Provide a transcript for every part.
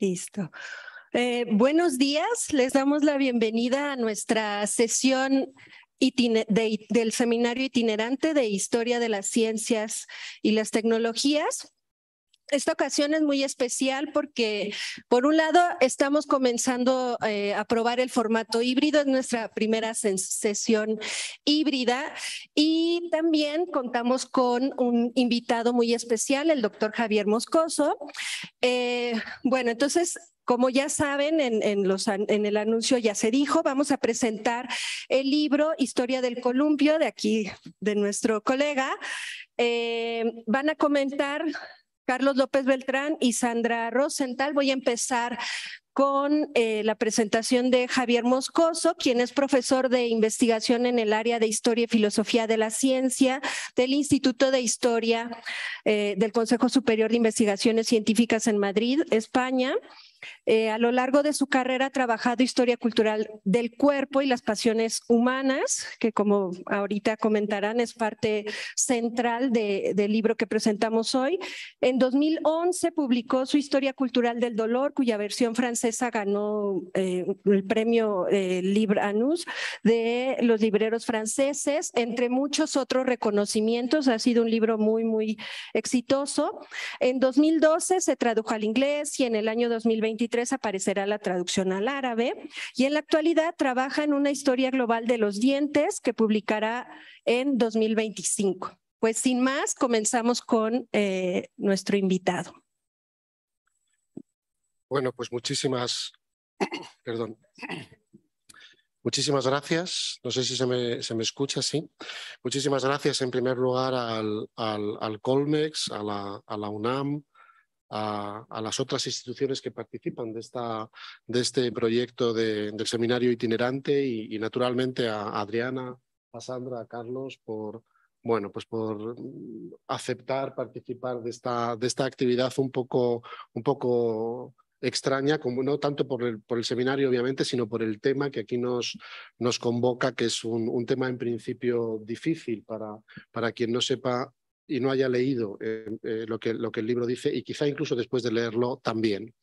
Listo. Eh, buenos días, les damos la bienvenida a nuestra sesión del seminario itinerante de Historia de las Ciencias y las Tecnologías. Esta ocasión es muy especial porque, por un lado, estamos comenzando eh, a probar el formato híbrido, es nuestra primera sesión híbrida y también contamos con un invitado muy especial, el doctor Javier Moscoso. Eh, bueno, entonces como ya saben, en, el anuncio ya se dijo, vamos a presentar el libro Historia del Columpio, de aquí, de nuestro colega. Eh, van a comentar Carlos López Beltrán y Sandra Rosenthal. Voy a empezar con eh, la presentación de Javier Moscoso, quien es profesor de investigación en el área de Historia y Filosofía de la Ciencia del Instituto de Historia eh, del Consejo Superior de Investigaciones Científicas en Madrid, España. Eh, a lo largo de su carrera ha trabajado historia cultural del cuerpo y las pasiones humanas, que como ahorita comentarán es parte central del libro que presentamos hoy. En 2011 publicó su historia cultural del dolor, cuya versión francesa ganó eh, el premio Libranus eh, Libre de los libreros franceses, entre muchos otros reconocimientos. Ha sido un libro muy, muy exitoso. En 2012 se tradujo al inglés y en el año 2020 2023 aparecerá la traducción al árabe y en la actualidad trabaja en una historia global de los dientes que publicará en 2025. Pues sin más, comenzamos con eh, nuestro invitado. Bueno, pues muchísimas, perdón, Muchísimas gracias. No sé si se me, se me, escucha, sí. Muchísimas gracias en primer lugar al, al, al Colmex, a la, a la, UNAM, a, las otras instituciones que participan de, esta, de este proyecto de, del seminario itinerante y, naturalmente a, Adriana, a Sandra, a Carlos por, bueno, pues por aceptar participar de esta, de esta actividad un poco, un poco extraña, como, no tanto por el, por el seminario, obviamente, sino por el tema que aquí nos, nos convoca, que es un, un tema en principio difícil para, para quien no sepa y no haya leído eh, eh, lo, que, lo que el libro dice, y quizá incluso después de leerlo también.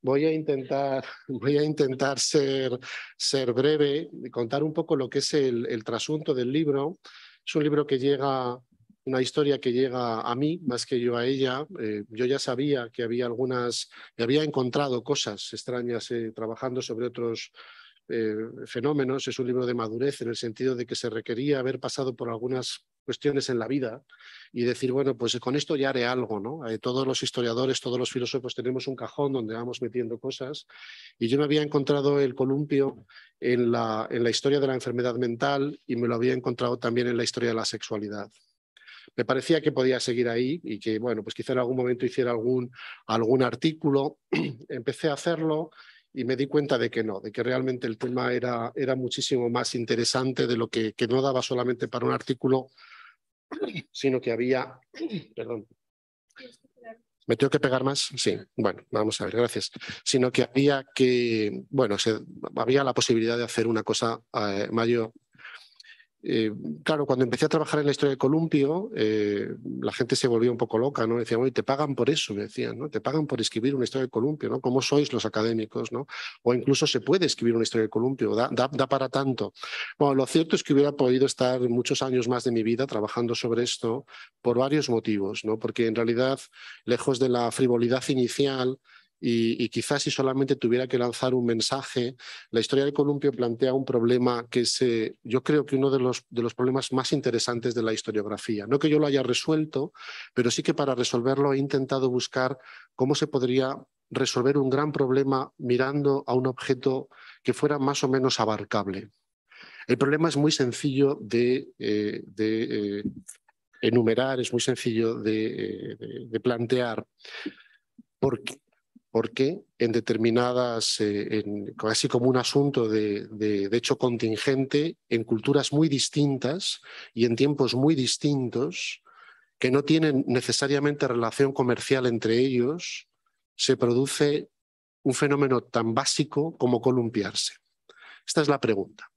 Voy a intentar, voy a intentar ser, ser breve, contar un poco lo que es el, trasunto del libro. Es un libro que llega una historia que llega a mí más que yo a ella. Eh, yo ya sabía que había algunas, había encontrado cosas extrañas trabajando sobre otros fenómenos. Es un libro de madurez en el sentido de que se requería haber pasado por algunas cuestiones en la vida y decir, bueno, pues con esto ya haré algo, ¿no? Eh, todos los historiadores, todos los filósofos tenemos un cajón donde vamos metiendo cosas y yo me había encontrado el columpio en la, en la historia de la enfermedad mental y me lo había encontrado también en la historia de la sexualidad me parecía que podía seguir ahí y que, bueno, pues quizá en algún momento hiciera algún, algún artículo. Empecé a hacerlo y me di cuenta de que no, de que realmente el tema era, era muchísimo más interesante de lo que, que no daba solamente para un artículo, sino que había, perdón, ¿Me tengo que pegar más? Sí, bueno, vamos a ver, gracias. Sino que había que, bueno, se, había la posibilidad de hacer una cosa eh, mayo eh, claro, cuando empecé a trabajar en la historia de columpio, eh, la gente se volvió un poco loca, ¿no? decían, te pagan por eso, me decían, ¿no? Te pagan por escribir una historia de columpio, ¿no? ¿Cómo sois los académicos, ¿no? O incluso se puede escribir una historia de columpio, da, da para tanto. Bueno, lo cierto es que hubiera podido estar muchos años más de mi vida trabajando sobre esto por varios motivos, ¿no? Porque en realidad, lejos de la frivolidad inicial, y, quizás si solamente tuviera que lanzar un mensaje, la historia de columpio plantea un problema que es, eh, yo creo que uno de los, de los problemas más interesantes de la historiografía. No que yo lo haya resuelto, pero sí que para resolverlo he intentado buscar cómo se podría resolver un gran problema mirando a un objeto que fuera más o menos abarcable. El problema es muy sencillo de, eh, eh, enumerar, es muy sencillo de, de plantear. Porque, porque en determinadas, eh, en, casi como un asunto de, hecho contingente, en culturas muy distintas y en tiempos muy distintos, que no tienen necesariamente relación comercial entre ellos, se produce un fenómeno tan básico como columpiarse. Esta es la pregunta.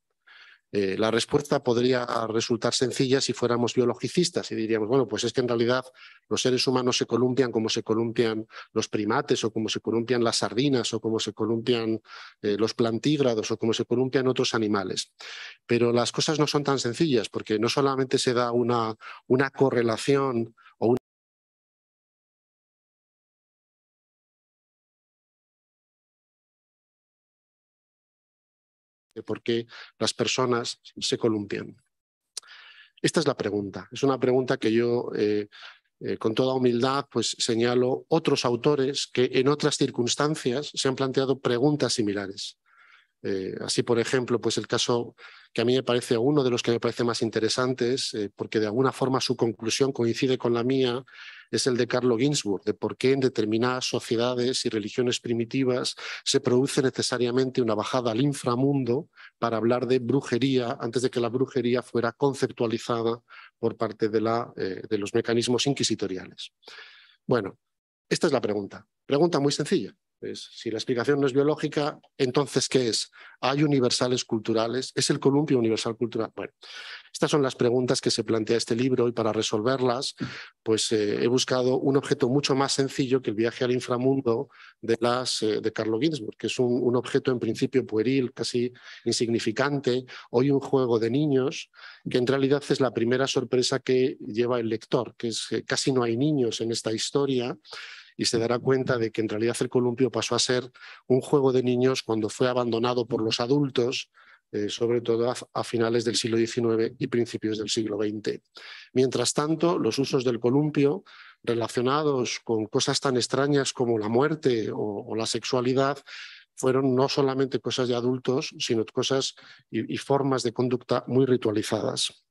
Eh, la respuesta podría resultar sencilla si fuéramos biologicistas y diríamos, bueno, pues es que en realidad los seres humanos se columpian como se columpian los primates o como se columpian las sardinas o como se columpian eh, los plantígrados o como se columpian otros animales. Pero las cosas no son tan sencillas porque no solamente se da una, una correlación de por qué las personas se columpian. Esta es la pregunta. Es una pregunta que yo, eh, eh, con toda humildad, pues señalo otros autores que en otras circunstancias se han planteado preguntas similares. Eh, así, por ejemplo, pues el caso que a mí me parece uno de los que me parece más interesantes, porque de alguna forma su conclusión coincide con la mía, es el de Carlo Ginsburg, de por qué en determinadas sociedades y religiones primitivas se produce necesariamente una bajada al inframundo para hablar de brujería antes de que la brujería fuera conceptualizada por parte de, la, eh, de los mecanismos inquisitoriales. Bueno, esta es la pregunta. Pregunta muy sencilla si la explicación no es biológica, entonces ¿qué es? ¿Hay universales culturales? ¿Es el columpio universal cultural? Bueno, estas son las preguntas que se plantea este libro y para resolverlas, pues eh, he buscado un objeto mucho más sencillo que el viaje al inframundo de, las, eh, de Carlo Ginsburg, que es un, un, objeto en principio pueril, casi insignificante, hoy un juego de niños, que en realidad es la primera sorpresa que lleva el lector, que es que casi no hay niños en esta historia, y se dará cuenta de que en realidad el columpio pasó a ser un juego de niños cuando fue abandonado por los adultos, eh, sobre todo a, finales del siglo XIX y principios del siglo XX. Mientras tanto, los usos del columpio relacionados con cosas tan extrañas como la muerte o, la sexualidad fueron no solamente cosas de adultos, sino cosas y, formas de conducta muy ritualizadas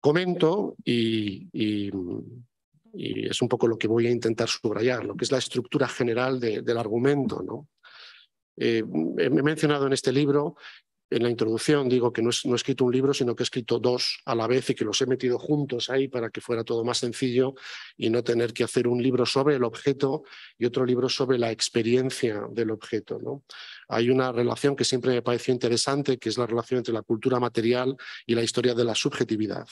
comento y, y es un poco lo que voy a intentar subrayar, lo que es la estructura general del argumento. ¿no? Eh, he mencionado en este libro en la introducción digo que no, es, no, he escrito un libro, sino que he escrito dos a la vez y que los he metido juntos ahí para que fuera todo más sencillo y no tener que hacer un libro sobre el objeto y otro libro sobre la experiencia del objeto. Hay una relación que siempre me pareció interesante, que es la relación entre la cultura material y la historia de la subjetividad.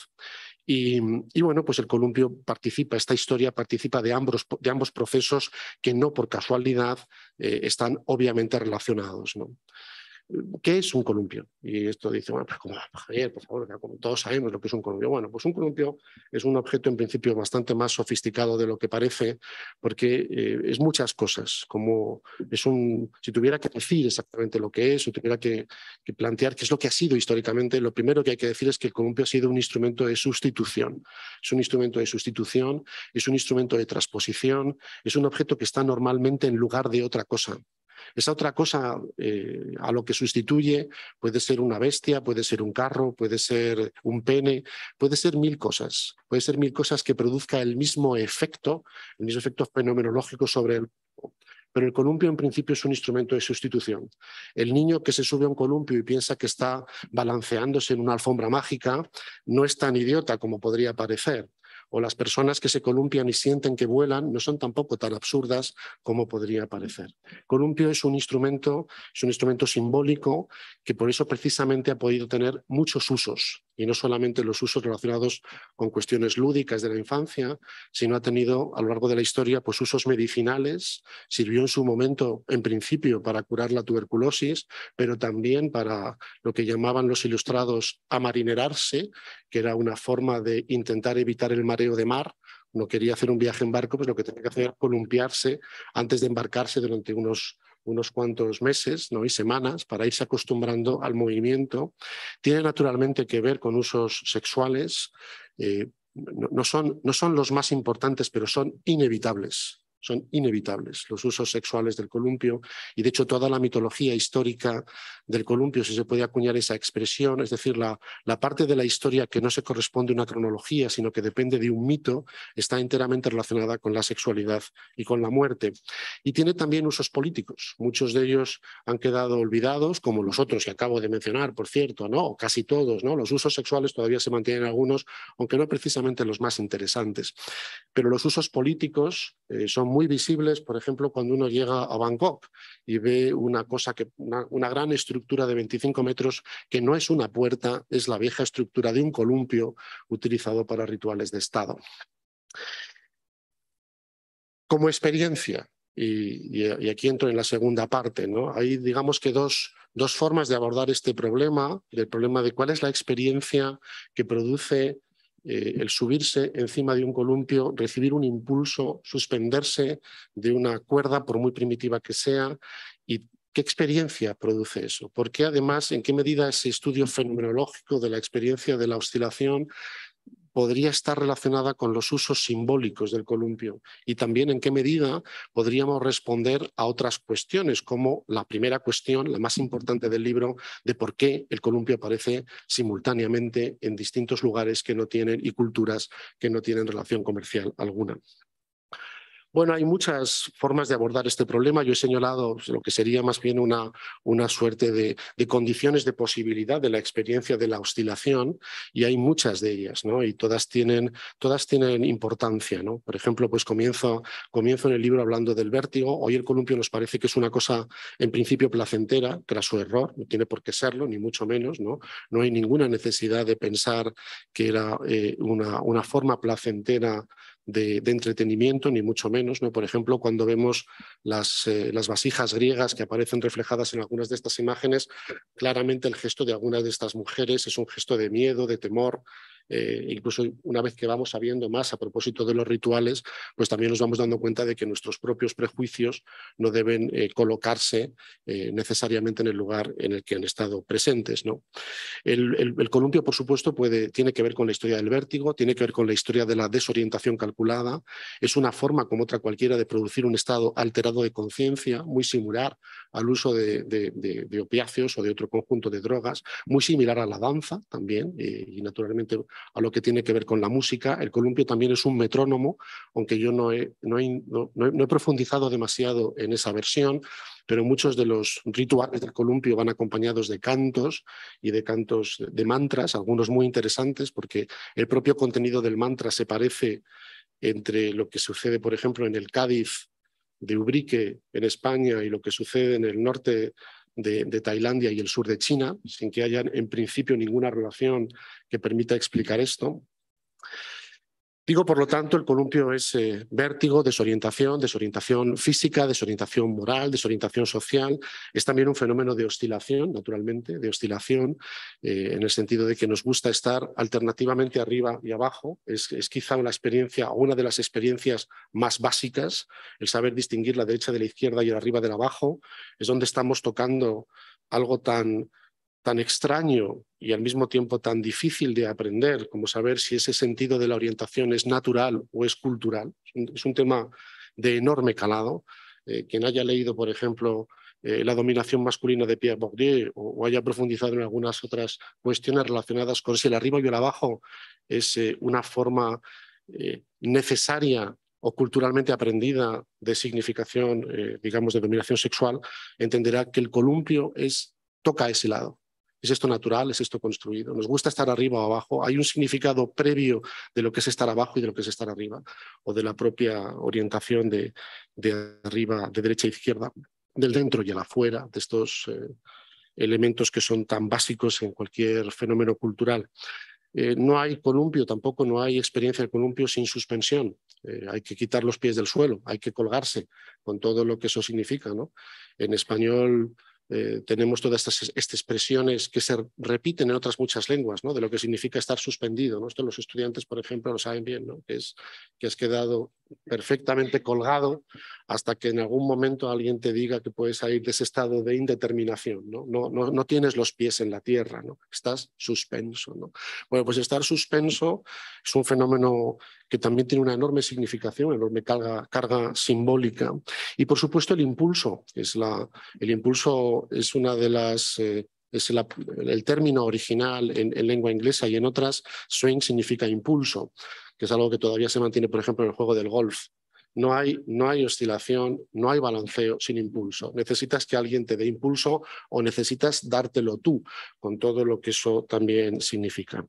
Y, bueno, pues el columpio participa, esta historia participa de ambos, de ambos procesos que no por casualidad eh, están obviamente relacionados. ¿no? ¿Qué es un columpio? Y esto dice, bueno, pero como Javier, por favor, como todos sabemos lo que es un columpio. Bueno, pues un columpio es un objeto en principio bastante más sofisticado de lo que parece, porque eh, es muchas cosas. Como es un, si tuviera que decir exactamente lo que es, si tuviera que plantear qué es lo que ha sido históricamente, lo primero que hay que decir es que el columpio ha sido un instrumento de sustitución. Es un instrumento de sustitución, es un instrumento de transposición, es un objeto que está normalmente en lugar de otra cosa. Esa otra cosa eh, a lo que sustituye puede ser una bestia, puede ser un carro, puede ser un pene, puede ser mil cosas. Puede ser mil cosas que produzca el mismo efecto, el mismo efecto fenomenológico sobre el pero el columpio en principio es un instrumento de sustitución. El niño que se sube a un columpio y piensa que está balanceándose en una alfombra mágica no es tan idiota como podría parecer o las personas que se columpian y sienten que vuelan no son tampoco tan absurdas como podría parecer. Columpio es un instrumento, es un instrumento simbólico que por eso precisamente ha podido tener muchos usos y no solamente los usos relacionados con cuestiones lúdicas de la infancia, sino ha tenido a lo largo de la historia pues, usos medicinales, sirvió en su momento, en principio, para curar la tuberculosis, pero también para lo que llamaban los ilustrados amarinerarse, que era una forma de intentar evitar el mareo de mar, no quería hacer un viaje en barco, pues lo que tenía que hacer era columpiarse antes de embarcarse durante unos unos cuantos meses ¿no? y semanas para irse acostumbrando al movimiento, tiene naturalmente que ver con usos sexuales. Eh, no son los más importantes, pero son inevitables son inevitables. Los usos sexuales del columpio y de hecho toda la mitología histórica del columpio, si se puede acuñar esa expresión, es decir, la, la, parte de la historia que no se corresponde a una cronología, sino que depende de un mito, está enteramente relacionada con la sexualidad y con la muerte. Y tiene también usos políticos. Muchos de ellos han quedado olvidados, como los otros que acabo de mencionar, por cierto, ¿no? casi todos, ¿no? Los usos sexuales todavía se mantienen algunos, aunque no precisamente los más interesantes. Pero los usos políticos eh, son muy visibles, por ejemplo, cuando uno llega a Bangkok y ve una cosa que una, gran estructura de 25 metros que no es una puerta, es la vieja estructura de un columpio utilizado para rituales de estado. Como experiencia, y, aquí entro en la segunda parte, ¿no? Hay digamos que dos, dos formas de abordar este problema, el problema de cuál es la experiencia que produce eh, el subirse encima de un columpio, recibir un impulso, suspenderse de una cuerda, por muy primitiva que sea, y ¿Qué experiencia produce eso? Porque además, ¿en qué medida ese estudio fenomenológico de la experiencia de la oscilación podría estar relacionada con los usos simbólicos del columpio y también en qué medida podríamos responder a otras cuestiones, como la primera cuestión, la más importante del libro, de por qué el columpio aparece simultáneamente en distintos lugares que no tienen y culturas que no tienen relación comercial alguna. Bueno, hay muchas formas de abordar este problema. Yo he señalado pues, lo que sería más bien una, una suerte de, condiciones de posibilidad de la experiencia de la oscilación y hay muchas de ellas, ¿no? Y todas tienen, todas tienen importancia, ¿no? Por ejemplo, pues comienzo, comienzo en el libro hablando del vértigo. Hoy el columpio nos parece que es una cosa en principio placentera, tras su error, no tiene por qué serlo, ni mucho menos, ¿no? No hay ninguna necesidad de pensar que era eh, una, una forma placentera de, entretenimiento, ni mucho menos. ¿no? Por ejemplo, cuando vemos las, eh, las, vasijas griegas que aparecen reflejadas en algunas de estas imágenes, claramente el gesto de algunas de estas mujeres es un gesto de miedo, de temor, eh, incluso una vez que vamos sabiendo más a propósito de los rituales, pues también nos vamos dando cuenta de que nuestros propios prejuicios no deben eh, colocarse eh, necesariamente en el lugar en el que han estado presentes. El, columpio, por supuesto, tiene que ver con la historia del vértigo, tiene que ver con la historia de la desorientación calculada, es una forma como otra cualquiera de producir un estado alterado de conciencia, muy similar al uso de, de, de, opiáceos o de otro conjunto de drogas, muy similar a la danza también, y naturalmente a lo que tiene que ver con la música. El columpio también es un metrónomo, aunque yo no he, no no, he profundizado demasiado en esa versión, pero muchos de los rituales del columpio van acompañados de cantos y de cantos de mantras, algunos muy interesantes, porque el propio contenido del mantra se parece entre lo que sucede, por ejemplo, en el Cádiz de Ubrique, en España, y lo que sucede en el norte de, Tailandia y el sur de China, sin que haya en principio ninguna relación que permita explicar esto. Digo, por lo tanto, el columpio es eh, vértigo, desorientación, desorientación física, desorientación moral, desorientación social. Es también un fenómeno de oscilación, naturalmente, de oscilación, eh, en el sentido de que nos gusta estar alternativamente arriba y abajo. Es, es quizá una experiencia, una de las experiencias más básicas, el saber distinguir la derecha de la izquierda y el arriba del abajo. Es donde estamos tocando algo tan tan extraño y al mismo tiempo tan difícil de aprender como saber si ese sentido de la orientación es natural o es cultural. Es un tema de enorme calado. Eh, quien haya leído, por ejemplo, eh, la dominación masculina de Pierre Bourdieu o, haya profundizado en algunas otras cuestiones relacionadas con si el arriba y el abajo es eh, una forma necesaria o culturalmente aprendida de significación, digamos, de dominación sexual, entenderá que el columpio es, toca ese lado ¿Es esto natural? ¿Es esto construido? ¿Nos gusta estar arriba o abajo? ¿Hay un significado previo de lo que es estar abajo y de lo que es estar arriba? ¿O de la propia orientación de, arriba, de derecha a izquierda, del dentro y el afuera, de estos eh, elementos que son tan básicos en cualquier fenómeno cultural? Eh, no hay columpio, tampoco no hay experiencia de columpio sin suspensión. Eh, hay que quitar los pies del suelo, hay que colgarse con todo lo que eso significa. En español eh, tenemos todas estas, estas, expresiones que se repiten en otras muchas lenguas, ¿no? de lo que significa estar suspendido. ¿no? Esto los estudiantes, por ejemplo, lo saben bien, ¿no? que, es, que has quedado perfectamente colgado hasta que en algún momento alguien te diga que puedes salir de ese estado de indeterminación. No, no, no, tienes los pies en la tierra, ¿no? estás suspenso. ¿no? Bueno, pues estar suspenso es un fenómeno que también tiene una enorme significación, una enorme carga, simbólica. Y por supuesto el impulso. Es la, el impulso es una de las... Eh, es el, el, término original en, en, lengua inglesa y en otras, swing significa impulso, que es algo que todavía se mantiene, por ejemplo, en el juego del golf. No hay, no hay oscilación, no hay balanceo sin impulso. Necesitas que alguien te dé impulso o necesitas dártelo tú, con todo lo que eso también significa.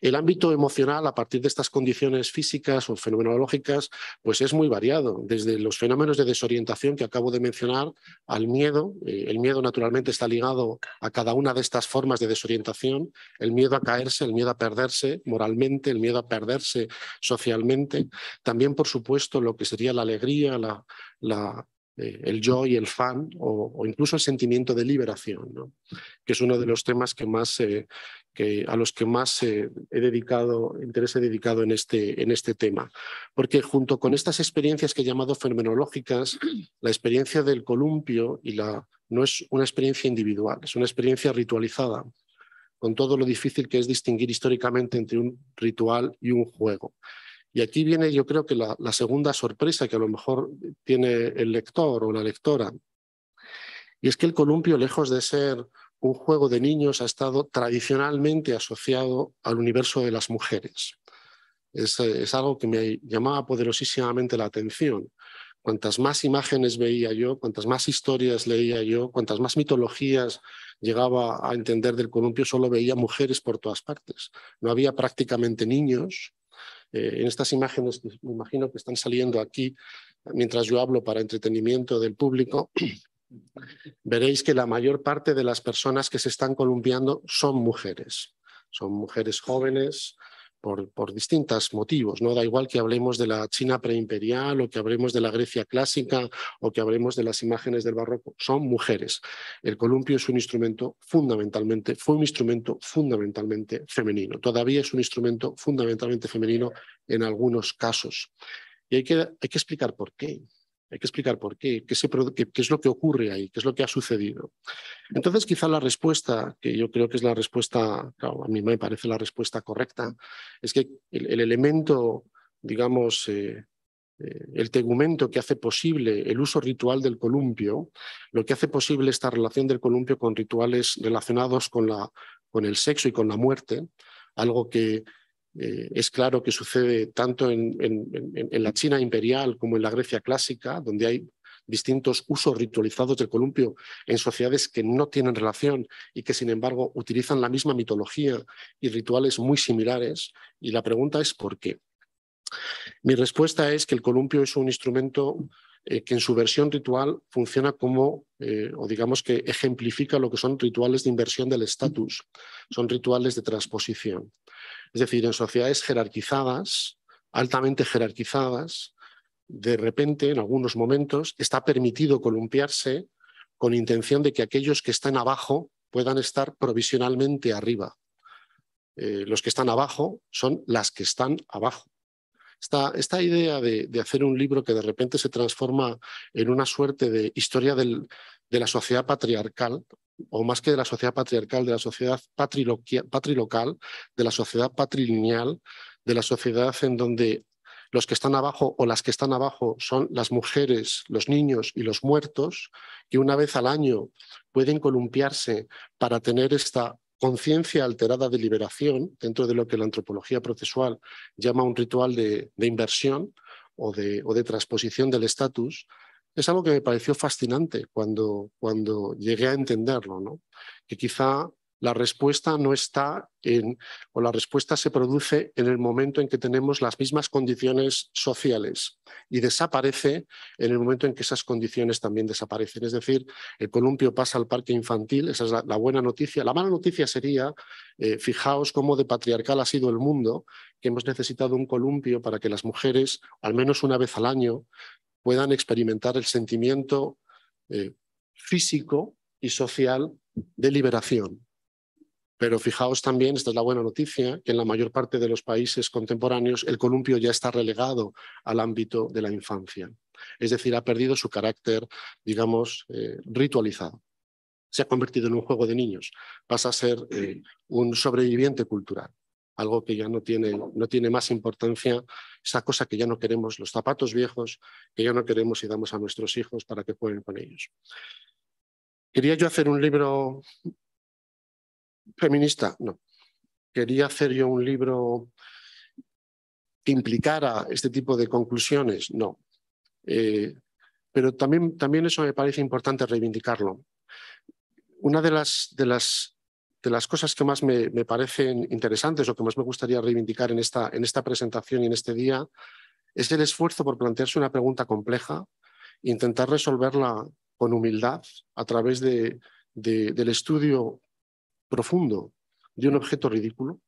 El ámbito emocional a partir de estas condiciones físicas o fenomenológicas pues es muy variado, desde los fenómenos de desorientación que acabo de mencionar al miedo. Eh, el miedo naturalmente está ligado a cada una de estas formas de desorientación, el miedo a caerse, el miedo a perderse moralmente, el miedo a perderse socialmente. También, por supuesto, lo que sería la alegría, la, la, eh, el yo y el fan o, incluso el sentimiento de liberación, que es uno de los temas que más, eh, que, a los que más eh, he dedicado, interés he dedicado en este, en este tema. Porque junto con estas experiencias que he llamado fenomenológicas, la experiencia del columpio y la, no es una experiencia individual, es una experiencia ritualizada, con todo lo difícil que es distinguir históricamente entre un ritual y un juego. Y aquí viene, yo creo que la, segunda sorpresa que a lo mejor tiene el lector o la lectora. Y es que el columpio, lejos de ser un juego de niños, ha estado tradicionalmente asociado al universo de las mujeres. Es, eh, es algo que me llamaba poderosísimamente la atención. Cuantas más imágenes veía yo, cuantas más historias leía yo, cuantas más mitologías llegaba a entender del columpio, solo veía mujeres por todas partes. No había prácticamente niños, eh, en estas imágenes que pues, me imagino que están saliendo aquí, mientras yo hablo para entretenimiento del público, veréis que la mayor parte de las personas que se están columpiando son mujeres. Son mujeres jóvenes, por, distintos motivos. No da igual que hablemos de la China preimperial o que hablemos de la Grecia clásica o que hablemos de las imágenes del barroco. Son mujeres. El columpio es un instrumento fundamentalmente, fue un instrumento fundamentalmente femenino. Todavía es un instrumento fundamentalmente femenino en algunos casos. Y hay que, hay que explicar por qué. Hay que explicar por qué, qué, es lo que ocurre ahí, qué es lo que ha sucedido. Entonces, quizá la respuesta, que yo creo que es la respuesta, a mí me parece la respuesta correcta, es que el, elemento, digamos, eh, eh, el tegumento que hace posible el uso ritual del columpio, lo que hace posible esta relación del columpio con rituales relacionados con, la, con el sexo y con la muerte, algo que eh, es claro que sucede tanto en, la China imperial como en la Grecia clásica, donde hay distintos usos ritualizados del columpio en sociedades que no tienen relación y que, sin embargo, utilizan la misma mitología y rituales muy similares. Y la pregunta es ¿por qué? Mi respuesta es que el columpio es un instrumento eh, que en su versión ritual funciona como, eh, o digamos que ejemplifica lo que son rituales de inversión del estatus, son rituales de transposición. Es decir, en sociedades jerarquizadas, altamente jerarquizadas, de repente, en algunos momentos, está permitido columpiarse con intención de que aquellos que están abajo puedan estar provisionalmente arriba. Eh, los que están abajo son las que están abajo. Esta, idea de, hacer un libro que de repente se transforma en una suerte de historia de la sociedad patriarcal o más que de la sociedad patriarcal, de la sociedad patrilocal, de la sociedad patrilineal, de la sociedad en donde los que están abajo o las que están abajo son las mujeres, los niños y los muertos, que una vez al año pueden columpiarse para tener esta conciencia alterada de liberación dentro de lo que la antropología procesual llama un ritual de, de inversión o de, o de transposición del estatus, es algo que me pareció fascinante cuando, cuando llegué a entenderlo, ¿no? que quizá la respuesta no está en, o la respuesta se produce en el momento en que tenemos las mismas condiciones sociales y desaparece en el momento en que esas condiciones también desaparecen. Es decir, el columpio pasa al parque infantil, esa es la, buena noticia. La mala noticia sería, eh, fijaos cómo de patriarcal ha sido el mundo, que hemos necesitado un columpio para que las mujeres, al menos una vez al año, puedan experimentar el sentimiento eh, físico y social de liberación. Pero fijaos también, esta es la buena noticia, que en la mayor parte de los países contemporáneos el columpio ya está relegado al ámbito de la infancia. Es decir, ha perdido su carácter, digamos, eh, ritualizado. Se ha convertido en un juego de niños. Pasa a ser eh, un sobreviviente cultural algo que ya no tiene, no tiene más importancia, esa cosa que ya no queremos, los zapatos viejos que ya no queremos y damos a nuestros hijos para que jueguen con ellos. Quería yo hacer un libro feminista, no. Quería hacer yo un libro que implicara este tipo de conclusiones, no. Eh, pero también, también eso me parece importante reivindicarlo. Una de las, de las de las cosas que más me, parecen interesantes o que más me gustaría reivindicar en esta, en esta presentación y en este día es el esfuerzo por plantearse una pregunta compleja, intentar resolverla con humildad a través de, del estudio profundo de un objeto ridículo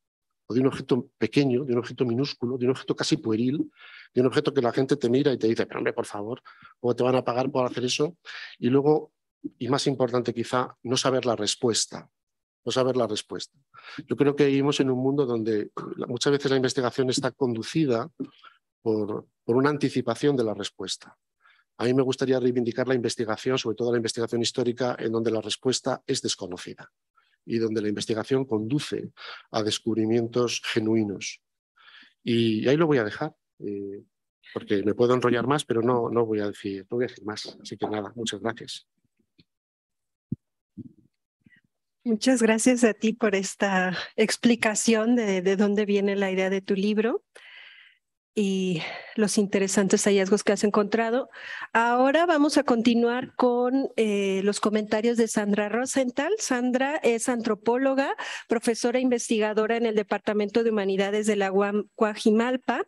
o de un objeto pequeño, de un objeto minúsculo, de un objeto casi pueril, de un objeto que la gente te mira y te dice, pero hombre, por favor, ¿cómo te van a pagar por hacer eso? Y luego, y más importante quizá, no saber la respuesta no saber la respuesta. Yo creo que vivimos en un mundo donde muchas veces la investigación está conducida por, por una anticipación de la respuesta. A mí me gustaría reivindicar la investigación, sobre todo la investigación histórica, en donde la respuesta es desconocida y donde la investigación conduce a descubrimientos genuinos. Y ahí lo voy a dejar, eh, porque me puedo enrollar más, pero no, no, voy a decir, no voy a decir más. Así que nada, muchas gracias. Muchas gracias a ti por esta explicación de, de dónde viene la idea de tu libro y los interesantes hallazgos que has encontrado. Ahora vamos a continuar con eh, los comentarios de Sandra Rosenthal. Sandra es antropóloga, profesora e investigadora en el Departamento de Humanidades de la Guajimalpa.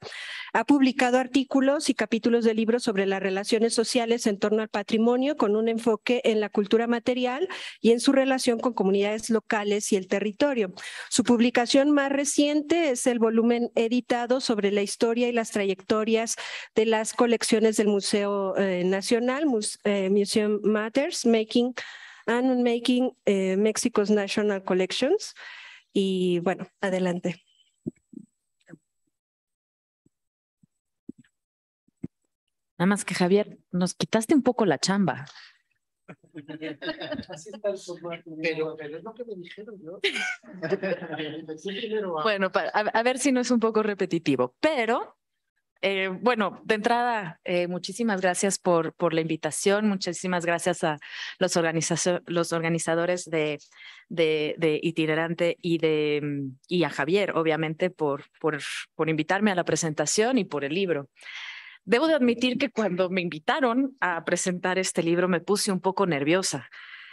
Ha publicado artículos y capítulos de libros sobre las relaciones sociales en torno al patrimonio con un enfoque en la cultura material y en su relación con comunidades locales y el territorio. Su publicación más reciente es el volumen editado sobre la historia y las trayectorias de las colecciones del Museo eh, Nacional, eh, Museum Matters, Making and making eh, Mexico's National Collections. Y bueno, adelante. Nada más que Javier, nos quitaste un poco la chamba. Pero, es lo que me dijeron bueno, a, ver si no es un poco repetitivo, pero eh, bueno, de entrada, eh, muchísimas gracias por, la invitación, muchísimas gracias a los, organizadores de, Itinerante mm, y, a Javier, obviamente, por, por invitarme a la presentación y por el libro. Debo de admitir que cuando me invitaron a presentar este libro me puse un poco nerviosa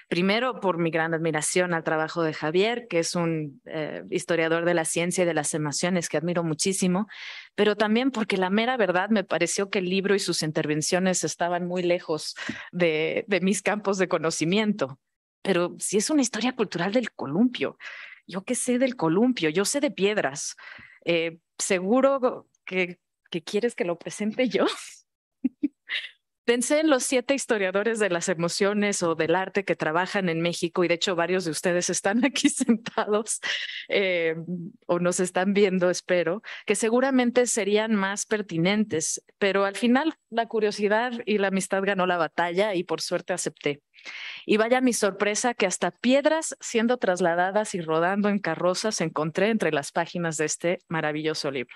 Primero, por mi gran admiración al trabajo de Javier, que es un eh, historiador de la ciencia y de las emociones que admiro muchísimo, pero también porque la mera verdad me pareció que el libro y sus intervenciones estaban muy lejos de, mis campos de conocimiento. Pero si es una historia cultural del columpio, yo qué sé del columpio, yo sé de piedras. Eh, seguro que quieres que lo presente yo. Pensé en los siete historiadores de las emociones o del arte que trabajan en México y de hecho varios de ustedes están aquí sentados eh, o nos están viendo, espero, que seguramente serían más pertinentes, pero al final la curiosidad y la amistad ganó la batalla y por suerte acepté. Y vaya mi sorpresa que hasta piedras siendo trasladadas y rodando en carrozas encontré entre las páginas de este maravilloso libro.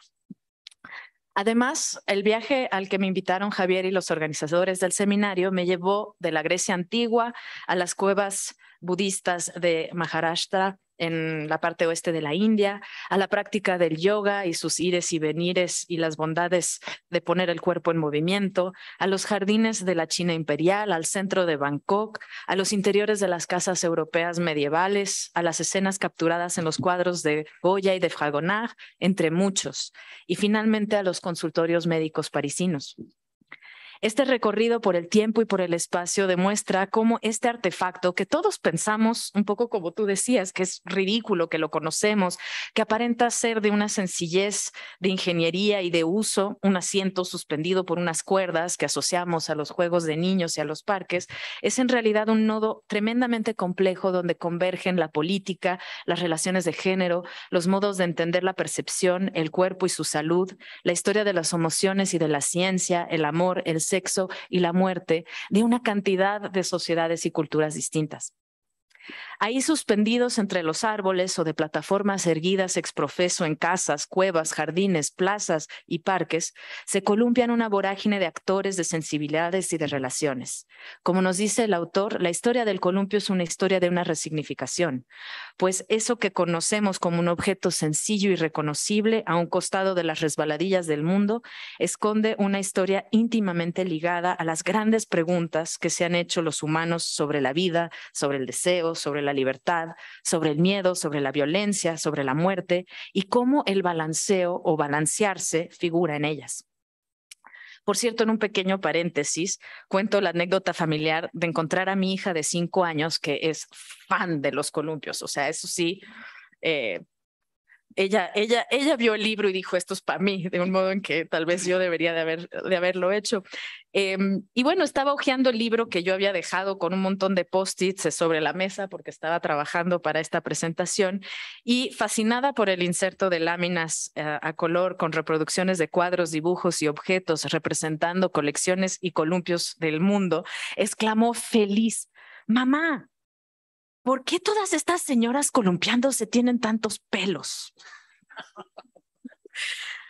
Además, el viaje al que me invitaron Javier y los organizadores del seminario me llevó de la Grecia antigua a las cuevas budistas de Maharashtra en la parte oeste de la India, a la práctica del yoga y sus ires y venires y las bondades de poner el cuerpo en movimiento, a los jardines de la China imperial, al centro de Bangkok, a los interiores de las casas europeas medievales, a las escenas capturadas en los cuadros de Goya y de Fragonard, entre muchos, y finalmente a los consultorios médicos parisinos. Este recorrido por el tiempo y por el espacio demuestra cómo este artefacto, que todos pensamos un poco como tú decías, que es ridículo, que lo conocemos, que aparenta ser de una sencillez de ingeniería y de uso, un asiento suspendido por unas cuerdas que asociamos a los juegos de niños y a los parques, es en realidad un nodo tremendamente complejo donde convergen la política, las relaciones de género, los modos de entender la percepción, el cuerpo y su salud, la historia de las emociones y de la ciencia, el amor, el sexo y la muerte de una cantidad de sociedades y culturas distintas. Ahí suspendidos entre los árboles o de plataformas erguidas exprofeso en casas, cuevas, jardines, plazas y parques, se columpian una vorágine de actores, de sensibilidades y de relaciones. Como nos dice el autor, la historia del columpio es una historia de una resignificación, pues eso que conocemos como un objeto sencillo y reconocible a un costado de las resbaladillas del mundo esconde una historia íntimamente ligada a las grandes preguntas que se han hecho los humanos sobre la vida, sobre el deseo, sobre la la libertad, sobre el miedo, sobre la violencia, sobre la muerte y cómo el balanceo o balancearse figura en ellas. Por cierto, en un pequeño paréntesis, cuento la anécdota familiar de encontrar a mi hija de cinco años que es fan de los columpios. O sea, eso sí, eh, ella, ella, ella vio el libro y dijo, esto es para mí, de un modo en que tal vez yo debería de, haber, de haberlo hecho. Em, y bueno, estaba hojeando el libro que yo había dejado con un montón de post-its eh, sobre la mesa porque estaba trabajando para esta presentación y fascinada por el inserto de láminas eh, a color con reproducciones de cuadros, dibujos y objetos representando colecciones y columpios del mundo, exclamó feliz, mamá, ¿por qué todas estas señoras columpiándose tienen tantos pelos?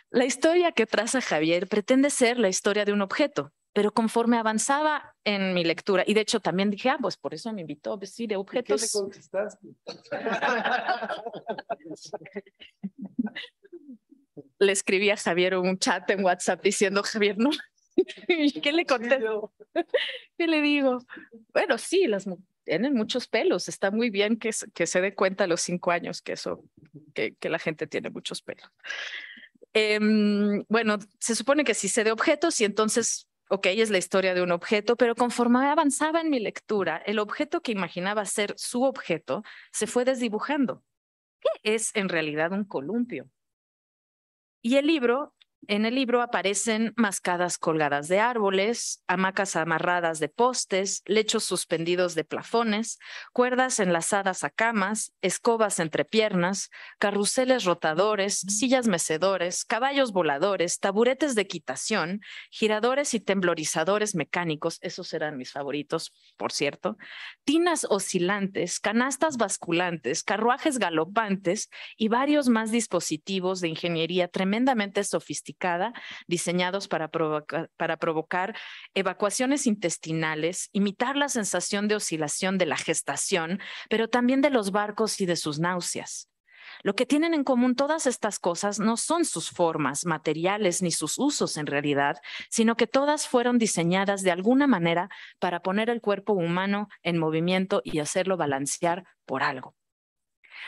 la historia que traza Javier pretende ser la historia de un objeto, pero conforme avanzaba en mi lectura, y de hecho también dije, ah, pues por eso me invitó, a pues sí, de objetos. ¿Qué le contestaste? le escribí a Javier un chat en WhatsApp diciendo, Javier, no. ¿Qué le contesto? ¿Qué le digo? Bueno, sí, las mujeres tienen muchos pelos. Está muy bien que, se dé cuenta a los cinco años que eso, que, la gente tiene muchos pelos. Em, bueno, se supone que si se de objetos y entonces, ok, es la historia de un objeto, pero conforme avanzaba en mi lectura, el objeto que imaginaba ser su objeto se fue desdibujando. ¿Qué es en realidad un columpio? Y el libro en el libro aparecen mascadas colgadas de árboles, hamacas amarradas de postes, lechos suspendidos de plafones, cuerdas enlazadas a camas, escobas entre piernas, carruseles rotadores, sillas mecedores, caballos voladores, taburetes de quitación, giradores y temblorizadores mecánicos, esos eran mis favoritos, por cierto, tinas oscilantes, canastas basculantes, carruajes galopantes y varios más dispositivos de ingeniería tremendamente sofisticados diseñados para provocar evacuaciones intestinales, imitar la sensación de oscilación de la gestación, pero también de los barcos y de sus náuseas. Lo que tienen en común todas estas cosas no son sus formas, materiales ni sus usos en realidad, sino que todas fueron diseñadas de alguna manera para poner el cuerpo humano en movimiento y hacerlo balancear por algo.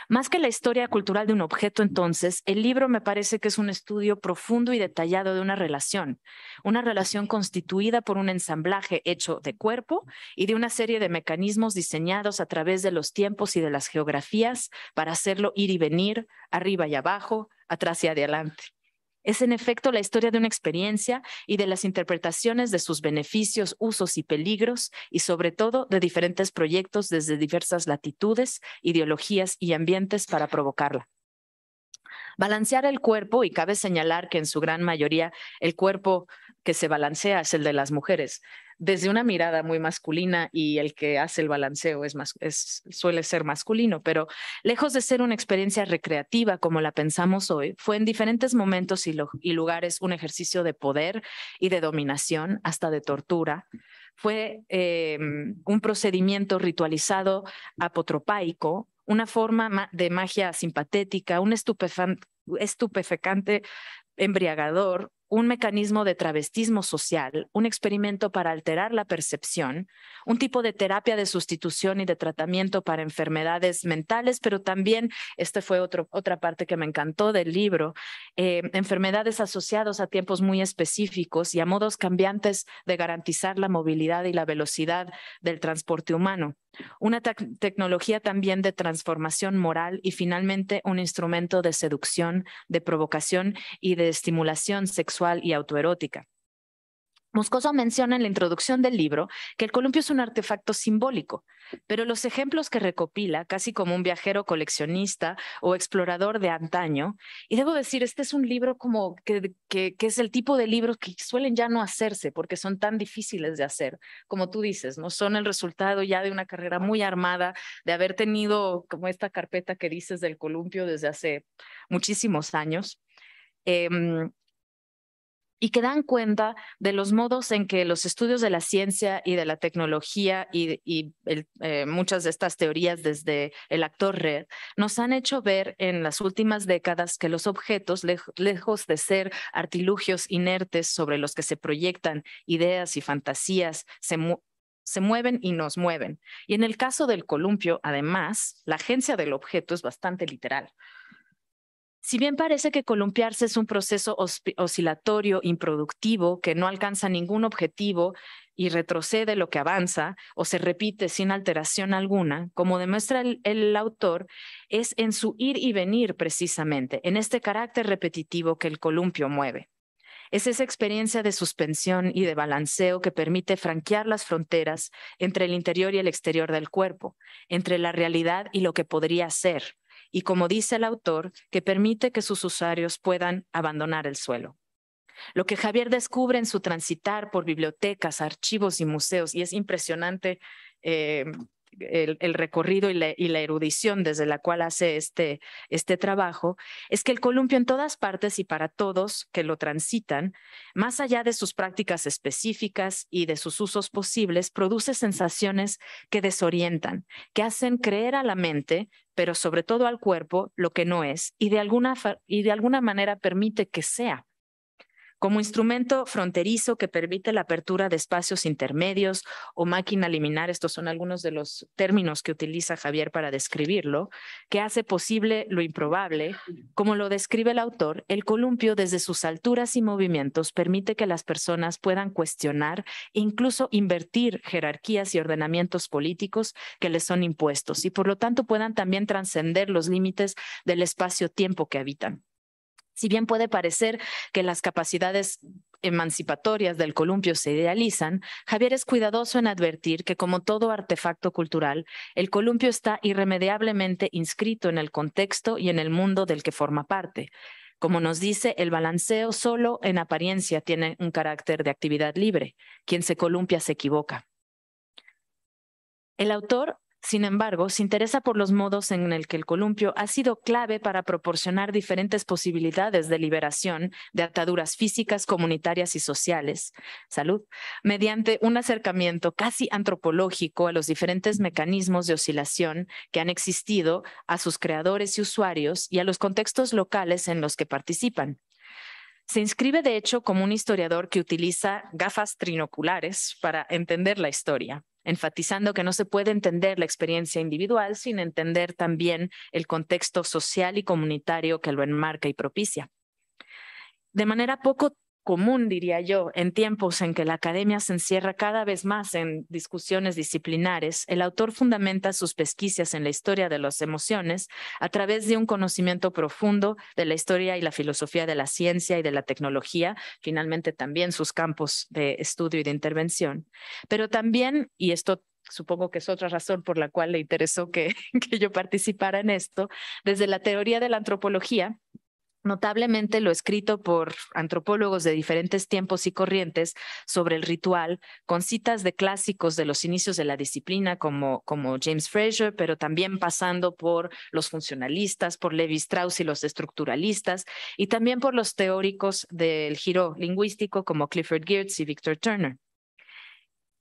Más que la historia cultural de un objeto, entonces, el libro me parece que es un estudio profundo y detallado de una relación, una relación constituida por un ensamblaje hecho de cuerpo y de una serie de mecanismos diseñados a través de los tiempos y de las geografías para hacerlo ir y venir, arriba y abajo, atrás y adelante. Es en efecto la historia de una experiencia y de las interpretaciones de sus beneficios, usos y peligros, y sobre todo de diferentes proyectos desde diversas latitudes, ideologías y ambientes para provocarla. Balancear el cuerpo, y cabe señalar que en su gran mayoría el cuerpo que se balancea es el de las mujeres, desde una mirada muy masculina y el que hace el balanceo suele ser masculino, pero lejos de ser una experiencia recreativa como la pensamos hoy, fue en diferentes momentos y, lugares un ejercicio de poder y de dominación, hasta de tortura. Fue em, un procedimiento ritualizado apotropaico una forma de magia simpatética, un estupefacante embriagador un mecanismo de travestismo social, un experimento para alterar la percepción, un tipo de terapia de sustitución y de tratamiento para enfermedades mentales, pero también, esta fue otro, otra parte que me encantó del libro, eh, enfermedades asociadas a tiempos muy específicos y a modos cambiantes de garantizar la movilidad y la velocidad del transporte humano. Una tecnología también de transformación moral y finalmente un instrumento de seducción, de provocación y de estimulación sexual y autoerótica. Moscoso menciona en la introducción del libro que el columpio es un artefacto simbólico, pero los ejemplos que recopila, casi como un viajero coleccionista o explorador de antaño, y debo decir, este es un libro como que, es el tipo de libros que suelen ya no hacerse porque son tan difíciles de hacer, como tú dices, ¿no? Son el resultado ya de una carrera muy armada, de haber tenido como esta carpeta que dices del columpio desde hace muchísimos años. Em, y que dan cuenta de los modos en que los estudios de la ciencia y de la tecnología y, eh, muchas de estas teorías desde el actor red nos han hecho ver en las últimas décadas que los objetos, lejos de ser artilugios inertes sobre los que se proyectan ideas y fantasías, se mueven y nos mueven. Y en el caso del columpio, además, la agencia del objeto es bastante literal si bien parece que columpiarse es un proceso oscilatorio, improductivo, que no alcanza ningún objetivo y retrocede lo que avanza o se repite sin alteración alguna, como demuestra el autor, es en su ir y venir precisamente, en este carácter repetitivo que el columpio mueve. Es esa experiencia de suspensión y de balanceo que permite franquear las fronteras entre el interior y el exterior del cuerpo, entre la realidad y lo que podría ser y, como dice el autor, que permite que sus usuarios puedan abandonar el suelo. Lo que Javier descubre en su transitar por bibliotecas, archivos y museos, y es impresionante eh, el, recorrido y la, y la, erudición desde la cual hace este, este trabajo, es que el columpio en todas partes y para todos que lo transitan, más allá de sus prácticas específicas y de sus usos posibles, produce sensaciones que desorientan, que hacen creer a la mente pero sobre todo al cuerpo, lo que no es, y de alguna, y de alguna manera permite que sea como instrumento fronterizo que permite la apertura de espacios intermedios o máquina liminar, estos son algunos de los términos que utiliza Javier para describirlo, que hace posible lo improbable, como lo describe el autor, el columpio desde sus alturas y movimientos permite que las personas puedan cuestionar e incluso invertir jerarquías y ordenamientos políticos que les son impuestos y por lo tanto puedan también trascender los límites del espacio-tiempo que habitan. Si bien puede parecer que las capacidades emancipatorias del columpio se idealizan, Javier es cuidadoso en advertir que, como todo artefacto cultural, el columpio está irremediablemente inscrito en el contexto y en el mundo del que forma parte. Como nos dice, el balanceo solo en apariencia tiene un carácter de actividad libre. Quien se columpia se equivoca. El autor sin embargo, se interesa por los modos en el que el columpio ha sido clave para proporcionar diferentes posibilidades de liberación de ataduras físicas, comunitarias y sociales, salud, mediante un acercamiento casi antropológico a los diferentes mecanismos de oscilación que han existido, a sus creadores y usuarios y a los contextos locales en los que participan. Se inscribe, de hecho, como un historiador que utiliza gafas trinoculares para entender la historia enfatizando que no se puede entender la experiencia individual sin entender también el contexto social y comunitario que lo enmarca y propicia. De manera poco común, diría yo, en tiempos en que la academia se encierra cada vez más en discusiones disciplinares, el autor fundamenta sus pesquisas en la historia de las emociones a través de un conocimiento profundo de la historia y la filosofía de la ciencia y de la tecnología, finalmente también sus campos de estudio y de intervención. Pero también, y esto supongo que es otra razón por la cual le interesó que, que yo participara en esto, desde la teoría de la antropología, notablemente lo escrito por antropólogos de diferentes tiempos y corrientes sobre el ritual, con citas de clásicos de los inicios de la disciplina como, James Fraser, pero también pasando por los funcionalistas, por Levi Strauss y los estructuralistas, y también por los teóricos del giro lingüístico como Clifford Geertz y Victor Turner.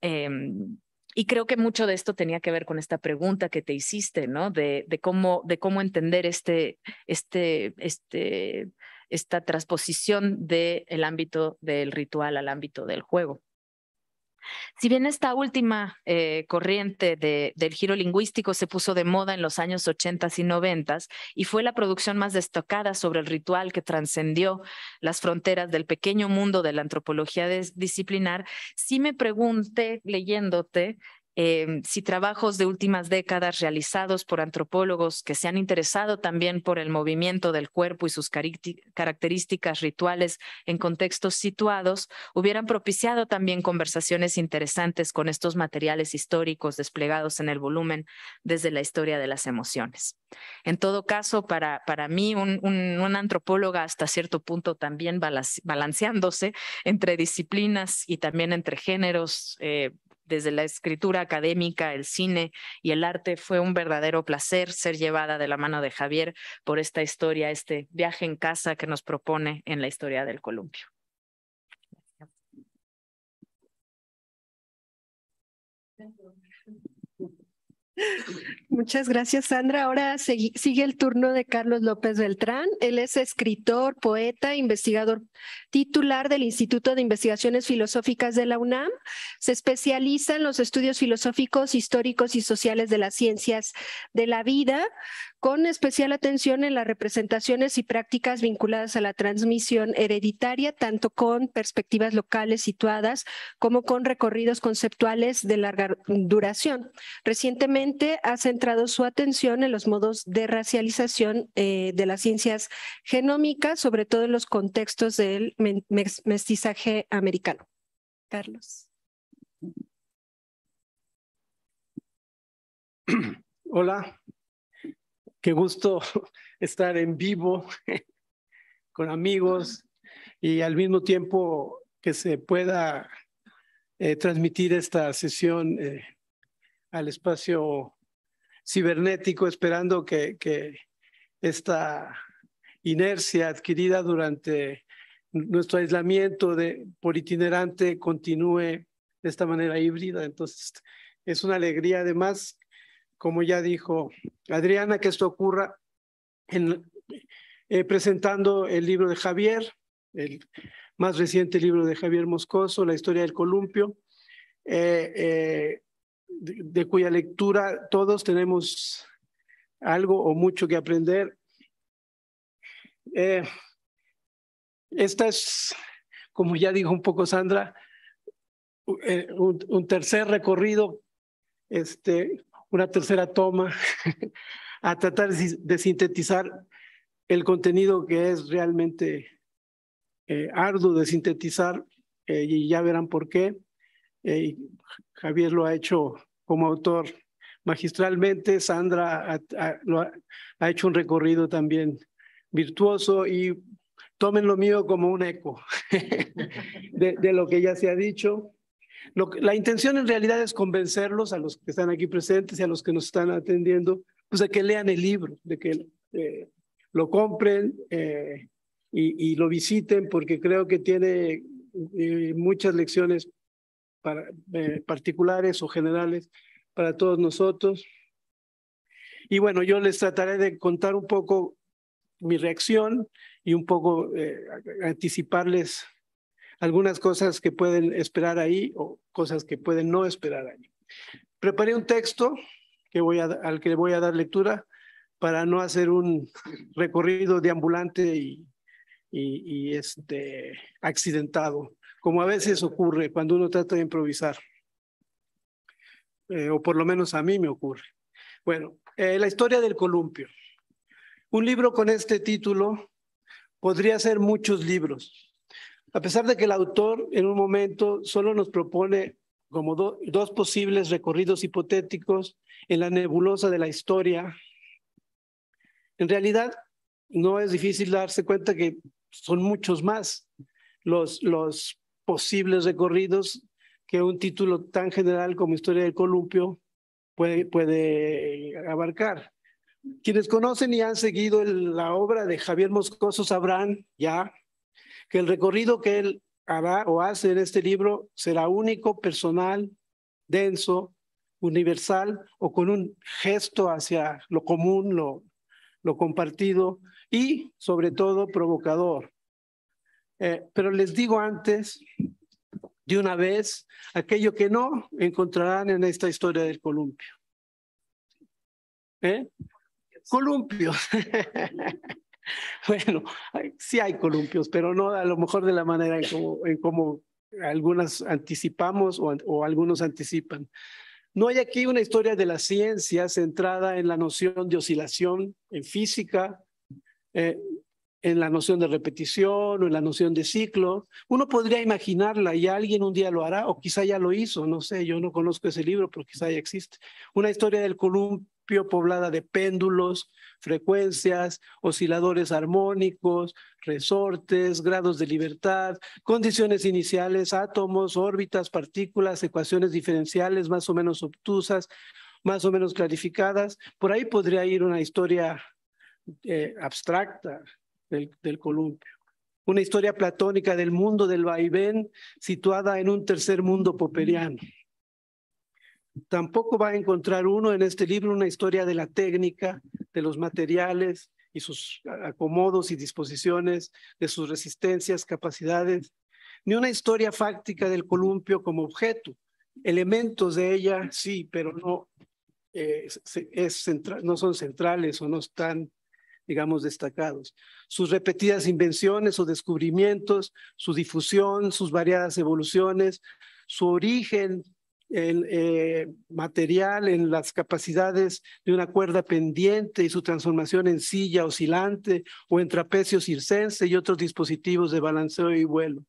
Em, y creo que mucho de esto tenía que ver con esta pregunta que te hiciste, ¿no? De, cómo, de cómo entender este, este, este, esta transposición del ámbito del ritual al ámbito del juego. Si bien esta última eh, corriente del giro lingüístico se puso de moda en los años 80 y 90 y fue la producción más destacada sobre el ritual que trascendió las fronteras del pequeño mundo de la antropología disciplinar, sí me pregunté leyéndote Em, si trabajos de últimas décadas realizados por antropólogos que se han interesado también por el movimiento del cuerpo y sus características rituales en contextos situados hubieran propiciado también conversaciones interesantes con estos materiales históricos desplegados en el volumen desde la historia de las emociones. En todo caso, para, para mí, un, un, antropóloga hasta cierto punto también balanceándose entre disciplinas y también entre géneros, eh, desde la escritura académica, el cine y el arte, fue un verdadero placer ser llevada de la mano de Javier por esta historia, este viaje en casa que nos propone en la historia del columpio. Muchas gracias, Sandra. Ahora sigue el turno de Carlos López Beltrán. Él es escritor, poeta, investigador titular del Instituto de Investigaciones Filosóficas de la UNAM. Se especializa en los estudios filosóficos, históricos y sociales de las ciencias de la vida con especial atención en las representaciones y prácticas vinculadas a la transmisión hereditaria, tanto con perspectivas locales situadas como con recorridos conceptuales de larga duración. Recientemente ha centrado su atención en los modos de racialización eh, de las ciencias genómicas, sobre todo en los contextos del mestizaje americano. Carlos. Hola, Qué gusto estar en vivo con amigos y al mismo tiempo que se pueda eh, transmitir esta sesión eh, al espacio cibernético, esperando que, esta inercia adquirida durante nuestro aislamiento de, por itinerante continúe de esta manera híbrida. Entonces, es una alegría además como ya dijo Adriana, que esto ocurra eh, presentando el libro de Javier, el más reciente libro de Javier Moscoso, La historia del columpio, eh, eh, de, cuya lectura todos tenemos algo o mucho que aprender. esta es, como ya dijo un poco Sandra, un, tercer recorrido este, una tercera toma, a tratar de sintetizar el contenido que es realmente eh, arduo de sintetizar, eh, y ya verán por qué. Eh, Javier lo ha hecho como autor magistralmente, Sandra ha, hecho un recorrido también virtuoso y tomen lo mío como un eco de, de, lo que ya se ha dicho la intención en realidad es convencerlos a los que están aquí presentes y a los que nos están atendiendo, pues de que lean el libro, de que eh, lo compren eh, y, lo visiten, porque creo que tiene eh, muchas lecciones para, particulares o generales para todos nosotros. Y bueno, yo les trataré de contar un poco mi reacción y un poco anticiparles algunas cosas que pueden esperar ahí o cosas que pueden no esperar ahí. Preparé un texto que voy al que le voy a dar lectura para no hacer un recorrido deambulante y, y, y este, accidentado, como a veces ocurre cuando uno trata de improvisar, eh, o por lo menos a mí me ocurre. Bueno, eh, la historia del columpio. Un libro con este título podría ser muchos libros, a pesar de que el autor en un momento solo nos propone como dos posibles recorridos hipotéticos en la nebulosa de la historia, en realidad no es difícil darse cuenta que son muchos más los, posibles recorridos que un título tan general como Historia del Columpio puede, abarcar. Quienes conocen y han seguido la obra de Javier Moscoso sabrán ya que el recorrido que él hará o hace en este libro será único, personal, denso, universal o con un gesto hacia lo común, lo, lo compartido y sobre todo provocador. Eh, pero les digo antes, de una vez, aquello que no encontrarán en esta historia del columpio. ¿Eh? Columpios. bueno, sí hay columpios, pero no a lo mejor de la manera en como algunas anticipamos o, algunos anticipan. No hay aquí una historia de la ciencia centrada en la noción de oscilación en física, eh, en la noción de repetición o en la noción de ciclo. Uno podría imaginarla y alguien un día lo hará o quizá ya lo hizo, no sé, yo no conozco ese libro, pero quizá ya existe. Una historia del, columpio poblada de péndulos, frecuencias, osciladores armónicos, resortes, grados de libertad, condiciones iniciales, átomos, órbitas, partículas, ecuaciones diferenciales más o menos obtusas, más o menos clarificadas. Por ahí podría ir una historia eh, abstracta del, del columpio una historia platónica del mundo del vaivén situada en un tercer mundo poperiano. Tampoco va a encontrar uno en este libro una historia de la técnica, de los materiales y sus acomodos y disposiciones, de sus resistencias, capacidades, ni una historia fáctica del columpio como objeto. Elementos de ella sí, pero no, eh, es no son centrales o no están digamos, destacados. Sus repetidas invenciones o descubrimientos, su difusión, sus variadas evoluciones, su origen en eh, material, en las capacidades de una cuerda pendiente y su transformación en silla oscilante o en trapecio circense y otros dispositivos de balanceo y vuelo.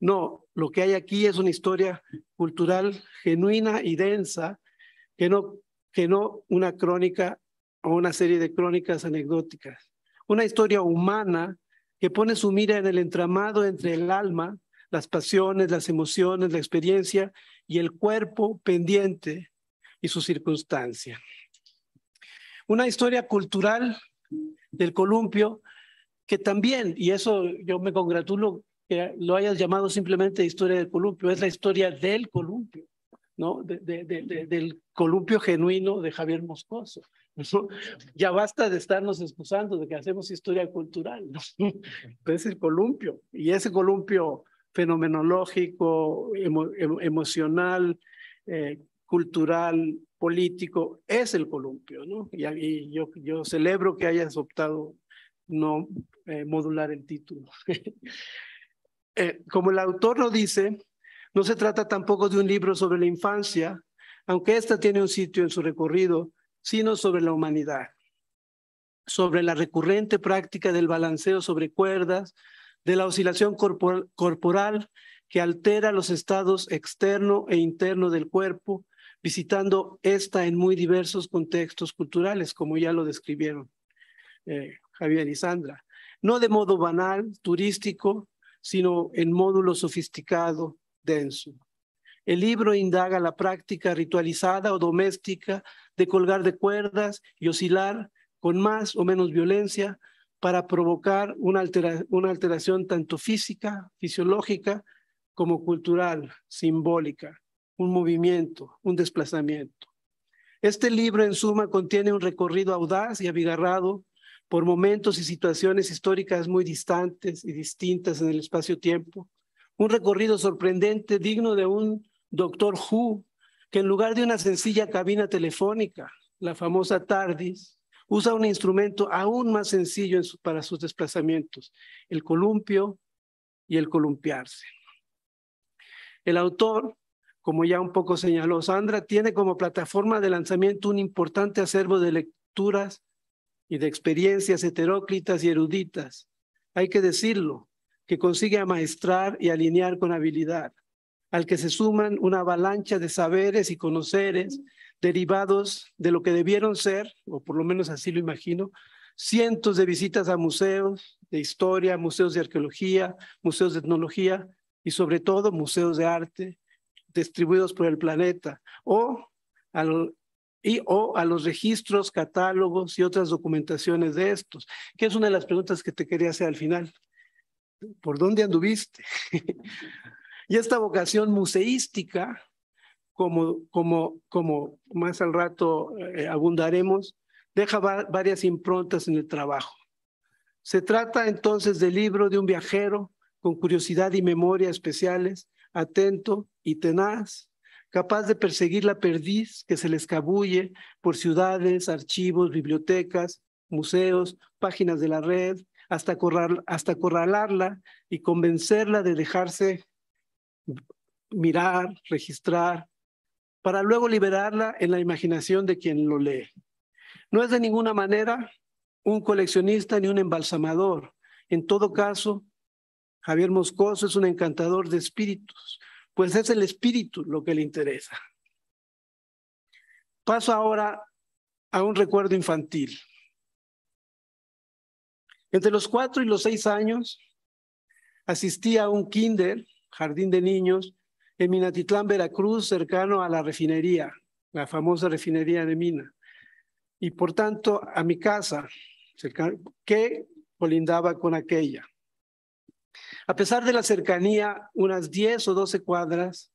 No, lo que hay aquí es una historia cultural genuina y densa, que no, que no una crónica o una serie de crónicas anecdóticas. Una historia humana que pone su mira en el entramado entre el alma, las pasiones, las emociones, la experiencia y el cuerpo pendiente y su circunstancia. Una historia cultural del columpio que también, y eso yo me congratulo que lo hayas llamado simplemente historia del columpio, es la historia del columpio, ¿no? del columpio genuino de Javier Moscoso. Ya basta de estarnos excusando de que hacemos historia cultural, ¿no? es el columpio, y ese columpio fenomenológico, em, emocional, eh, cultural, político, es el columpio, ¿no? Y, yo, celebro que hayas optado no eh, modular el título. Eh, como el autor lo dice, no se trata tampoco de un libro sobre la infancia, aunque ésta tiene un sitio en su recorrido, sino sobre la humanidad, sobre la recurrente práctica del balanceo sobre cuerdas, de la oscilación corporal, que altera los estados externo e interno del cuerpo, visitando esta en muy diversos contextos culturales, como ya lo describieron eh, Javier y Sandra. No de modo banal, turístico, sino en módulo sofisticado, denso. El libro indaga la práctica ritualizada o doméstica de colgar de cuerdas y oscilar con más o menos violencia para provocar una, alteración tanto física, fisiológica, como cultural, simbólica, un movimiento, un desplazamiento. Este libro, en suma, contiene un recorrido audaz y abigarrado por momentos y situaciones históricas muy distantes y distintas en el espacio-tiempo. Un recorrido sorprendente, digno de un Doctor Who, que en lugar de una sencilla cabina telefónica, la famosa TARDIS, Usa un instrumento aún más sencillo para sus desplazamientos, el columpio y el columpiarse. El autor, como ya un poco señaló Sandra, tiene como plataforma de lanzamiento un importante acervo de lecturas y de experiencias heteróclitas y eruditas. Hay que decirlo, que consigue amaestrar y alinear con habilidad, al que se suman una avalancha de saberes y conoceres derivados de lo que debieron ser, o por lo menos así lo imagino, cientos de visitas a museos de historia, museos de arqueología, museos de etnología y sobre todo museos de arte distribuidos por el planeta o a, y, o a los registros, catálogos y otras documentaciones de estos, que es una de las preguntas que te quería hacer al final. ¿Por dónde anduviste? y esta vocación museística como, como, como más al rato eh, abundaremos, deja varias improntas en el trabajo. Se trata entonces del libro de un viajero con curiosidad y memoria especiales, atento y tenaz, capaz de perseguir la perdiz que se le escabulle por ciudades, archivos, bibliotecas, museos, páginas de la red, hasta, hasta acorralarla y convencerla de dejarse mirar, registrar, para luego liberarla en la imaginación de quien lo lee. No es de ninguna manera un coleccionista ni un embalsamador. En todo caso, Javier Moscoso es un encantador de espíritus, pues es el espíritu lo que le interesa. Paso ahora a un recuerdo infantil. Entre los cuatro y los seis años, asistí a un kinder, jardín de niños, en Minatitlán, Veracruz, cercano a la refinería, la famosa refinería de Mina, y por tanto a mi casa, que colindaba con aquella. A pesar de la cercanía, unas 10 o 12 cuadras,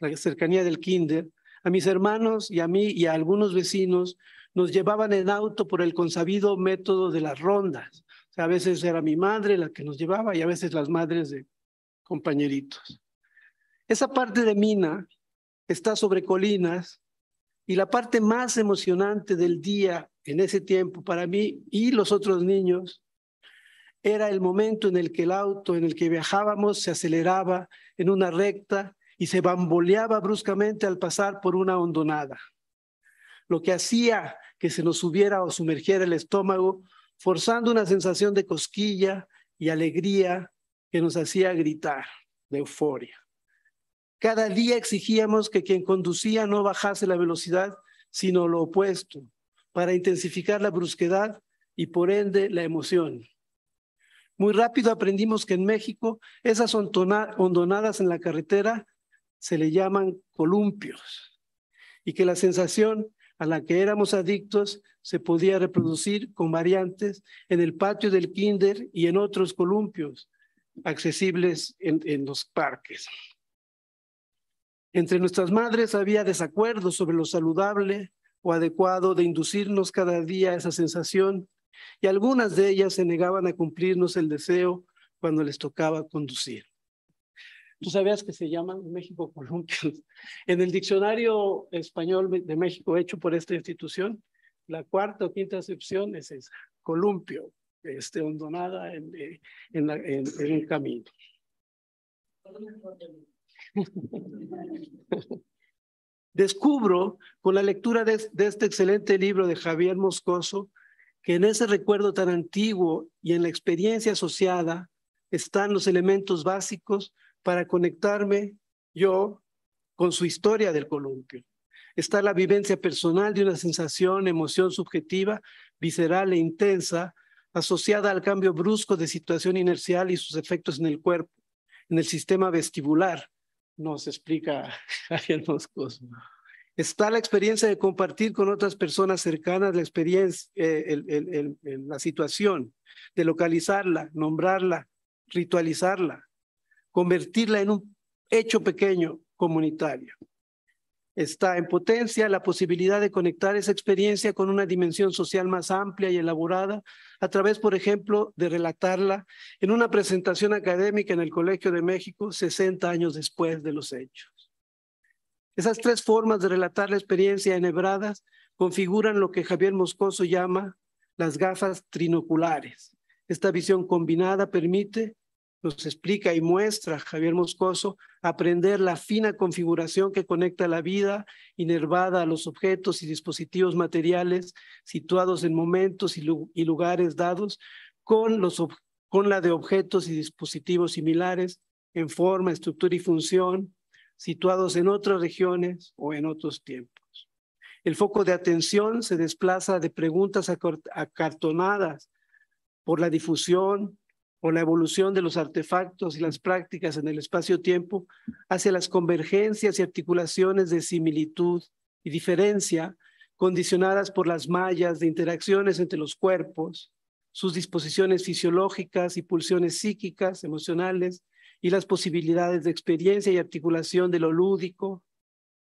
la cercanía del kinder, a mis hermanos y a mí y a algunos vecinos nos llevaban en auto por el consabido método de las rondas. O sea, a veces era mi madre la que nos llevaba y a veces las madres de compañeritos. Esa parte de Mina está sobre colinas y la parte más emocionante del día en ese tiempo para mí y los otros niños era el momento en el que el auto en el que viajábamos se aceleraba en una recta y se bamboleaba bruscamente al pasar por una hondonada, lo que hacía que se nos subiera o sumergiera el estómago, forzando una sensación de cosquilla y alegría que nos hacía gritar de euforia. Cada día exigíamos que quien conducía no bajase la velocidad, sino lo opuesto, para intensificar la brusquedad y por ende la emoción. Muy rápido aprendimos que en México esas hondonadas en la carretera se le llaman columpios y que la sensación a la que éramos adictos se podía reproducir con variantes en el patio del kinder y en otros columpios accesibles en, en los parques. Entre nuestras madres había desacuerdos sobre lo saludable o adecuado de inducirnos cada día a esa sensación y algunas de ellas se negaban a cumplirnos el deseo cuando les tocaba conducir. Tú sabías que se llaman México columpios. En el diccionario español de México hecho por esta institución, la cuarta o quinta acepción es columpio, este, hondonada en, eh, en, en camino. Descubro con la lectura de, este excelente libro de Javier Moscoso que en ese recuerdo tan antiguo y en la experiencia asociada están los elementos básicos para conectarme yo con su historia del columpio. Está la vivencia personal de una sensación, emoción subjetiva, visceral e intensa, asociada al cambio brusco de situación inercial y sus efectos en el cuerpo, en el sistema vestibular, nos explica Ariel Moscoso. Está la experiencia de compartir con otras personas cercanas la experiencia, eh, la situación, de localizarla, nombrarla, ritualizarla, convertirla en un hecho pequeño comunitario está en potencia la posibilidad de conectar esa experiencia con una dimensión social más amplia y elaborada a través, por ejemplo, de relatarla en una presentación académica en el Colegio de México 60 años después de los hechos. Esas tres formas de relatar la experiencia enhebradas configuran lo que Javier Moscoso llama las gafas trinoculares. Esta visión combinada permite nos explica y muestra Javier Moscoso, aprender la fina configuración que conecta la vida inervada a los objetos y dispositivos materiales situados en momentos y, lugares dados con, los con la de objetos y dispositivos similares en forma, estructura y función, situados en otras regiones o en otros tiempos. El foco de atención se desplaza de preguntas acartonadas por la difusión o la evolución de los artefactos y las prácticas en el espacio-tiempo hacia las convergencias y articulaciones de similitud y diferencia condicionadas por las mallas de interacciones entre los cuerpos, sus disposiciones fisiológicas y pulsiones psíquicas, emocionales, y las posibilidades de experiencia y articulación de lo lúdico,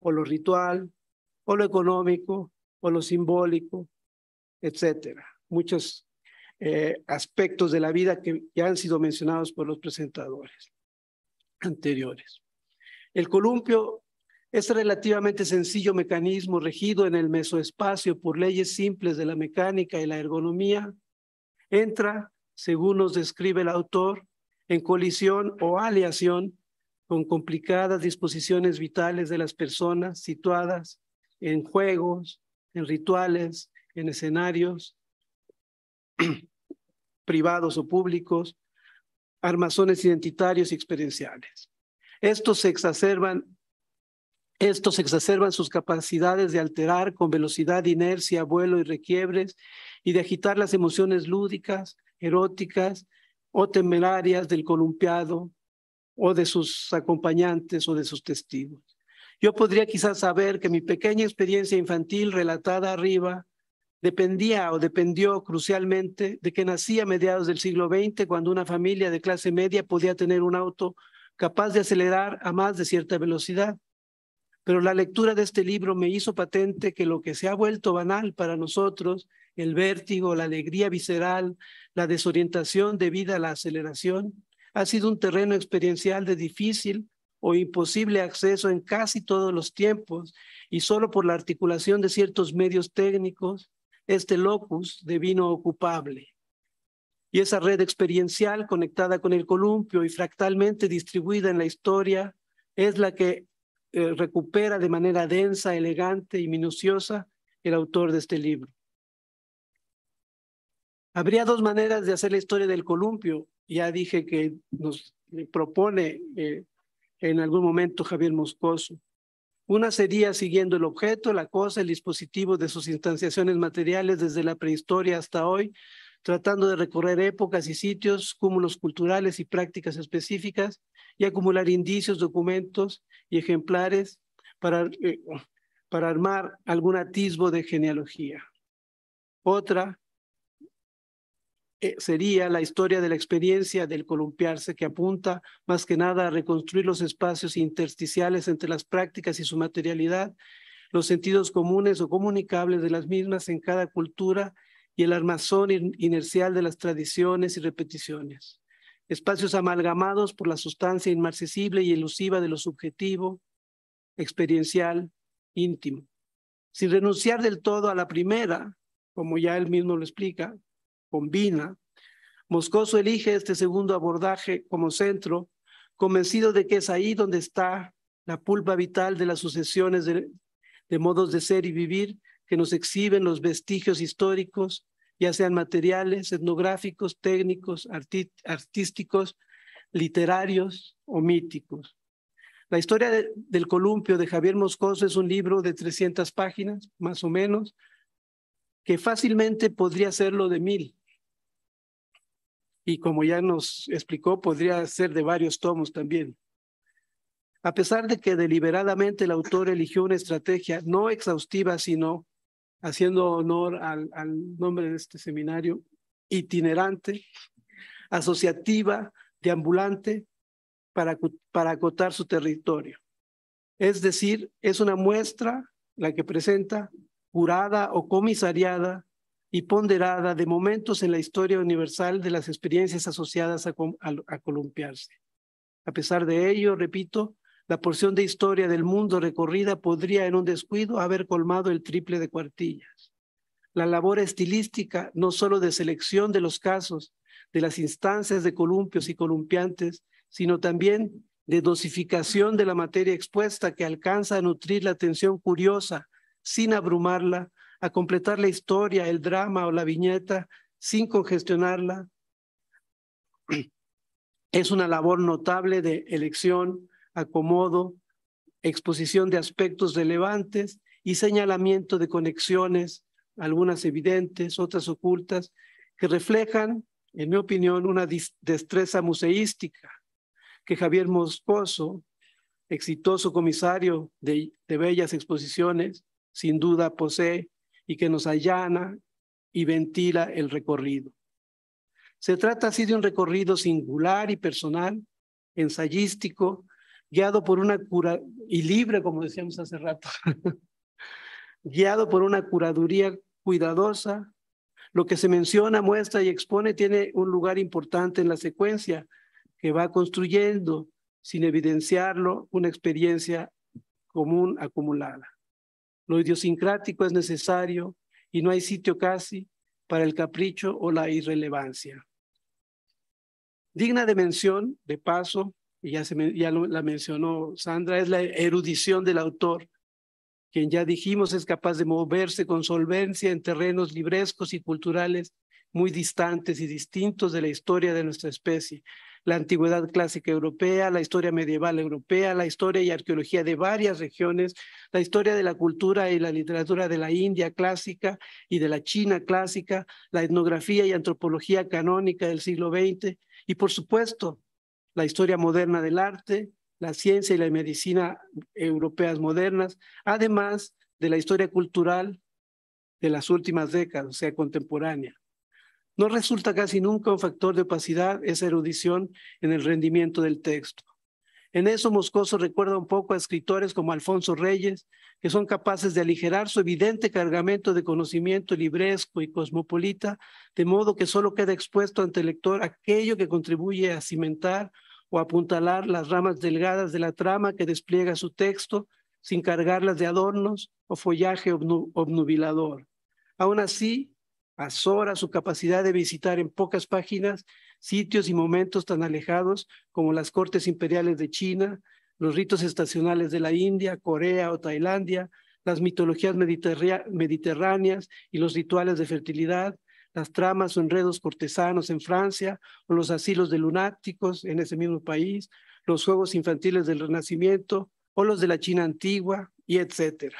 o lo ritual, o lo económico, o lo simbólico, etcétera. Muchos eh, aspectos de la vida que ya han sido mencionados por los presentadores anteriores. El columpio es relativamente sencillo mecanismo regido en el mesoespacio por leyes simples de la mecánica y la ergonomía. Entra, según nos describe el autor, en colisión o aleación con complicadas disposiciones vitales de las personas situadas en juegos, en rituales, en escenarios, privados o públicos, armazones identitarios y experienciales. Estos se exacerban, estos exacerban sus capacidades de alterar con velocidad, inercia, vuelo y requiebres y de agitar las emociones lúdicas, eróticas o temerarias del columpiado o de sus acompañantes o de sus testigos. Yo podría quizás saber que mi pequeña experiencia infantil relatada arriba dependía o dependió crucialmente de que nacía a mediados del siglo XX, cuando una familia de clase media podía tener un auto capaz de acelerar a más de cierta velocidad. Pero la lectura de este libro me hizo patente que lo que se ha vuelto banal para nosotros, el vértigo, la alegría visceral, la desorientación debida a la aceleración, ha sido un terreno experiencial de difícil o imposible acceso en casi todos los tiempos y solo por la articulación de ciertos medios técnicos este locus de vino ocupable. Y esa red experiencial conectada con el columpio y fractalmente distribuida en la historia es la que eh, recupera de manera densa, elegante y minuciosa el autor de este libro. Habría dos maneras de hacer la historia del columpio. Ya dije que nos propone eh, en algún momento Javier Moscoso. Una sería siguiendo el objeto, la cosa, el dispositivo de sus instanciaciones materiales desde la prehistoria hasta hoy, tratando de recorrer épocas y sitios, cúmulos culturales y prácticas específicas y acumular indicios, documentos y ejemplares para, eh, para armar algún atisbo de genealogía. Otra eh, sería la historia de la experiencia del columpiarse que apunta más que nada a reconstruir los espacios intersticiales entre las prácticas y su materialidad, los sentidos comunes o comunicables de las mismas en cada cultura y el armazón inercial de las tradiciones y repeticiones. Espacios amalgamados por la sustancia inmarcesible y elusiva de lo subjetivo, experiencial, íntimo. Sin renunciar del todo a la primera, como ya él mismo lo explica, combina. Moscoso elige este segundo abordaje como centro, convencido de que es ahí donde está la pulpa vital de las sucesiones de, modos de ser y vivir que nos exhiben los vestigios históricos, ya sean materiales, etnográficos, técnicos, artísticos, literarios o míticos. La historia del columpio de Javier Moscoso es un libro de 300 páginas, más o menos, que fácilmente podría serlo de mil y como ya nos explicó, podría ser de varios tomos también. A pesar de que deliberadamente el autor eligió una estrategia no exhaustiva, sino, haciendo honor al, nombre de este seminario, itinerante, asociativa, deambulante, para, para acotar su territorio. Es decir, es una muestra la que presenta, curada o comisariada y ponderada de momentos en la historia universal de las experiencias asociadas a, columpiarse. A pesar de ello, repito, la porción de historia del mundo recorrida podría en un descuido haber colmado el triple de cuartillas. La labor estilística, no solo de selección de los casos, de las instancias de columpios y columpiantes, sino también de dosificación de la materia expuesta que alcanza a nutrir la atención curiosa sin abrumarla a completar la historia, el drama o la viñeta sin congestionarla. Es una labor notable de elección, acomodo, exposición de aspectos relevantes y señalamiento de conexiones, algunas evidentes, otras ocultas, que reflejan, en mi opinión, una destreza museística que Javier Moscoso, exitoso comisario de, de bellas exposiciones, sin duda posee y que nos allana y ventila el recorrido. Se trata así de un recorrido singular y personal, ensayístico, guiado por una cura y libre, como decíamos hace rato, guiado por una curaduría cuidadosa. Lo que se menciona, muestra y expone tiene un lugar importante en la secuencia que va construyendo, sin evidenciarlo, una experiencia común acumulada. Lo idiosincrático es necesario y no hay sitio casi para el capricho o la irrelevancia. Digna de mención, de paso, y ya, se la mencionó Sandra, es la erudición del autor, quien ya dijimos es capaz de moverse con solvencia en terrenos librescos y culturales muy distantes y distintos de la historia de nuestra especie, la antigüedad clásica europea, la historia medieval europea, la historia y arqueología de varias regiones, la historia de la cultura y la literatura de la India clásica y de la China clásica, la etnografía y antropología canónica del siglo XX y, por supuesto, la historia moderna del arte, la ciencia y la medicina europeas modernas, además de la historia cultural de las últimas décadas, o sea, contemporánea. No resulta casi nunca un factor de opacidad esa erudición en el rendimiento del texto. En eso Moscoso recuerda un poco a escritores como Alfonso Reyes, que son capaces de aligerar su evidente cargamento de conocimiento libresco y cosmopolita, de modo que solo queda expuesto ante el lector aquello que contribuye a cimentar o apuntalar las ramas delgadas de la trama que despliega su texto, sin cargarlas de adornos o follaje obnubilador. Aún así, azora su capacidad de visitar en pocas páginas sitios y momentos tan alejados como las cortes imperiales de China, los ritos estacionales de la India, Corea o Tailandia, las mitologías mediterráneas y los rituales de fertilidad, las tramas o enredos cortesanos en Francia o los asilos de lunáticos en ese mismo país, los juegos infantiles del Renacimiento o los de la China antigua y etcétera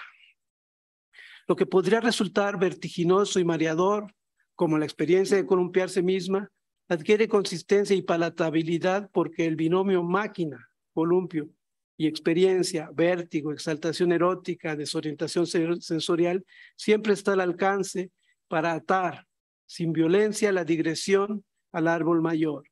lo que podría resultar vertiginoso y mareador, como la experiencia de columpiarse misma, adquiere consistencia y palatabilidad porque el binomio máquina, columpio y experiencia, vértigo, exaltación erótica, desorientación sensorial, siempre está al alcance para atar sin violencia la digresión al árbol mayor.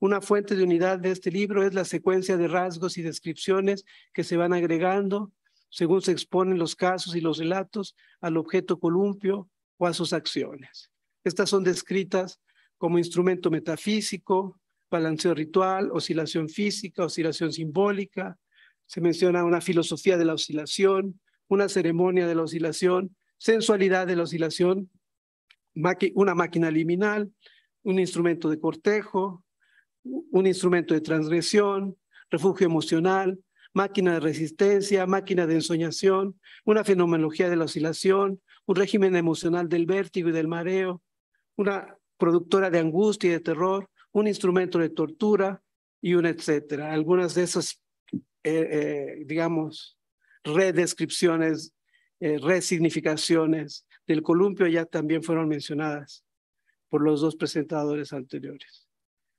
Una fuente de unidad de este libro es la secuencia de rasgos y descripciones que se van agregando según se exponen los casos y los relatos, al objeto columpio o a sus acciones. Estas son descritas como instrumento metafísico, balanceo ritual, oscilación física, oscilación simbólica. Se menciona una filosofía de la oscilación, una ceremonia de la oscilación, sensualidad de la oscilación, una máquina liminal, un instrumento de cortejo, un instrumento de transgresión, refugio emocional, máquina de resistencia, máquina de ensoñación, una fenomenología de la oscilación, un régimen emocional del vértigo y del mareo, una productora de angustia y de terror, un instrumento de tortura y un etcétera. Algunas de esas, eh, eh, digamos, redescripciones, eh, resignificaciones del columpio ya también fueron mencionadas por los dos presentadores anteriores.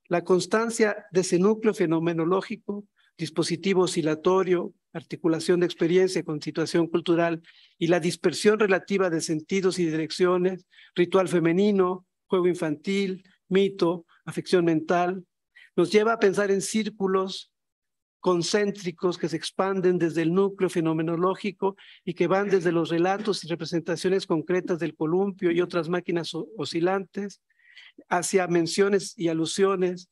La constancia de ese núcleo fenomenológico dispositivo oscilatorio, articulación de experiencia con situación cultural y la dispersión relativa de sentidos y direcciones, ritual femenino, juego infantil, mito, afección mental, nos lleva a pensar en círculos concéntricos que se expanden desde el núcleo fenomenológico y que van desde los relatos y representaciones concretas del columpio y otras máquinas oscilantes hacia menciones y alusiones,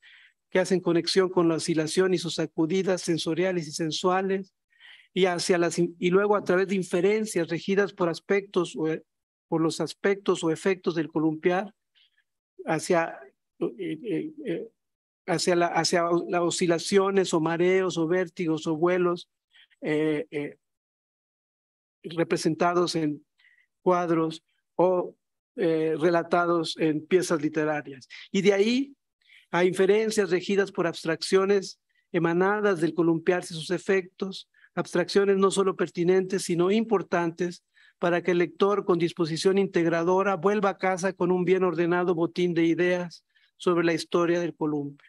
que hacen conexión con la oscilación y sus sacudidas sensoriales y sensuales, y, hacia las, y luego a través de inferencias regidas por aspectos o, por los aspectos o efectos del columpiar hacia, eh, eh, eh, hacia, la, hacia las oscilaciones o mareos o vértigos o vuelos representados en cuadros o relatados en piezas literarias. Y de ahí a inferencias regidas por abstracciones emanadas del columpiarse sus efectos, abstracciones no solo pertinentes, sino importantes para que el lector con disposición integradora vuelva a casa con un bien ordenado botín de ideas sobre la historia del columpio.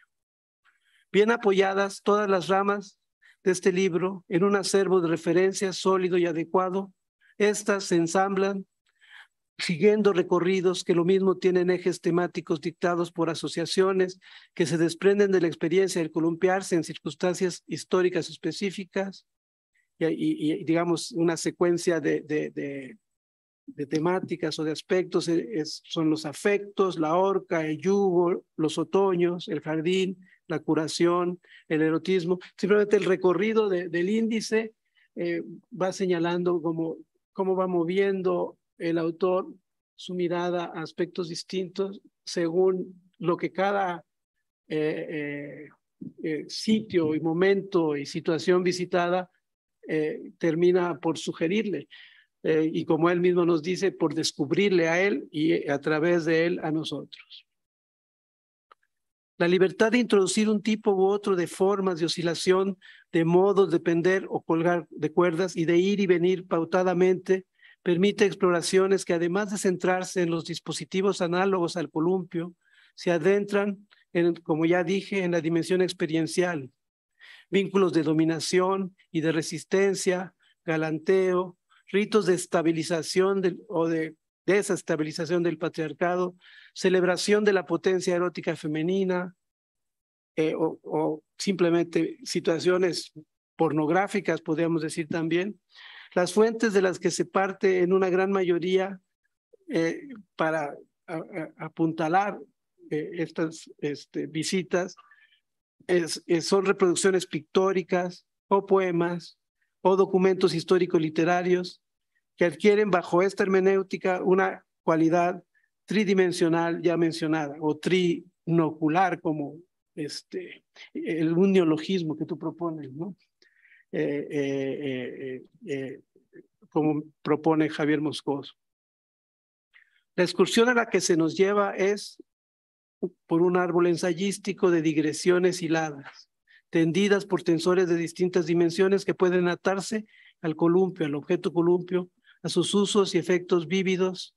Bien apoyadas todas las ramas de este libro en un acervo de referencias sólido y adecuado, estas se ensamblan siguiendo recorridos que lo mismo tienen ejes temáticos dictados por asociaciones que se desprenden de la experiencia del columpiarse en circunstancias históricas específicas y, digamos una secuencia de, de, temáticas o de aspectos eh, son los afectos, la horca, el yugo, los otoños, el jardín, la curación, el erotismo. Simplemente el recorrido del índice eh, va señalando cómo va moviendo el autor su mirada a aspectos distintos según lo que cada eh, eh, eh, sitio y momento y situación visitada termina por sugerirle. y como él mismo nos dice, por descubrirle a él y a través de él a nosotros. La libertad de introducir un tipo u otro de formas de oscilación, de modos de pender o colgar de cuerdas y de ir y venir pautadamente permite exploraciones que además de centrarse en los dispositivos análogos al columpio, se adentran, en, como ya dije, en la dimensión experiencial. Vínculos de dominación y de resistencia, galanteo, ritos de estabilización o de desestabilización del patriarcado, celebración de la potencia erótica femenina eh, o simplemente situaciones pornográficas, podríamos decir también, las fuentes de las que se parte en una gran mayoría eh, para apuntalar eh, estas este, visitas son reproducciones pictóricas o poemas o documentos histórico-literarios que adquieren bajo esta hermenéutica una cualidad tridimensional ya mencionada o trinocular como este, el, un neologismo que tú propones, ¿no? Eh, eh, eh, como propone Javier Moscoso. La excursión a la que se nos lleva es por un árbol ensayístico de digresiones hiladas, tendidas por tensores de distintas dimensiones que pueden atarse al columpio, al objeto columpio, a sus usos y efectos vívidos,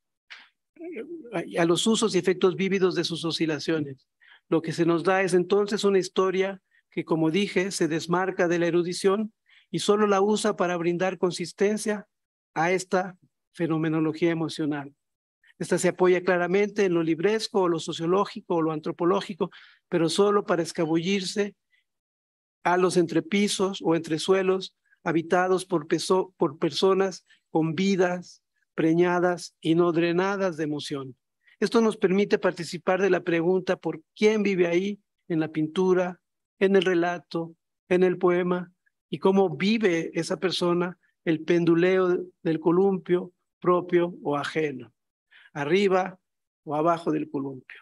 a los usos y efectos vívidos de sus oscilaciones. Lo que se nos da es entonces una historia que, como dije, se desmarca de la erudición y solo la usa para brindar consistencia a esta fenomenología emocional. Esta se apoya claramente en lo libresco, o lo sociológico, o lo antropológico, pero solo para escabullirse a los entrepisos o entre suelos habitados por, por personas con vidas preñadas y no drenadas de emoción. Esto nos permite participar de la pregunta por quién vive ahí, en la pintura, en el relato, en el poema, y cómo vive esa persona el penduleo del columpio propio o ajeno, arriba o abajo del columpio.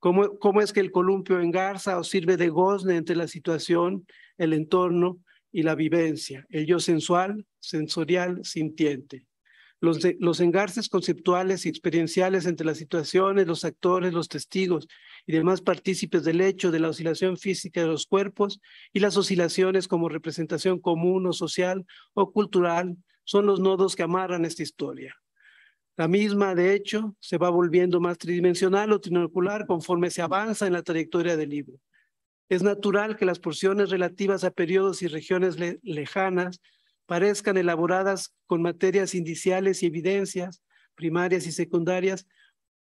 ¿Cómo, es que el columpio engarza o sirve de gozne entre la situación, el entorno y la vivencia, el yo sensual, sensorial, sintiente? Los, los engarces conceptuales y experienciales entre las situaciones, los actores, los testigos y demás partícipes del hecho de la oscilación física de los cuerpos y las oscilaciones como representación común o social o cultural son los nodos que amarran esta historia. La misma, de hecho, se va volviendo más tridimensional o trinocular conforme se avanza en la trayectoria del libro. Es natural que las porciones relativas a periodos y regiones lejanas parezcan elaboradas con materias indiciales y evidencias primarias y secundarias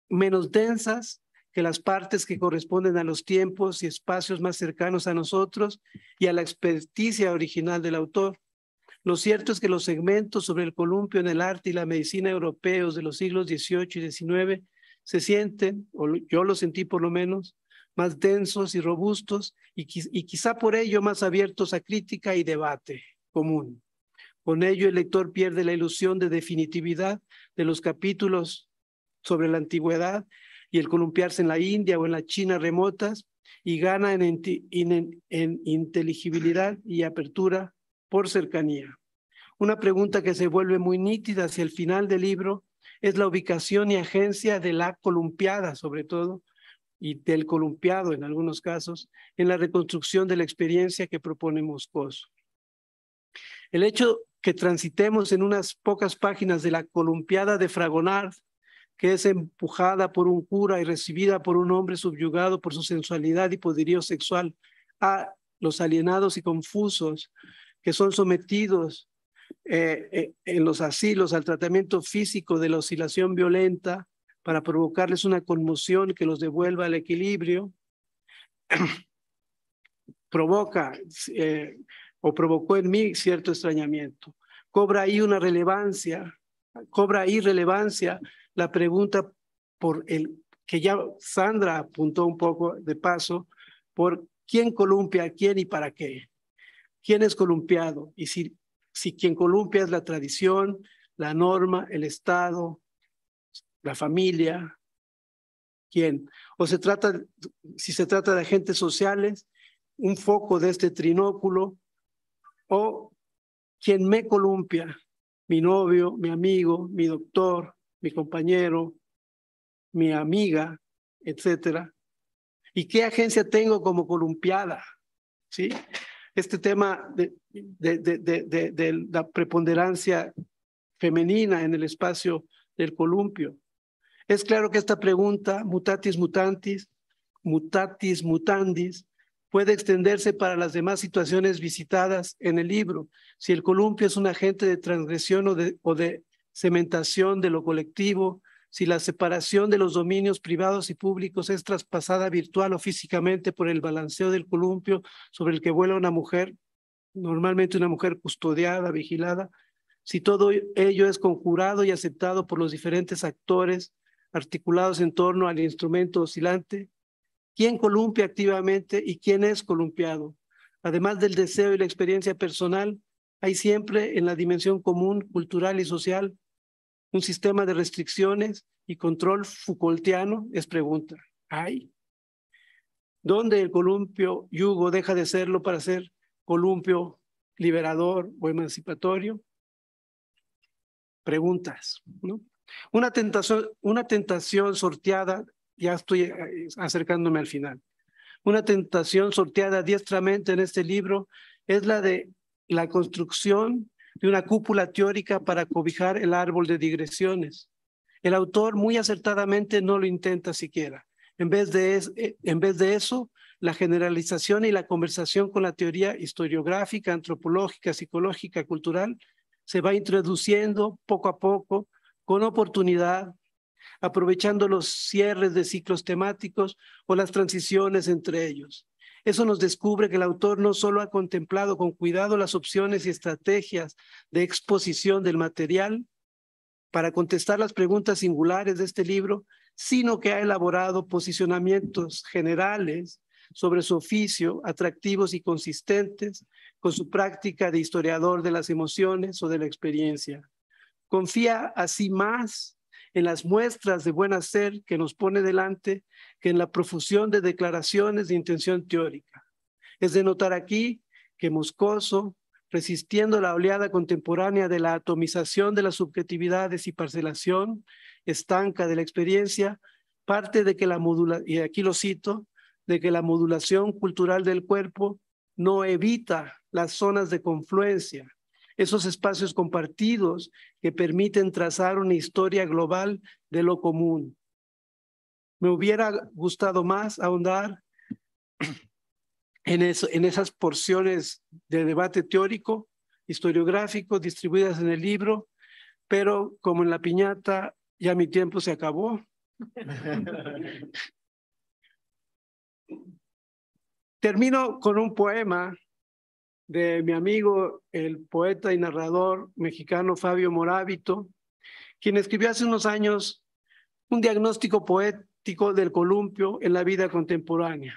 menos densas que las partes que corresponden a los tiempos y espacios más cercanos a nosotros y a la experticia original del autor. Lo cierto es que los segmentos sobre el columpio en el arte y la medicina europeos de los siglos XVIII y XIX se sienten, o yo lo sentí por lo menos, más densos y robustos y, y quizá por ello más abiertos a crítica y debate común. Con ello el lector pierde la ilusión de definitividad de los capítulos sobre la antigüedad y el columpiarse en la India o en la China remotas y gana en, inteligibilidad y apertura por cercanía. Una pregunta que se vuelve muy nítida hacia el final del libro es la ubicación y agencia de la columpiada, sobre todo, y del columpiado en algunos casos, en la reconstrucción de la experiencia que propone Moscoso. El hecho que transitemos en unas pocas páginas de la columpiada de Fragonard que es empujada por un cura y recibida por un hombre subyugado por su sensualidad y poderío sexual, a los alienados y confusos que son sometidos eh, eh, en los asilos al tratamiento físico de la oscilación violenta para provocarles una conmoción que los devuelva al equilibrio, provoca eh, o provocó en mí cierto extrañamiento. Cobra ahí una relevancia, cobra ahí relevancia la pregunta por el que ya Sandra apuntó un poco de paso, por quién columpia a quién y para qué. ¿Quién es columpiado? Y si, si quien columpia es la tradición, la norma, el Estado, la familia, ¿quién? O se trata, si se trata de agentes sociales, un foco de este trinóculo, o ¿quién me columpia, mi novio, mi amigo, mi doctor, mi compañero, mi amiga, etcétera. ¿Y qué agencia tengo como columpiada? ¿Sí? Este tema de, de, de, de, la preponderancia femenina en el espacio del columpio. Es claro que esta pregunta, mutatis mutantis, mutatis mutandis, puede extenderse para las demás situaciones visitadas en el libro. Si el columpio es un agente de transgresión o de, o de cementación de lo colectivo, si la separación de los dominios privados y públicos es traspasada virtual o físicamente por el balanceo del columpio sobre el que vuela una mujer, normalmente una mujer custodiada, vigilada, si todo ello es conjurado y aceptado por los diferentes actores articulados en torno al instrumento oscilante, quién columpia activamente y quién es columpiado. Además del deseo y la experiencia personal, hay siempre en la dimensión común, cultural y social un sistema de restricciones y control Foucaultiano? Es pregunta. ¿Hay? ¿Dónde el columpio yugo deja de serlo para ser columpio liberador o emancipatorio? Preguntas. ¿no? Una, tentación, una tentación sorteada, ya estoy eh, acercándome al final, una tentación sorteada diestramente en este libro es la de la construcción de una cúpula teórica para cobijar el árbol de digresiones. El autor muy acertadamente no lo intenta siquiera. En vez de, eh, en vez de eso, la generalización y la conversación con la teoría historiográfica, antropológica, psicológica, cultural, se va introduciendo poco a poco, con oportunidad, aprovechando los cierres de ciclos temáticos o las transiciones entre ellos. Eso nos descubre que el autor no solo ha contemplado con cuidado las opciones y estrategias de exposición del material para contestar las preguntas singulares de este libro, sino que ha elaborado posicionamientos generales sobre su oficio, atractivos y consistentes con su práctica de historiador de las emociones o de la experiencia. Confía así más en las muestras de buen hacer que nos pone delante que en la profusión de declaraciones de intención teórica. Es de notar aquí que Moscoso, resistiendo la oleada contemporánea de la atomización de las subjetividades y parcelación estanca de la experiencia, parte de que la modula y aquí lo cito, de que la modulación cultural del cuerpo no evita las zonas de confluencia, esos espacios compartidos que permiten trazar una historia global de lo común. Me hubiera gustado más ahondar en, esas porciones de debate teórico, historiográfico, distribuidas en el libro, pero como en la piñata ya mi tiempo se acabó. Termino con un poema de mi amigo, el poeta y narrador mexicano Fabio Morábito, quien escribió hace unos años un diagnóstico poético del columpio en la vida contemporánea.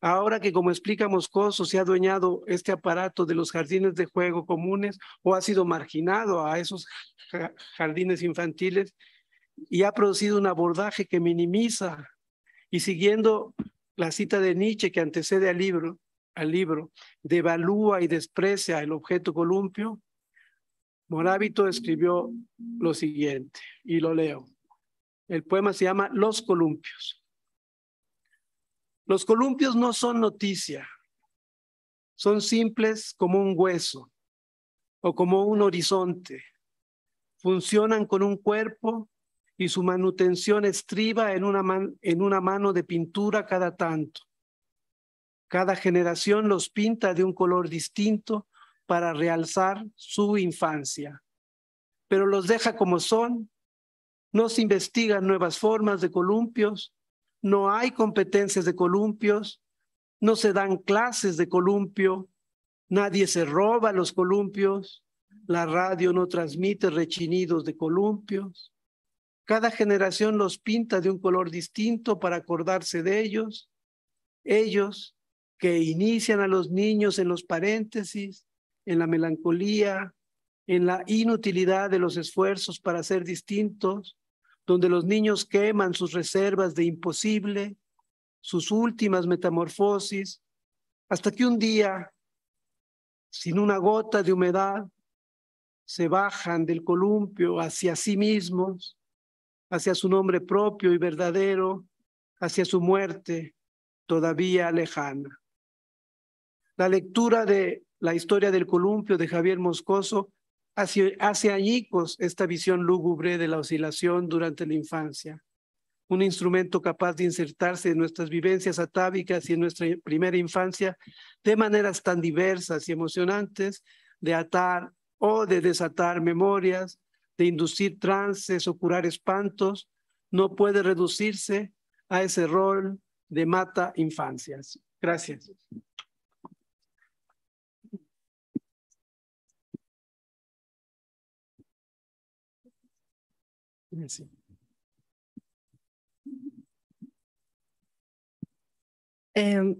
Ahora que, como explica Moscoso, se ha adueñado este aparato de los jardines de juego comunes o ha sido marginado a esos jardines infantiles y ha producido un abordaje que minimiza y siguiendo la cita de Nietzsche que antecede al libro, al libro, devalúa y desprecia el objeto columpio, Morábito escribió lo siguiente, y lo leo. El poema se llama Los columpios. Los columpios no son noticia, son simples como un hueso o como un horizonte. Funcionan con un cuerpo y su manutención estriba en una, en una mano de pintura cada tanto. Cada generación los pinta de un color distinto para realzar su infancia, pero los deja como son. No se investigan nuevas formas de columpios, no hay competencias de columpios, no se dan clases de columpio, nadie se roba los columpios, la radio no transmite rechinidos de columpios. Cada generación los pinta de un color distinto para acordarse de ellos. Ellos que inician a los niños en los paréntesis, en la melancolía, en la inutilidad de los esfuerzos para ser distintos, donde los niños queman sus reservas de imposible, sus últimas metamorfosis, hasta que un día, sin una gota de humedad, se bajan del columpio hacia sí mismos, hacia su nombre propio y verdadero, hacia su muerte todavía lejana la lectura de la historia del columpio de Javier Moscoso hace, hace añicos esta visión lúgubre de la oscilación durante la infancia, un instrumento capaz de insertarse en nuestras vivencias atávicas y en nuestra primera infancia de maneras tan diversas y emocionantes, de atar o de desatar memorias, de inducir trances o curar espantos, no puede reducirse a ese rol de mata infancias. Gracias. Em,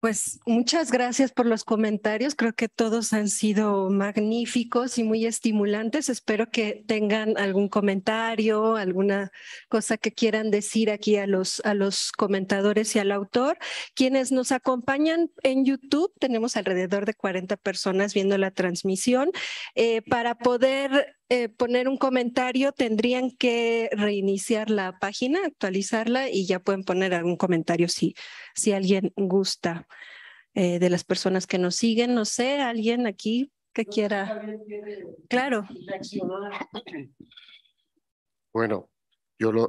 pues muchas gracias por los comentarios. Creo que todos han sido magníficos y muy estimulantes. Espero que tengan algún comentario, alguna cosa que quieran decir aquí a los, a los comentadores y al autor. Quienes nos acompañan en YouTube, tenemos alrededor de 40 personas viendo la transmisión. Eh, para poder eh, poner un comentario, tendrían que reiniciar la página, actualizarla y ya pueden poner algún comentario si, si alguien gusta eh, de las personas que nos siguen. No sé, alguien aquí que quiera. Claro. Bueno, yo lo,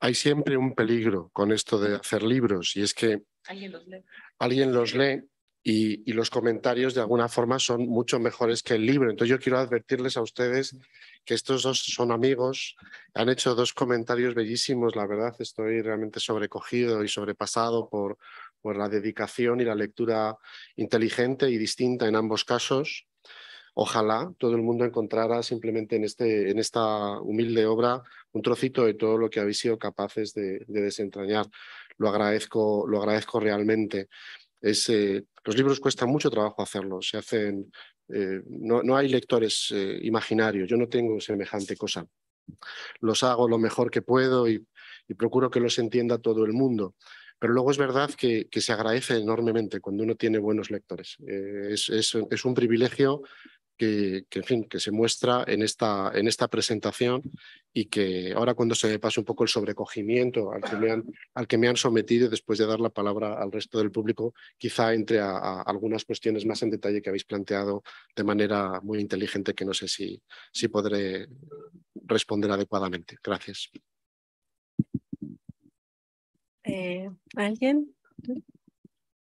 Hay siempre un peligro con esto de hacer libros y es que alguien los lee, alguien los lee y, los comentarios de alguna forma son mucho mejores que el libro. Entonces yo quiero advertirles a ustedes que estos dos son amigos, han hecho dos comentarios bellísimos, la verdad estoy realmente sobrecogido y sobrepasado por, la dedicación y la lectura inteligente y distinta en ambos casos. Ojalá todo el mundo encontrara simplemente este, en, esta humilde obra un trocito de todo lo que habéis sido capaces de, de desentrañar. Lo agradezco, lo agradezco realmente. Eh, los libros cuestan mucho trabajo hacerlos, se hacen, eh, no, hay lectores eh, imaginarios, yo no tengo semejante cosa. Los hago lo mejor que puedo y, procuro que los entienda todo el mundo. Pero luego es verdad que, se agradece enormemente cuando uno tiene buenos lectores. Es, es un privilegio que, en fin, que se muestra en esta, en esta presentación y que ahora cuando se me pase un poco el sobrecogimiento al que me han, al que me han sometido después de dar la palabra al resto del público, quizá entre a, algunas cuestiones más en detalle que habéis planteado de manera muy inteligente que no sé si, si podré responder adecuadamente. Gracias. Eh, ¿Alguien?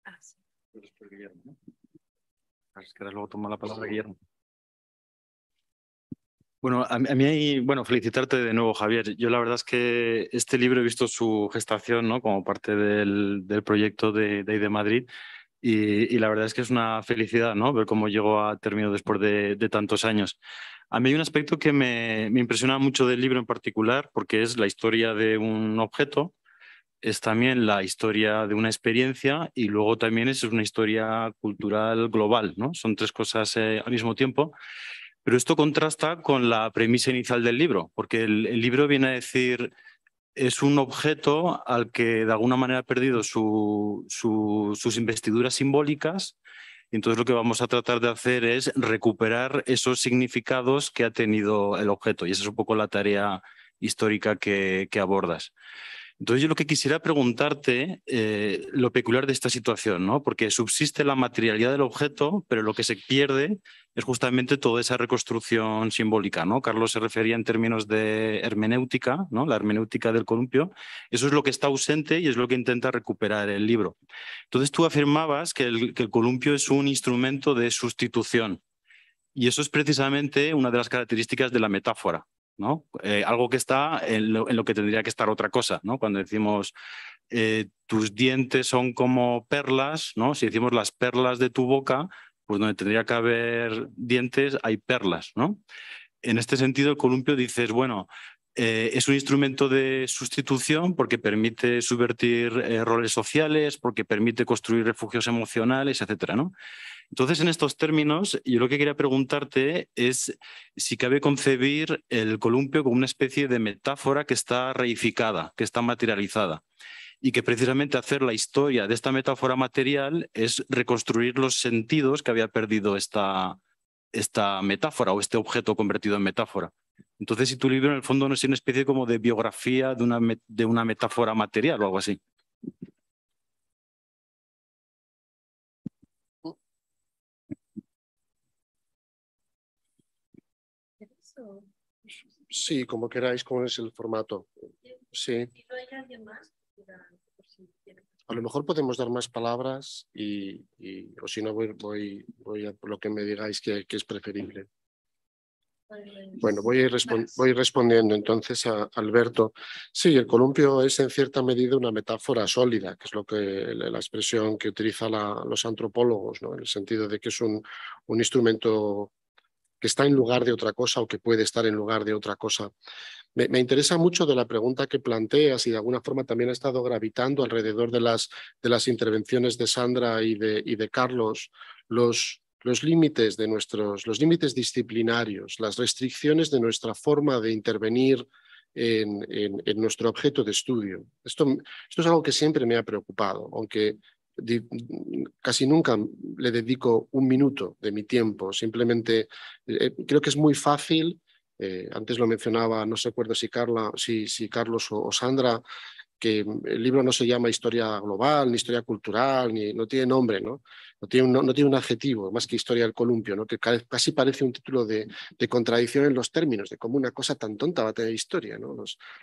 Ah, sí. luego toma la palabra Guillermo. Bueno, a, mí hay, bueno, felicitarte de nuevo, Javier. Yo la verdad es que este libro he visto su gestación, ¿no? Como parte del, del proyecto de, de, e Madrid. Y, y, la verdad es que es una felicidad, ¿no? Ver cómo llegó a término después de, de tantos años. A mí hay un aspecto que me, me impresiona mucho del libro en particular, porque es la historia de un objeto, es también la historia de una experiencia y luego también es una historia cultural global, ¿no? Son tres cosas eh, al mismo tiempo pero esto contrasta con la premisa inicial del libro, porque el, libro viene a decir es un objeto al que de alguna manera ha perdido sus investiduras simbólicas. entonces lo que vamos a tratar de hacer es recuperar esos significados que ha tenido el objeto. Y esa es un poco la tarea histórica que, que abordas. Entonces yo lo que quisiera preguntarte, eh, lo peculiar de esta situación, ¿no? Porque subsiste la materialidad del objeto, pero lo que se pierde es justamente toda esa reconstrucción simbólica, ¿no? Carlos se refería en términos de hermenéutica, ¿no? La hermenéutica del columpio. Eso es lo que está ausente y es lo que intenta recuperar el libro. Entonces tú afirmabas que el columpio es un instrumento de sustitución, y eso es precisamente una de las características de la metáfora, eh, algo que está en lo, que tendría que estar otra cosa, ¿no? Cuando decimos eh, tus dientes son como perlas, ¿no? Si decimos las perlas de tu boca, pues donde tendría que haber dientes hay perlas, ¿no? En este sentido, el columpio dices, bueno, eh, es un instrumento de sustitución porque permite subvertir roles sociales, porque permite construir refugios emocionales, etcétera, ¿no? Entonces, en estos términos, yo lo que quería preguntarte es si cabe concebir el columpio como una especie de metáfora que está reificada, que está materializada y que precisamente hacer la historia de esta metáfora material es reconstruir los sentidos que había perdido esta, esta metáfora o este objeto convertido en metáfora. Entonces, si tu libro en el fondo no es una especie como de biografía de una, de una metáfora material o algo así. Sí, como queráis, cómo es el formato. Sí. A lo mejor podemos dar más palabras y, o si no, voy, voy, voy, a lo que me digáis que, es preferible. Bueno, voy, a ir voy respondiendo entonces a Alberto. Sí, el columpio es en cierta medida una metáfora sólida, que es lo que la expresión que utilizan los antropólogos, ¿no? en el sentido de que es un, un instrumento que está en lugar de otra cosa o que puede estar en lugar de otra cosa. Me, interesa mucho de la pregunta que planteas y de alguna forma también ha estado gravitando alrededor de las, de las intervenciones de Sandra y de, y de Carlos, los, los límites de nuestros, los límites disciplinarios, las restricciones de nuestra forma de intervenir en, en, en, nuestro objeto de estudio. Esto, esto es algo que siempre me ha preocupado, aunque casi nunca le dedico un minuto de mi tiempo. Simplemente eh, creo que es muy fácil. Eh, antes lo mencionaba, no se acuerdo si, Carla, si Carlos o Sandra, que el libro no se llama historia global, ni historia cultural, ni no tiene nombre, ¿no? No tiene, un, no, tiene un adjetivo más que historia del columpio, ¿no? que casi parece un título de, contradicción en los términos, de cómo una cosa tan tonta va a tener historia. ¿no?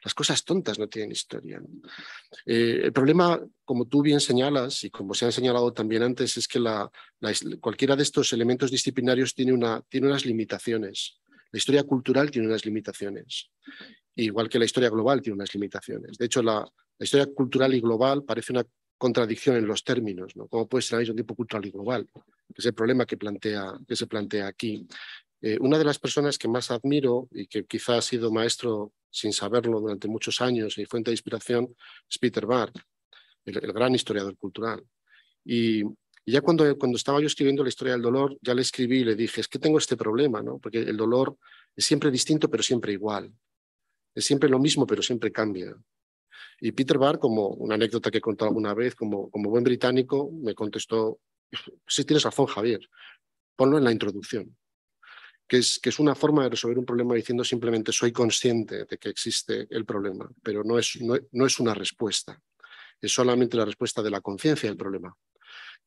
las cosas tontas no tienen historia. Eh, el problema, como tú bien señalas y como se ha señalado también antes, es que cualquiera de estos elementos disciplinarios tiene, una, tiene unas limitaciones. La historia cultural tiene unas limitaciones igual que la historia global tiene unas limitaciones. De hecho, la, la historia cultural y global parece una contradicción en los términos, ¿no? ¿Cómo puede ser al mismo tiempo cultural y global? Que es el problema que, se plantea aquí. Eh, una de las personas que más admiro y que quizá ha sido maestro sin saberlo durante muchos años y fuente de inspiración es Peter Barr, el, gran historiador cultural. Y, ya cuando, cuando estaba yo escribiendo la historia del dolor, ya le escribí y le dije, es que tengo este problema, ¿no? Porque el dolor es siempre distinto, pero siempre igual. Es siempre lo mismo, pero siempre cambia. Y Peter Barr, como una anécdota que he contado alguna vez, como, como buen británico, me contestó, sí tienes razón, Javier, ponlo en la introducción. Que es, que es, una forma de resolver un problema diciendo simplemente soy consciente de que existe el problema, pero no es, es una respuesta, es solamente la respuesta de la conciencia del problema.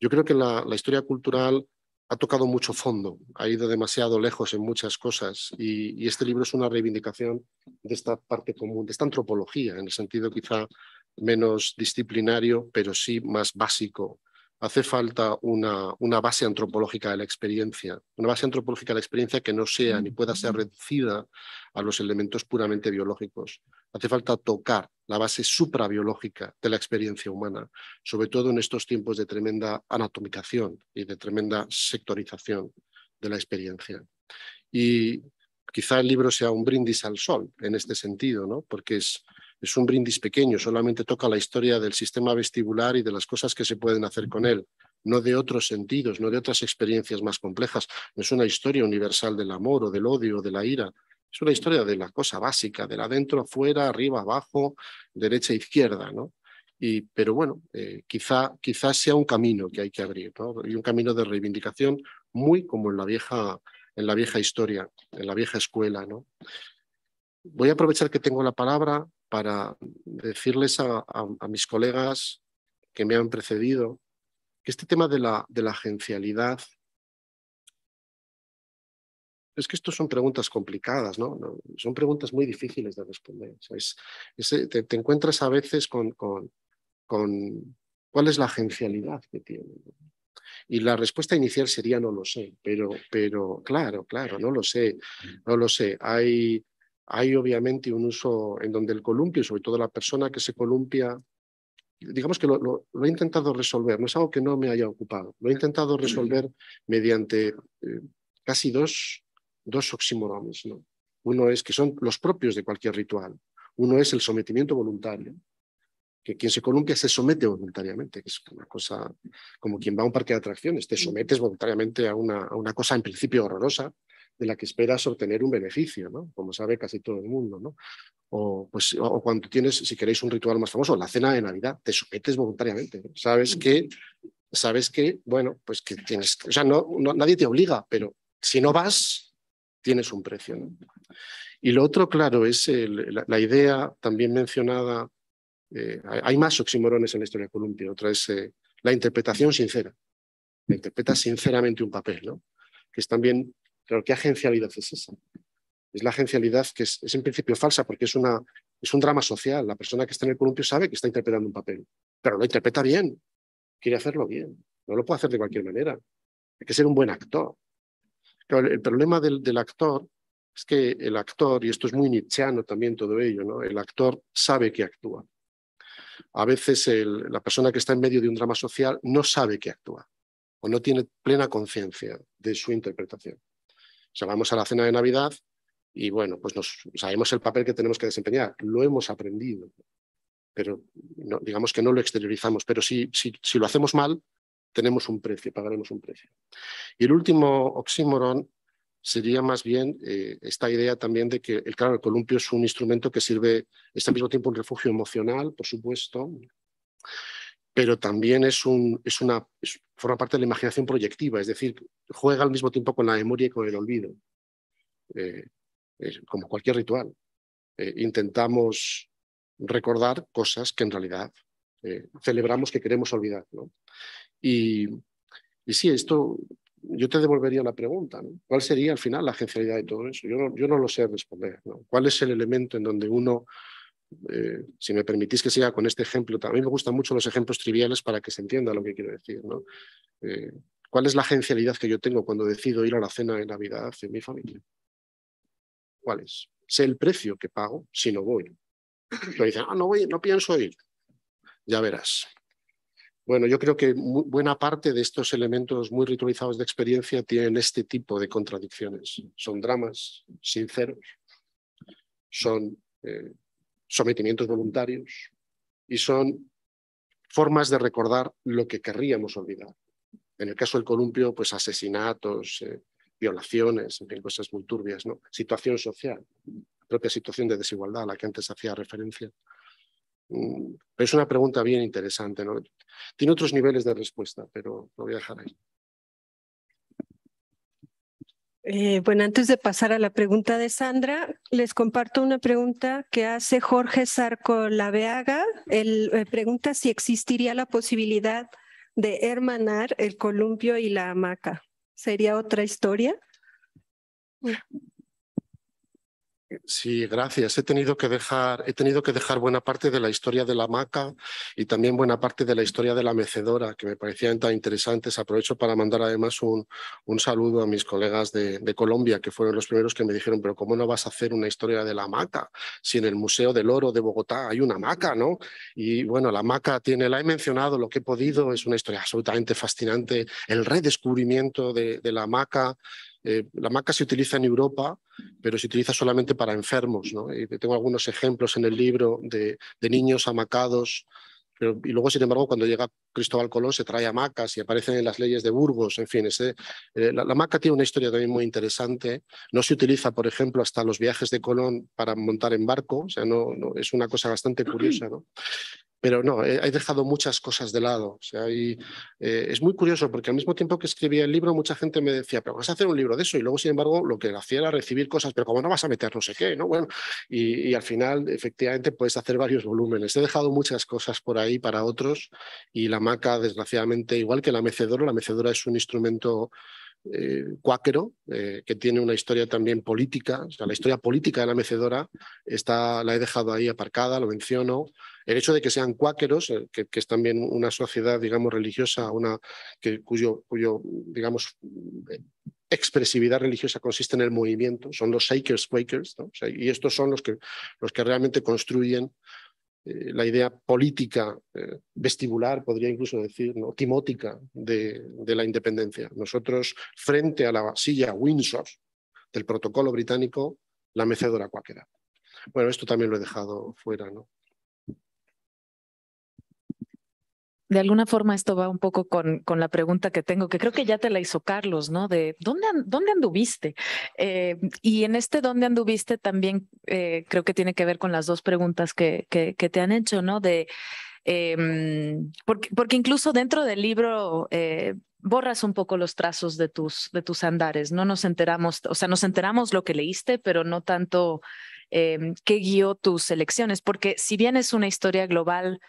Yo creo que la, la historia cultural ha tocado mucho fondo, ha ido demasiado lejos en muchas cosas y, este libro es una reivindicación de esta parte común, de esta antropología, en el sentido quizá menos disciplinario, pero sí más básico. Hace falta una base antropológica de la experiencia, una base antropológica de la experiencia que no sea ni pueda ser reducida a los elementos puramente biológicos. Hace falta tocar la base suprabiológica de la experiencia humana, sobre todo en estos tiempos de tremenda anatomización y de tremenda sectorización de la experiencia. Y quizá el libro sea un brindis al sol en este sentido, ¿no? porque es, es un brindis pequeño, solamente toca la historia del sistema vestibular y de las cosas que se pueden hacer con él, no de otros sentidos, no de otras experiencias más complejas. No es una historia universal del amor o del odio o de la ira, es una historia de la cosa básica, la adentro, afuera, arriba, abajo, derecha, izquierda, ¿no? Y, pero bueno, quizás eh, quizá, quizá, sea un camino que hay que abrir, Y un camino de reivindicación muy como en la vieja, en la vieja historia, en la vieja escuela, ¿no? Voy a aprovechar que tengo la palabra para decirles a, mis colegas que me han precedido que este tema de la, de la agencialidad es que estas son preguntas complicadas, ¿no? Son preguntas muy difíciles de responder. O sea, eh, te, encuentras a veces con, con, con, cuál es la agencialidad que tiene. Y la respuesta inicial sería no lo sé, pero, pero claro, claro, no lo sé, mm. no lo sé. Hay, hay obviamente un uso en donde el columpio, sobre todo la persona que se columpia, digamos que lo, he intentado resolver, no es algo que no me haya ocupado, lo he intentado resolver mediante... Eh, casi dos dos oxímorones. ¿no? Uno es que son los propios de cualquier ritual. Uno es el sometimiento voluntario, que quien se columpia se somete voluntariamente, que es una cosa como quien va a un parque de atracciones, te sometes voluntariamente a una, una cosa en principio horrorosa de la que esperas obtener un beneficio, ¿no? como sabe casi todo el mundo. ¿no? O, pues, o cuando tienes, si queréis, un ritual más famoso, la cena de Navidad, te sometes voluntariamente. Sabes que, sabes que bueno, pues que tienes, o sea, no nadie te obliga, pero si no vas, tienes un precio. Y lo otro, claro, es la, idea también mencionada, eh, hay más oximorones en la historia de Columpio, otra es eh, la interpretación sincera. Interpreta sinceramente un papel, ¿no? que es también, claro, ¿qué agencialidad es esa? Es la agencialidad que es, en principio falsa porque es, una, es un drama social. La persona que está en el columpio sabe que está interpretando un papel, pero lo interpreta bien, quiere hacerlo bien, no lo puede hacer de cualquier manera. Hay que ser un buen actor, el problema del, actor es que el actor, y esto es muy nietzscheano también todo ello, ¿no? el actor sabe que actúa. A veces la persona que está en medio de un drama social no sabe que actúa o no tiene plena conciencia de su interpretación. O sea, vamos a la cena de Navidad y bueno, pues nos, sabemos el papel que tenemos que desempeñar, lo hemos aprendido, pero no, digamos que no lo exteriorizamos, pero si, si, si lo hacemos mal, tenemos un precio, pagaremos un precio. Y el último oxímoron sería más bien eh, esta idea también de que, el, claro, columpio es un instrumento que sirve, es al mismo tiempo un refugio emocional, por supuesto, pero también es un, es una, forma parte de la imaginación proyectiva, es decir, juega al mismo tiempo con la memoria y con el olvido, eh, como cualquier ritual. Eh, intentamos recordar cosas que en realidad celebramos que queremos olvidar. ¿no? Y, sí, esto, yo te devolvería la pregunta, ¿cuál sería al final la agencialidad de todo eso? Yo no, lo sé responder. ¿Cuál es el elemento en donde uno, eh, si me permitís que siga con este ejemplo, también me gustan mucho los ejemplos triviales para que se entienda lo que quiero decir. Eh, ¿Cuál es la agencialidad que yo tengo cuando decido ir a la cena de Navidad en mi familia? ¿Cuál es? Sé el precio que pago si no voy. Pero dicen, ah, no voy, no pienso ir. Ya verás. Bueno, yo creo que buena parte de estos elementos muy ritualizados de experiencia tienen este tipo de contradicciones. Son dramas sinceros, son eh, sometimientos voluntarios y son formas de recordar lo que querríamos olvidar. En el caso del columpio, pues asesinatos, eh, violaciones, en fin, cosas muy turbias, Situación social, propia situación de desigualdad a la que antes hacía referencia. Mm, es una pregunta bien interesante. ¿no? Tiene otros niveles de respuesta, pero lo voy a dejar ahí. Eh, bueno, antes de pasar a la pregunta de Sandra, les comparto una pregunta que hace Jorge Sarco Laveaga. Él eh, pregunta si existiría la posibilidad de hermanar el columpio y la hamaca. ¿Sería otra historia? Mm. Sí, gracias. He tenido que dejar, he tenido que dejar buena parte de la historia de la hamaca y también buena parte de la historia de la mecedora, que me parecían tan interesantes. Aprovecho para mandar además un, saludo a mis colegas de, Colombia, que fueron los primeros que me dijeron, pero ¿cómo no vas a hacer una historia de la hamaca? Si en el Museo del Oro de Bogotá hay una hamaca, ¿no? Y bueno, la hamaca tiene, la he mencionado, lo que he podido, es una historia absolutamente fascinante. El redescubrimiento de, de la hamaca eh, la maca se utiliza en Europa, pero se utiliza solamente para enfermos. Y tengo algunos ejemplos en el libro de, niños amacados. y luego, sin embargo, cuando llega Cristóbal Colón, se trae macas y aparecen en las leyes de Burgos. En fin, eh, la, maca tiene una historia también muy interesante. No se utiliza, por ejemplo, hasta los viajes de Colón para montar en barco. O sea, no, es una cosa bastante curiosa. ¿no? pero no, he, dejado muchas cosas de lado. O sea, eh, es muy curioso porque al mismo tiempo que escribía el libro, mucha gente me decía, pero vas a hacer un libro de eso. Y luego, sin embargo, lo que hacía era recibir cosas, pero como no vas a meter no sé qué, ¿no? Bueno, y, y al final, efectivamente, puedes hacer varios volúmenes. He dejado muchas cosas por ahí para otros y la maca, desgraciadamente, igual que la mecedora, la mecedora es un instrumento eh, cuáquero, eh, que tiene una historia también política. O sea, la historia política de la mecedora está, la he dejado ahí aparcada, lo menciono. El hecho de que sean cuáqueros, eh, que, es también una sociedad, digamos, religiosa, una, que, cuyo, digamos, expresividad religiosa consiste en el movimiento, son los Shakers Quakers, y estos son los que, los que realmente construyen eh, la idea política, eh, vestibular, podría incluso decir, ¿no? timótica de, de, la independencia. Nosotros, frente a la silla Windsor del protocolo británico, la mecedora cuáquera. Bueno, esto también lo he dejado fuera, ¿no? de alguna forma esto va un poco con, con, la pregunta que tengo, que creo que ya te la hizo Carlos, ¿no? De dónde, dónde anduviste. Eh, y en este dónde anduviste también eh, creo que tiene que ver con las dos preguntas que, que, te han hecho, ¿no? De, em, porque, porque, incluso dentro del libro eh, borras un poco los trazos de tus, de tus andares, ¿no? Nos enteramos, o sea, nos enteramos lo que leíste, pero no tanto em, qué guió tus elecciones, porque si bien es una historia global,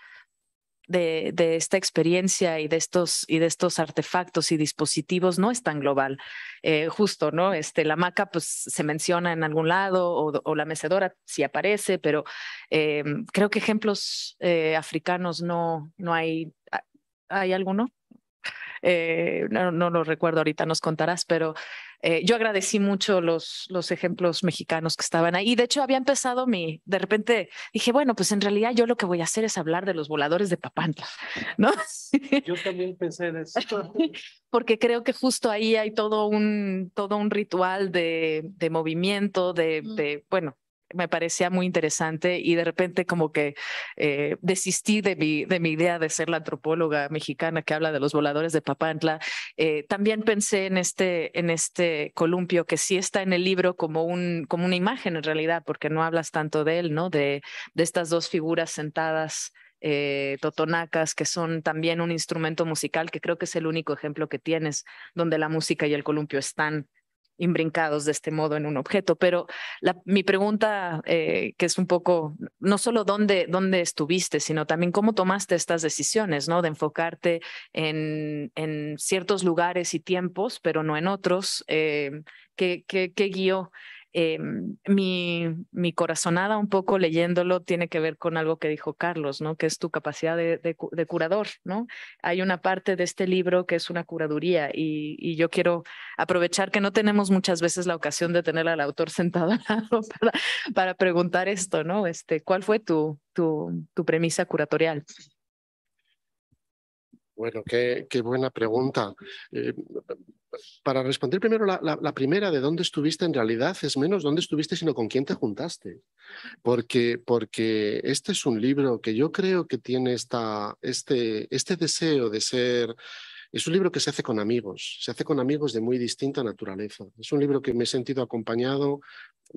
de, esta experiencia y de, estos, y de estos artefactos y dispositivos no es tan global. Eh, justo, ¿no? Este, la maca pues, se menciona en algún lado o, la mecedora si aparece, pero eh, creo que ejemplos eh, africanos no, no hay. Ah, ¿Hay alguno? no, no lo recuerdo, ahorita nos contarás, pero eh, yo agradecí mucho los, los ejemplos mexicanos que estaban ahí. De hecho, había empezado mi, de repente dije, bueno, pues en realidad yo lo que voy a hacer es hablar de los voladores de Papantla, ¿no? Yo también pensé en eso. Porque creo que justo ahí hay todo un, todo un ritual de, de movimiento, de, mm. de, bueno, me parecía muy interesante y de repente como que eh, desistí de mi, idea de ser la antropóloga mexicana que habla de los voladores de Papantla. Eh, también pensé en este, en este columpio que sí está en el libro como, un, como una imagen en realidad, porque no hablas tanto de él, ¿no? De, de estas dos figuras sentadas. Eh, totonacas, que son también un instrumento musical, que creo que es el único ejemplo que tienes, donde la música y el columpio están imbrincados de este modo en un objeto. Pero mi pregunta, eh, que es un poco, no solo dónde, dónde estuviste, sino también cómo tomaste estas decisiones, ¿no? De enfocarte en, en ciertos lugares y tiempos, pero no en otros. Eh, ¿qué, qué, qué guió Em, mi, corazonada un poco leyéndolo tiene que ver con algo que dijo Carlos, ¿no? Que es tu capacidad de, curador, ¿no? Hay una parte de este libro que es una curaduría y, yo quiero aprovechar que no tenemos muchas veces la ocasión de tener al autor sentado al lado para, preguntar esto, ¿no? Este, ¿Cuál fue tu, tu, tu premisa curatorial? Bueno, qué, qué buena pregunta. Eh, para responder primero la, primera de dónde estuviste, en realidad es menos dónde estuviste, sino con quién te juntaste. Porque, porque este es un libro que yo creo que tiene esta, este, este deseo de ser es un libro que se hace con amigos, se hace con amigos de muy distinta naturaleza. Es un libro que me he sentido acompañado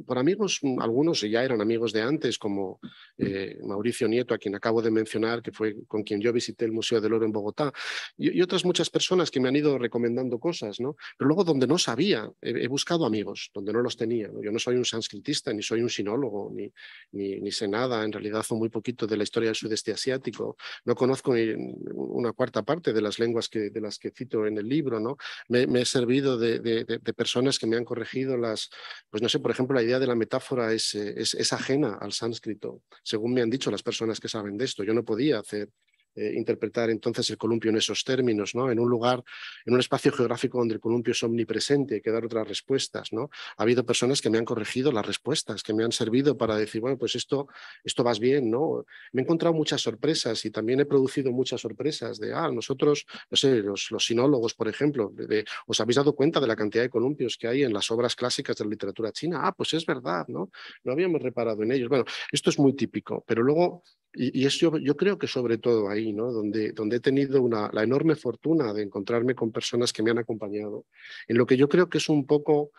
por amigos, mm, algunos ya eran amigos de antes, como eh, Mauricio Nieto, a quien acabo de mencionar, que fue con quien yo visité el Museo del Oro en Bogotá, y, otras muchas personas que me han ido recomendando cosas, ¿no? Pero luego donde no sabía, he, buscado amigos, donde no los tenía. Yo no soy un sanscritista, ni soy un sinólogo, ni, ni, sé nada, en realidad o muy poquito de la historia del sudeste asiático, no conozco ni una cuarta parte de las lenguas que, de que cito en el libro, ¿no? Me, he servido de, personas que me han corregido las, pues no sé, por ejemplo, la idea de la metáfora eh, es, es, ajena al sánscrito, según me han dicho las personas que saben de esto. Yo no podía hacer eh, interpretar entonces el columpio en esos términos, ¿no? En un lugar, en un espacio geográfico donde el columpio es omnipresente, hay que dar otras respuestas, ¿no? Ha habido personas que me han corregido las respuestas, que me han servido para decir, bueno, pues esto, esto vas bien, ¿no? Me he encontrado muchas sorpresas y también he producido muchas sorpresas de, ah, nosotros, no sé, los, sinólogos, por ejemplo, de, os habéis dado cuenta de la cantidad de columpios que hay en las obras clásicas de la literatura china. Ah, pues es verdad, ¿no? No habíamos reparado en ellos. Bueno, esto es muy típico, pero luego y, yo, creo que sobre todo ahí, ¿no? donde, donde he tenido una, la enorme fortuna de encontrarme con personas que me han acompañado, en lo que yo creo que es un poco,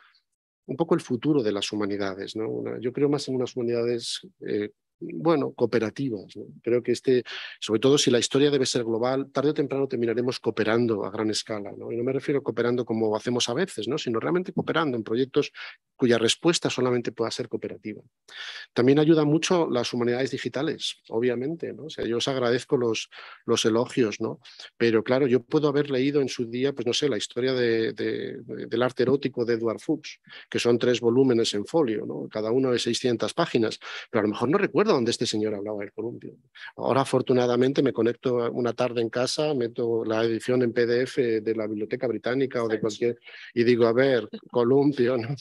un poco el futuro de las humanidades. ¿no? yo creo más en unas humanidades eh, bueno, cooperativas. Creo que este, sobre todo si la historia debe ser global, tarde o temprano terminaremos cooperando a gran escala. ¿no? Y no me refiero a cooperando como hacemos a veces, sino realmente cooperando en proyectos cuya respuesta solamente pueda ser cooperativa. También ayuda mucho las humanidades digitales, obviamente. O sea, yo os agradezco los, elogios, ¿no? pero claro, yo puedo haber leído en su día, pues no sé, la historia del arte erótico de Edward Fuchs, que son tres volúmenes en folio, cada uno de 600 páginas, pero a lo mejor no recuerdo donde dónde este señor hablaba del columpio. Ahora, afortunadamente, me conecto una tarde en casa, meto la edición en PDF de la Biblioteca Británica o de cualquier, y digo, a ver, columpio, ¿no?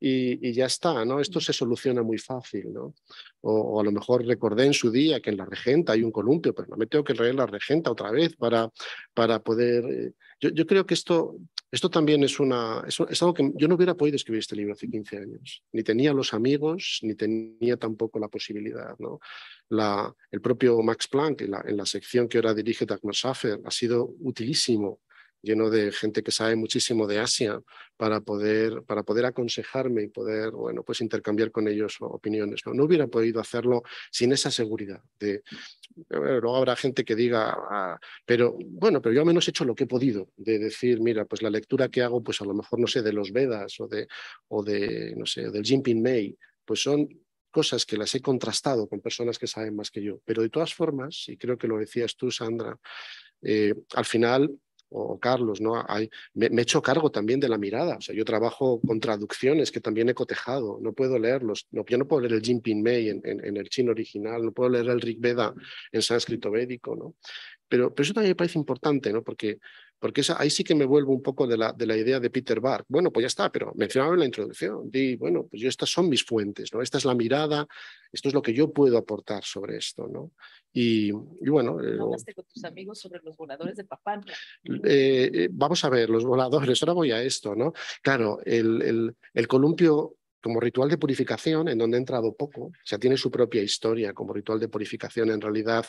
Y, ya está, ¿no? Esto se soluciona muy fácil, ¿no? O, a lo mejor recordé en su día que en la regenta hay un columpio, pero me tengo que leer la regenta otra vez para, para poder... Eh, yo, yo creo que esto esto también es, una, es, algo que yo no hubiera podido escribir este libro hace 15 años. Ni tenía los amigos, ni tenía tampoco la posibilidad. ¿no? La, el propio Max Planck, en la, en la sección que ahora dirige Dagmar Schaffer, ha sido utilísimo lleno de gente que sabe muchísimo de Asia para poder, para poder aconsejarme y poder, bueno, pues intercambiar con ellos opiniones. No, no hubiera podido hacerlo sin esa seguridad. De, luego habrá gente que diga, ah, pero bueno, pero yo al menos he hecho lo que he podido, de decir, mira, pues la lectura que hago, pues a lo mejor, no sé, de los Vedas o de, o de no sé, del Jinping Mei, pues son cosas que las he contrastado con personas que saben más que yo. Pero de todas formas, y creo que lo decías tú, Sandra, eh, al final o, Carlos, ¿no? Hay, me, he hecho cargo también de la mirada. O sea, yo trabajo con traducciones que también he cotejado. No puedo leerlos. No, yo no puedo leer el Jinping Mei en, en, el chino original. No puedo leer el Rig Veda en sánscrito védico, ¿no? Pero, pero eso también me parece importante, ¿no? Porque porque ahí sí que me vuelvo un poco de la, de la idea de Peter Bark. Bueno, pues ya está, pero mencionaba en la introducción, di, bueno, pues yo, estas son mis fuentes, ¿no? Esta es la mirada, esto es lo que yo puedo aportar sobre esto, ¿no? Y, bueno... Eh, ¿Hablaste con tus amigos sobre los voladores de Papá eh, eh, vamos a ver, los voladores, ahora voy a esto, ¿no? Claro, el, el, el columpio como ritual de purificación, en donde ha entrado poco, o sea, tiene su propia historia como ritual de purificación. En realidad,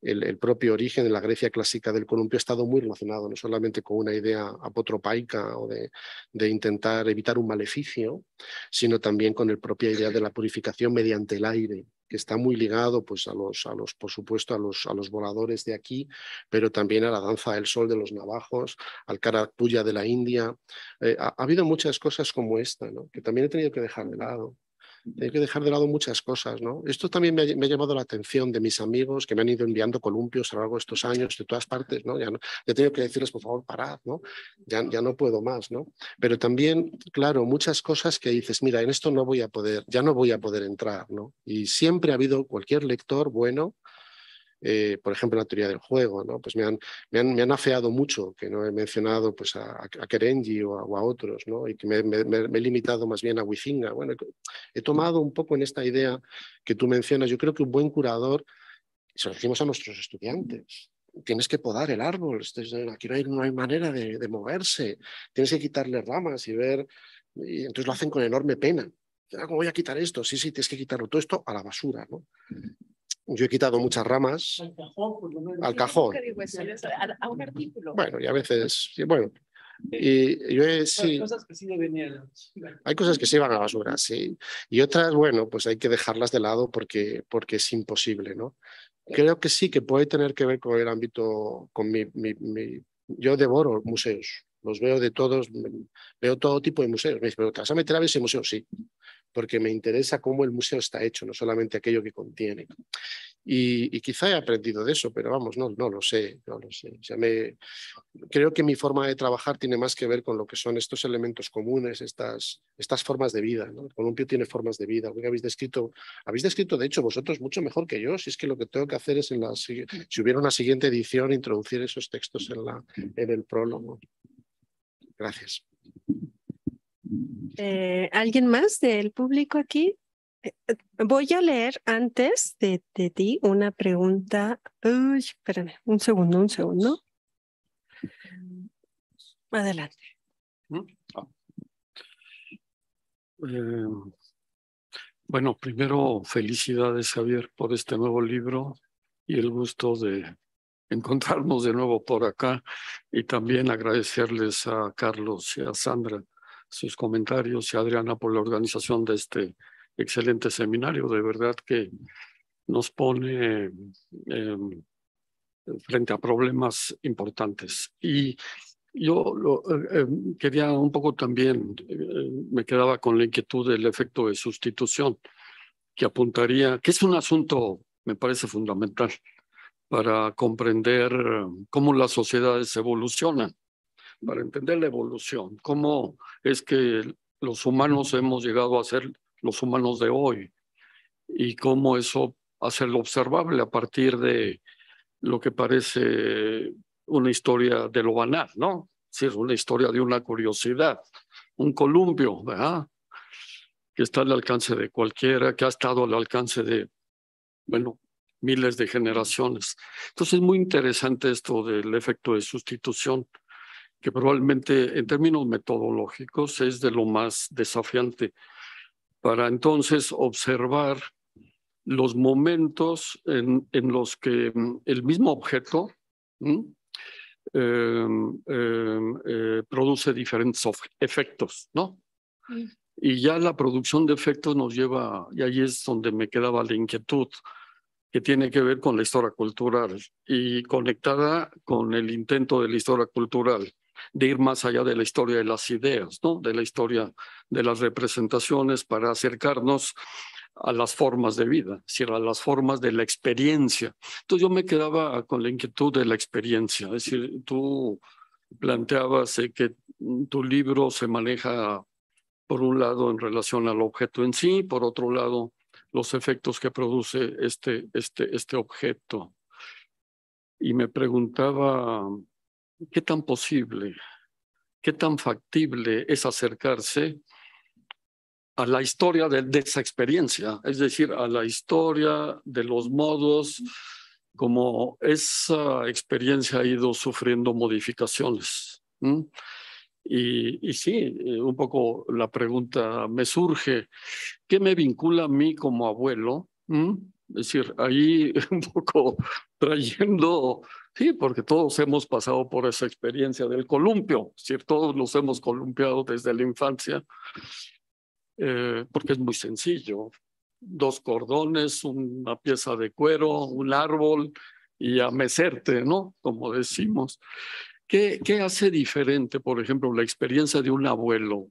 el, propio origen de la Grecia clásica del columpio ha estado muy relacionado, no solamente con una idea apotropaica o de, de intentar evitar un maleficio, sino también con la propia idea de la purificación mediante el aire, que está muy ligado pues a los, a los por supuesto, a los, a los voladores de aquí, pero también a la danza del sol de los navajos, al carapuya de la India. Eh, ha, habido muchas cosas como esta, que también he tenido que dejar de lado hay que dejar de lado muchas cosas, ¿no? Esto también me ha, llamado la atención de mis amigos que me han ido enviando columpios a lo largo de estos años de todas partes, ¿no? Ya, no, tengo que decirles, por favor, parad, ¿no? Ya, ya no puedo más, ¿no? Pero también, claro, muchas cosas que dices, mira, en esto no voy a poder, ya no voy a poder entrar, ¿no? Y siempre ha habido cualquier lector bueno eh, por ejemplo, la teoría del juego, ¿no? Pues me han, me han, afeado mucho, que no he mencionado pues a, a Kerenji o a, otros, ¿no? Y que me, he limitado más bien a Wizinga. Bueno, he tomado un poco en esta idea que tú mencionas, yo creo que un buen curador, se lo decimos a nuestros estudiantes, tienes que podar el árbol, este aquí no hay, no hay manera de, moverse, tienes que quitarle ramas y ver, entonces lo hacen con enorme pena. Ah, ¿Cómo voy a quitar esto? Sí, sí, tienes que quitarlo todo esto a la basura, ¿no? yo he quitado muchas ramas al cajón. A un artículo. Bueno, y a veces, bueno. Y yo hay cosas que se iban a basura. sí Y otras, bueno, pues hay que dejarlas de lado porque, porque es imposible, ¿no? Creo que sí, que puede tener que ver con el ámbito, con mi, yo devoro museos, los veo de todos, veo todo tipo de museos. Me dicen, vas a meter a ver ese museo? Sí porque me interesa cómo el museo está hecho, no solamente aquello que contiene. Y, quizá he aprendido de eso, pero vamos, no, no lo sé, no lo sé. me, creo que mi forma de trabajar tiene más que ver con lo que son estos elementos comunes, estas, estas formas de vida. columpio tiene formas de vida. habéis descrito, habéis descrito, de hecho, vosotros mucho mejor que yo, si es que lo que tengo que hacer es, en la, si, si hubiera una siguiente edición, introducir esos textos en, la, en el prólogo. Gracias. Eh, ¿Alguien más del público aquí? Eh, eh, voy a leer antes de, ti una pregunta. Uy, espérame, un segundo, un segundo. Adelante. ¿Mm? Ah. bueno, primero felicidades Javier por este nuevo libro y el gusto de encontrarnos de nuevo por acá y también agradecerles a Carlos y a Sandra sus comentarios y Adriana por la organización de este excelente seminario. De verdad que nos pone em, frente a problemas importantes. Y yo eh, em, quería un poco también, eh, me quedaba con la inquietud del efecto de sustitución, que apuntaría, que es un asunto, me parece fundamental, para comprender em, cómo las sociedades evolucionan para entender la evolución, cómo es que los humanos hemos llegado a ser los humanos de hoy y cómo eso hacerlo observable a partir de lo que parece una historia de lo banal, ¿no? Sí, es una historia de una curiosidad, un columpio, ¿verdad? Que está al alcance de cualquiera, que ha estado al alcance de, bueno, miles de generaciones. Entonces es muy interesante esto del efecto de sustitución que probablemente en términos metodológicos es de lo más desafiante, para entonces observar los momentos en, los que mm, el mismo objeto em, em, eh, produce diferentes efectos, ¿no? Mm. Y ya la producción de efectos nos lleva, y ahí es donde me quedaba la inquietud, que tiene que ver con la historia cultural y conectada con el intento de la historia cultural de ir más allá de la historia de las ideas, ¿no? de la historia de las representaciones para acercarnos a las formas de vida, es a las formas de la experiencia. Entonces yo me quedaba con la inquietud de la experiencia, es decir, tú planteabas eh, que tu libro se maneja por un lado en relación al objeto en sí, por otro lado los efectos que produce este, este, este objeto. Y me preguntaba ¿Qué tan posible, qué tan factible es acercarse a la historia de, esa experiencia, es decir, a la historia de los modos como esa experiencia ha ido sufriendo modificaciones. Y, sí, eh, un poco la pregunta me surge, ¿qué me vincula a mí como abuelo? Es decir, ahí un poco trayendo Sí, porque todos hemos pasado por esa experiencia del columpio, todos nos hemos columpiado desde la infancia, eh, porque es muy sencillo. Dos cordones, una pieza de cuero, un árbol y a mecerte, ¿no? Como decimos. ¿Qué, hace diferente, por ejemplo, la experiencia de un abuelo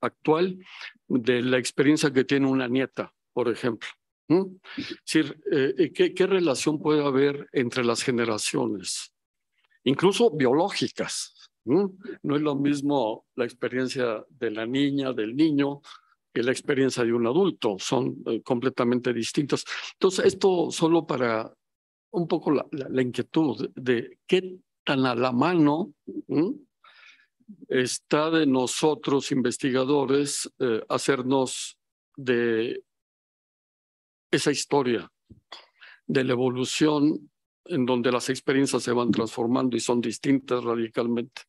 actual de la experiencia que tiene una nieta, por ejemplo? ¿Mm? Es eh, decir, eh, ¿qué, relación puede haber entre las generaciones? Incluso biológicas. ¿Mm? No es lo mismo la experiencia de la niña, del niño, que la experiencia de un adulto. Son eh, completamente distintas. Entonces, esto solo para un poco la, inquietud de, qué tan a la mano ¿Mm? está de nosotros investigadores hacernos de esa historia de la evolución en donde las experiencias se van transformando y son distintas radicalmente.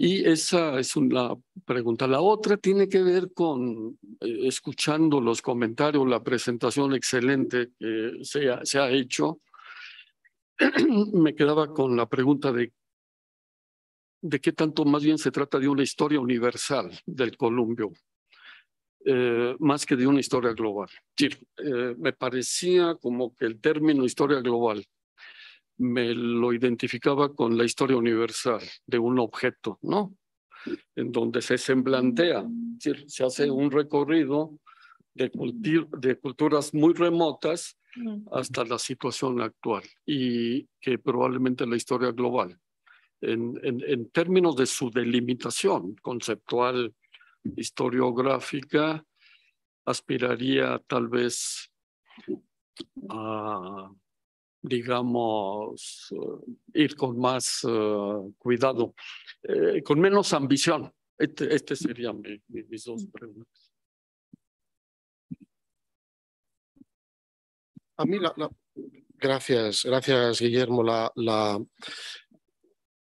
Y esa es una pregunta. La otra tiene que ver con, eh, escuchando los comentarios, la presentación excelente que se ha, se ha hecho, me quedaba con la pregunta de, de qué tanto más bien se trata de una historia universal del columbio eh, más que de una historia global. Eh, me parecía como que el término historia global me lo identificaba con la historia universal de un objeto, ¿no? En donde se semblantea, decir, se hace un recorrido de, de culturas muy remotas hasta la situación actual y que probablemente la historia global, en, en, en términos de su delimitación conceptual, historiográfica, aspiraría tal vez a, digamos, eh, ir con más eh, cuidado, eh, con menos ambición. Este, este serían mis dos preguntas. A mí Gracias, gracias Guillermo. La, la,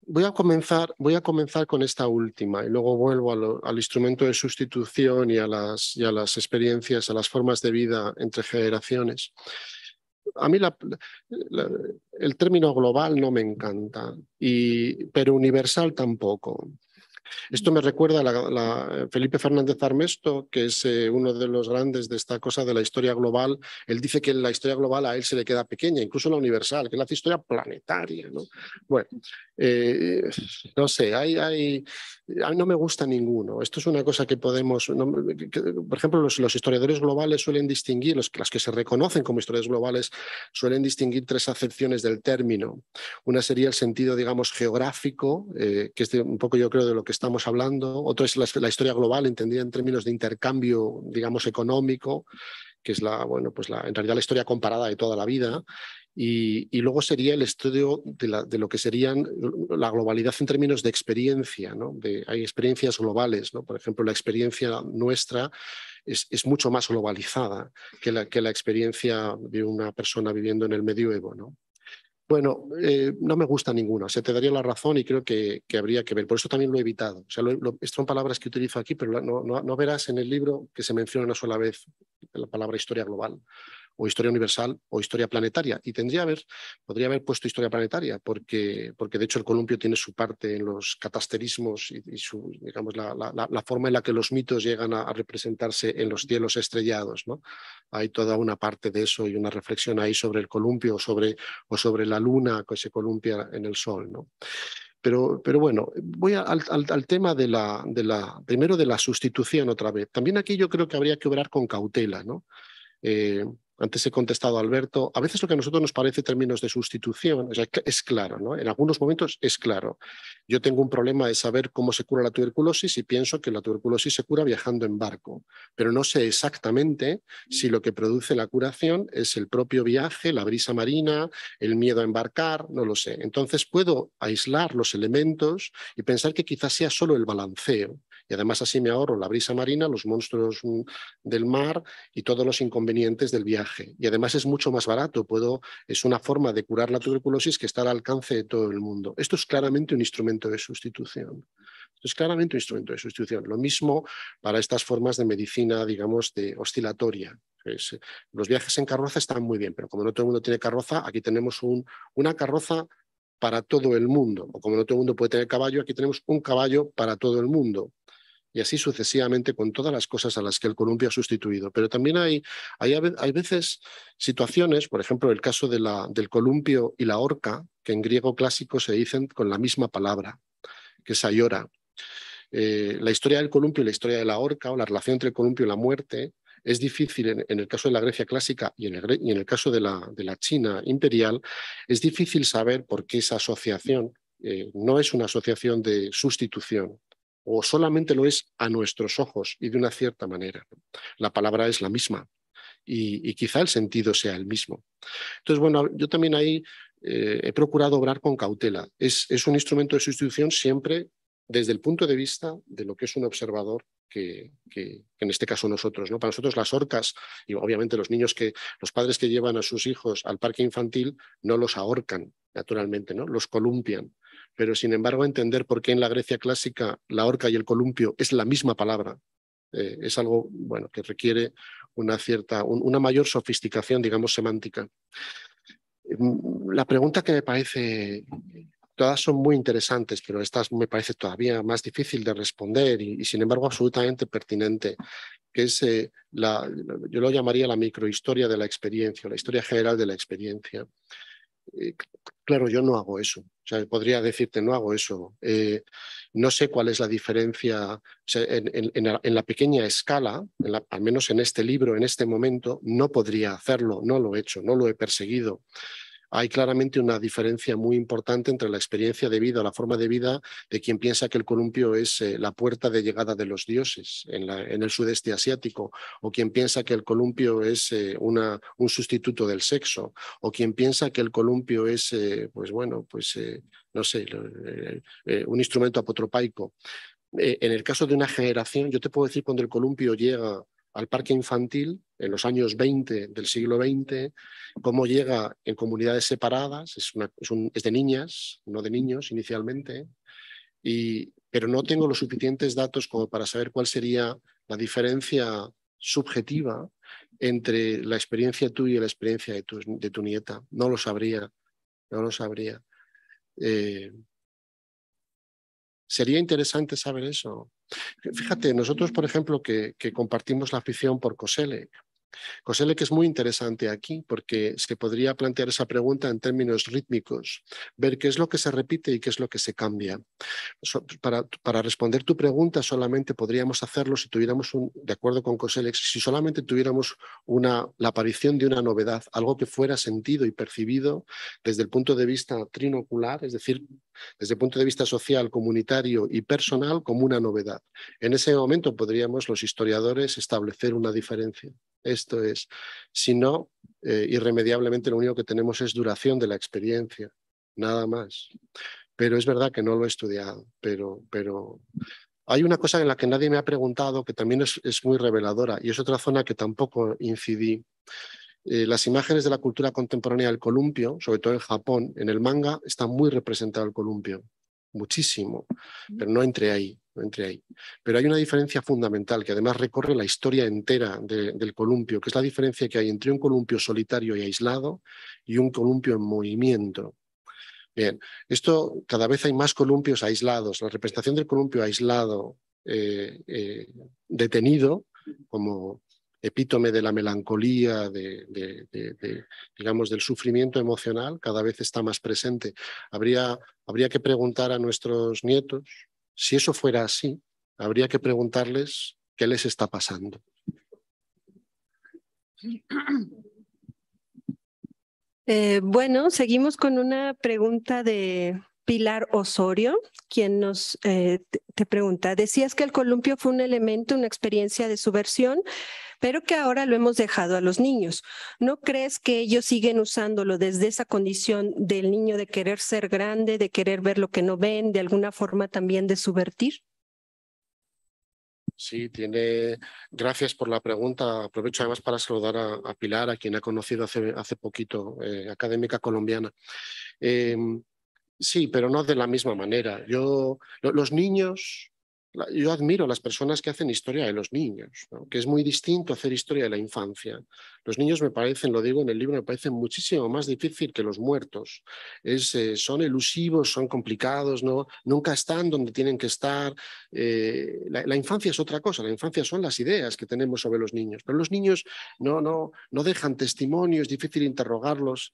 voy a comenzar, voy a comenzar con esta última y luego vuelvo al instrumento de sustitución y a, las, y a las experiencias, a las formas de vida entre generaciones. A mí el término global no me encanta, y, pero universal tampoco. Esto me recuerda a la, Felipe Fernández Armesto, que es eh, uno de los grandes de esta cosa de la historia global. Él dice que la historia global a él se le queda pequeña, incluso la universal, que él hace historia planetaria. ¿no? Bueno, eh, no sé, hay, hay, no me gusta ninguno. Esto es una cosa que podemos, por ejemplo, los, historiadores globales suelen distinguir, los, las que se reconocen como historias globales suelen distinguir tres acepciones del término. Una sería el sentido, digamos, geográfico, eh, que es un poco yo creo de lo que estamos hablando. otra es la, historia global entendida en términos de intercambio, digamos, económico que es la, bueno, pues la, en realidad la historia comparada de toda la vida, y, luego sería el estudio de, lo que serían la globalidad en términos de experiencia. hay experiencias globales, por ejemplo, la experiencia nuestra es, mucho más globalizada que la, experiencia de una persona viviendo en el medioevo. Bueno, eh, no me gusta ninguna, se te daría la razón y creo que, habría que ver, por eso también lo he evitado. estas son palabras que utilizo aquí, pero no, no verás en el libro que se menciona una sola vez la palabra historia global o historia universal o historia planetaria. Y tendría haber, podría haber puesto historia planetaria, porque, porque de hecho el columpio tiene su parte en los catasterismos y, su, digamos, la, forma en la que los mitos llegan a, representarse en los cielos estrellados. ¿no? Hay toda una parte de eso y una reflexión ahí sobre el columpio o sobre, o sobre la luna que se columpia en el sol. ¿no? Pero, pero, bueno, voy al, tema de la, de la, primero de la sustitución otra vez. También aquí yo creo que habría que obrar con cautela, ¿no? Eh, antes he contestado a Alberto. A veces lo que a nosotros nos parece términos de sustitución es claro, ¿no? En algunos momentos es claro. Yo tengo un problema de saber cómo se cura la tuberculosis y pienso que la tuberculosis se cura viajando en barco, pero no sé exactamente si lo que produce la curación es el propio viaje, la brisa marina, el miedo a embarcar, no lo sé. Entonces puedo aislar los elementos y pensar que quizás sea solo el balanceo y además así me ahorro la brisa marina, los monstruos mm, del mar y todos los inconvenientes del viaje. Y además es mucho más barato, puedo, es una forma de curar la tuberculosis que está al alcance de todo el mundo. Esto es claramente un instrumento de sustitución. Esto es claramente un instrumento de sustitución. Lo mismo para estas formas de medicina, digamos, de oscilatoria. los viajes en carroza están muy bien, pero como no todo el mundo tiene carroza, aquí tenemos una carroza para todo el mundo. O como no todo el mundo puede tener caballo, aquí tenemos un caballo para todo el mundo y así sucesivamente con todas las cosas a las que el columpio ha sustituido. Pero también hay, hay, veces situaciones, por ejemplo, el caso de del columpio y la horca, que en griego clásico se dicen con la misma palabra, que es ayora. Eh, la historia del columpio y la historia de la horca, o la relación entre el columpio y la muerte, es difícil en, el caso de la Grecia clásica y en el, y en el caso de la, de la, China imperial, es difícil saber por qué esa asociación eh, no es una asociación de sustitución, o solamente lo es a nuestros ojos y de una cierta manera. La palabra es la misma y, quizá el sentido sea el mismo. Entonces, bueno, yo también ahí eh, he procurado obrar con cautela. Es, un instrumento de sustitución siempre desde el punto de vista de lo que es un observador que, que, en este caso nosotros. ¿no? Para nosotros las orcas, y obviamente los niños que, los padres que llevan a sus hijos al parque infantil no los ahorcan, naturalmente, ¿no? los columpian pero sin embargo entender por qué en la Grecia clásica la horca y el columpio es la misma palabra eh, es algo bueno que requiere una cierta una mayor sofisticación digamos semántica mm, la pregunta que me parece todas son muy interesantes pero esta me parece todavía más difícil de responder y, sin embargo absolutamente pertinente que es eh, la yo lo llamaría la microhistoria de la experiencia la historia general de la experiencia eh, claro, yo no hago eso. O sea, podría decirte, no hago eso. Eh, no sé cuál es la diferencia. en, la, pequeña escala, al menos en este libro, en este momento, no podría hacerlo, no lo he hecho, no lo he perseguido hay claramente una diferencia muy importante entre la experiencia de vida, la forma de vida de quien piensa que el columpio es eh, la puerta de llegada de los dioses en, el sudeste asiático, o quien piensa que el columpio es eh, un sustituto del sexo, o quien piensa que el columpio es, eh, pues bueno, pues no sé, un instrumento apotropaico. en el caso de una generación, yo te puedo decir cuando el columpio llega al parque infantil en los años 20 del siglo XX, cómo llega en comunidades separadas, es, de niñas, no de niños inicialmente, y, pero no tengo los suficientes datos como para saber cuál sería la diferencia subjetiva entre la experiencia tuya y la experiencia de tu, nieta. No lo sabría, no lo sabría. Eh, sería interesante saber eso. Fíjate, nosotros, por ejemplo, que, compartimos la afición por Coselec, Coselec es muy interesante aquí porque se podría plantear esa pregunta en términos rítmicos, ver qué es lo que se repite y qué es lo que se cambia. para, para, responder tu pregunta solamente podríamos hacerlo si tuviéramos, un, de acuerdo con Coselec, si solamente tuviéramos una, la aparición de una novedad, algo que fuera sentido y percibido desde el punto de vista trinocular, es decir, desde el punto de vista social, comunitario y personal como una novedad. En ese momento podríamos los historiadores establecer una diferencia. Esto es, si no, eh, irremediablemente lo único que tenemos es duración de la experiencia, nada más. Pero es verdad que no lo he estudiado, pero, pero hay una cosa en la que nadie me ha preguntado que también es muy reveladora y es otra zona que tampoco incidí eh, las imágenes de la cultura contemporánea del columpio, sobre todo en Japón, en el manga está muy representado el columpio, muchísimo, pero no entre ahí, entre ahí. Pero hay una diferencia fundamental que además recorre la historia entera del columpio, que es la diferencia que hay entre un columpio solitario y aislado y un columpio en movimiento. Bien, esto cada vez hay más columpios aislados. La representación del columpio aislado, eh, eh, detenido, como epítome de la melancolía, de, digamos, del sufrimiento emocional, cada vez está más presente. Habría, habría que preguntar a nuestros nietos, si eso fuera así, habría que preguntarles qué les está pasando. Eh, bueno, seguimos con una pregunta de Pilar Osorio, quien nos eh, te pregunta, decías que el columpio fue un elemento, una experiencia de subversión pero que ahora lo hemos dejado a los niños. ¿No crees que ellos siguen usándolo desde esa condición del niño de querer ser grande, de querer ver lo que no ven, de alguna forma también de subvertir? Sí, tiene. Gracias por la pregunta. Aprovecho además para saludar a, Pilar, a quien ha conocido hace, hace poquito, eh, académica colombiana. Em, sí, pero no de la misma manera. Yo, los niños yo admiro a las personas que hacen historia de los niños, que es muy distinto hacer historia de la infancia los niños me parecen, lo digo en el libro, me parecen muchísimo más difícil que los muertos. Eh, son elusivos, son complicados, ¿no? nunca están donde tienen que estar. Eh, la, infancia es otra cosa, la infancia son las ideas que tenemos sobre los niños, pero los niños no, no, no dejan testimonio, es difícil interrogarlos.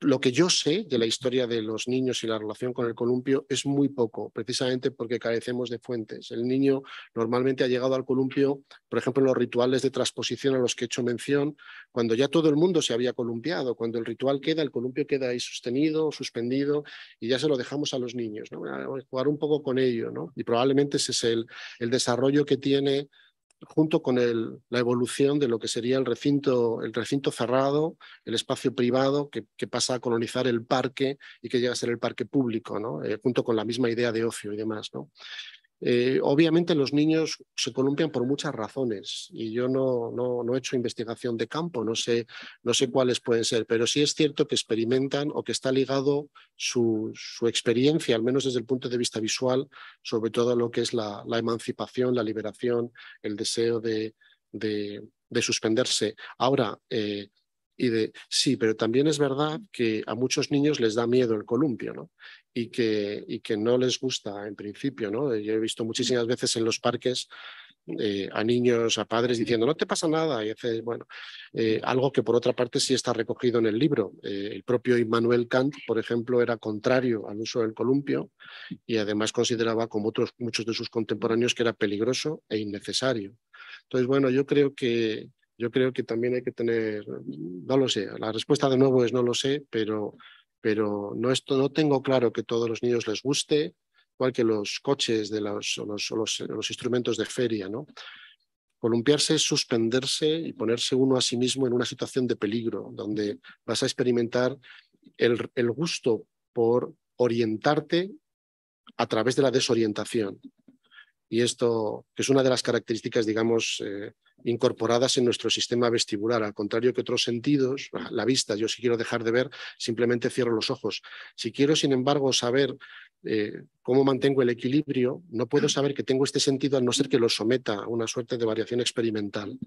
Lo que yo sé de la historia de los niños y la relación con el columpio es muy poco, precisamente porque carecemos de fuentes. El niño normalmente ha llegado al columpio, por ejemplo, en los rituales de transposición a los que he hecho mención, cuando ya todo el mundo se había columpiado, cuando el ritual queda, el columpio queda ahí sostenido, suspendido, y ya se lo dejamos a los niños, ¿no? jugar un poco con ello, ¿no? y probablemente ese es el, desarrollo que tiene junto con la evolución de lo que sería el recinto, el recinto cerrado, el espacio privado que, pasa a colonizar el parque y que llega a ser el parque público, ¿no? Eh, junto con la misma idea de ocio y demás. ¿no? Eh, obviamente los niños se columpian por muchas razones y yo no, no, he hecho investigación de campo, no sé, no sé cuáles pueden ser, pero sí es cierto que experimentan o que está ligado su, experiencia, al menos desde el punto de vista visual, sobre todo lo que es la, emancipación, la liberación, el deseo de, suspenderse. Ahora, eh, y de sí, pero también es verdad que a muchos niños les da miedo el columpio, ¿no? y que, y que no les gusta en principio. ¿no? Yo he visto muchísimas veces en los parques mm. eh, a niños, a padres diciendo no te pasa nada y bueno, eh, mm. algo que por otra parte sí está recogido en el libro. Eh, el propio Immanuel Kant, por ejemplo, era contrario al uso del columpio y además consideraba, como otros muchos de sus contemporáneos, que era peligroso e innecesario. Entonces, bueno, yo creo que yo creo que también hay que tener, no lo sé, la respuesta de nuevo es no lo sé, pero pero no, esto, no tengo claro que a todos los niños les guste, igual que los coches de los, o los, instrumentos de feria. ¿no? Columpiarse es suspenderse y ponerse uno a sí mismo en una situación de peligro, donde vas a experimentar el gusto por orientarte a través de la desorientación y esto es una de las características, digamos, eh, incorporadas en nuestro sistema vestibular, al contrario que otros sentidos, la vista, yo si quiero dejar de ver, simplemente cierro los ojos. Si quiero, sin embargo, saber eh, cómo mantengo el equilibrio, no puedo mm. saber que tengo este sentido a no ser que lo someta a una suerte de variación experimental.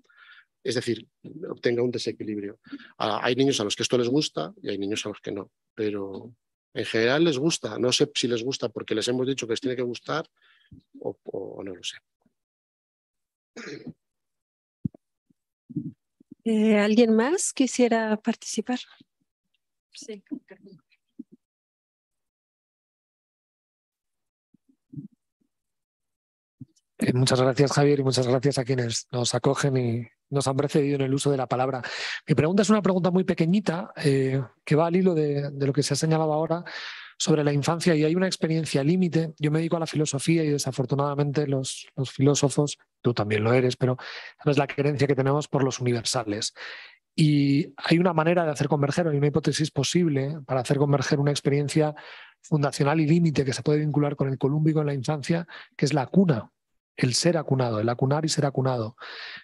Es decir, obtenga un desequilibrio. hay niños a los que esto les gusta y hay niños a los que no, pero en general les gusta. No sé si les gusta porque les hemos dicho que les tiene que gustar o, no lo sé. Eh, ¿Alguien más quisiera participar? Sí. Eh, muchas gracias, Javier, y muchas gracias a quienes nos acogen y nos han precedido en el uso de la palabra. Mi pregunta es una pregunta muy pequeñita eh, que va al hilo de lo que se ha señalado ahora, sobre la infancia y hay una experiencia límite. Yo me dedico a la filosofía y desafortunadamente los, filósofos, tú también lo eres, pero es la creencia que tenemos por los universales. Y hay una manera de hacer converger, hay una hipótesis posible para hacer converger una experiencia fundacional y límite que se puede vincular con el colúmbico en la infancia, que es la cuna, el ser acunado, el acunar y ser acunado.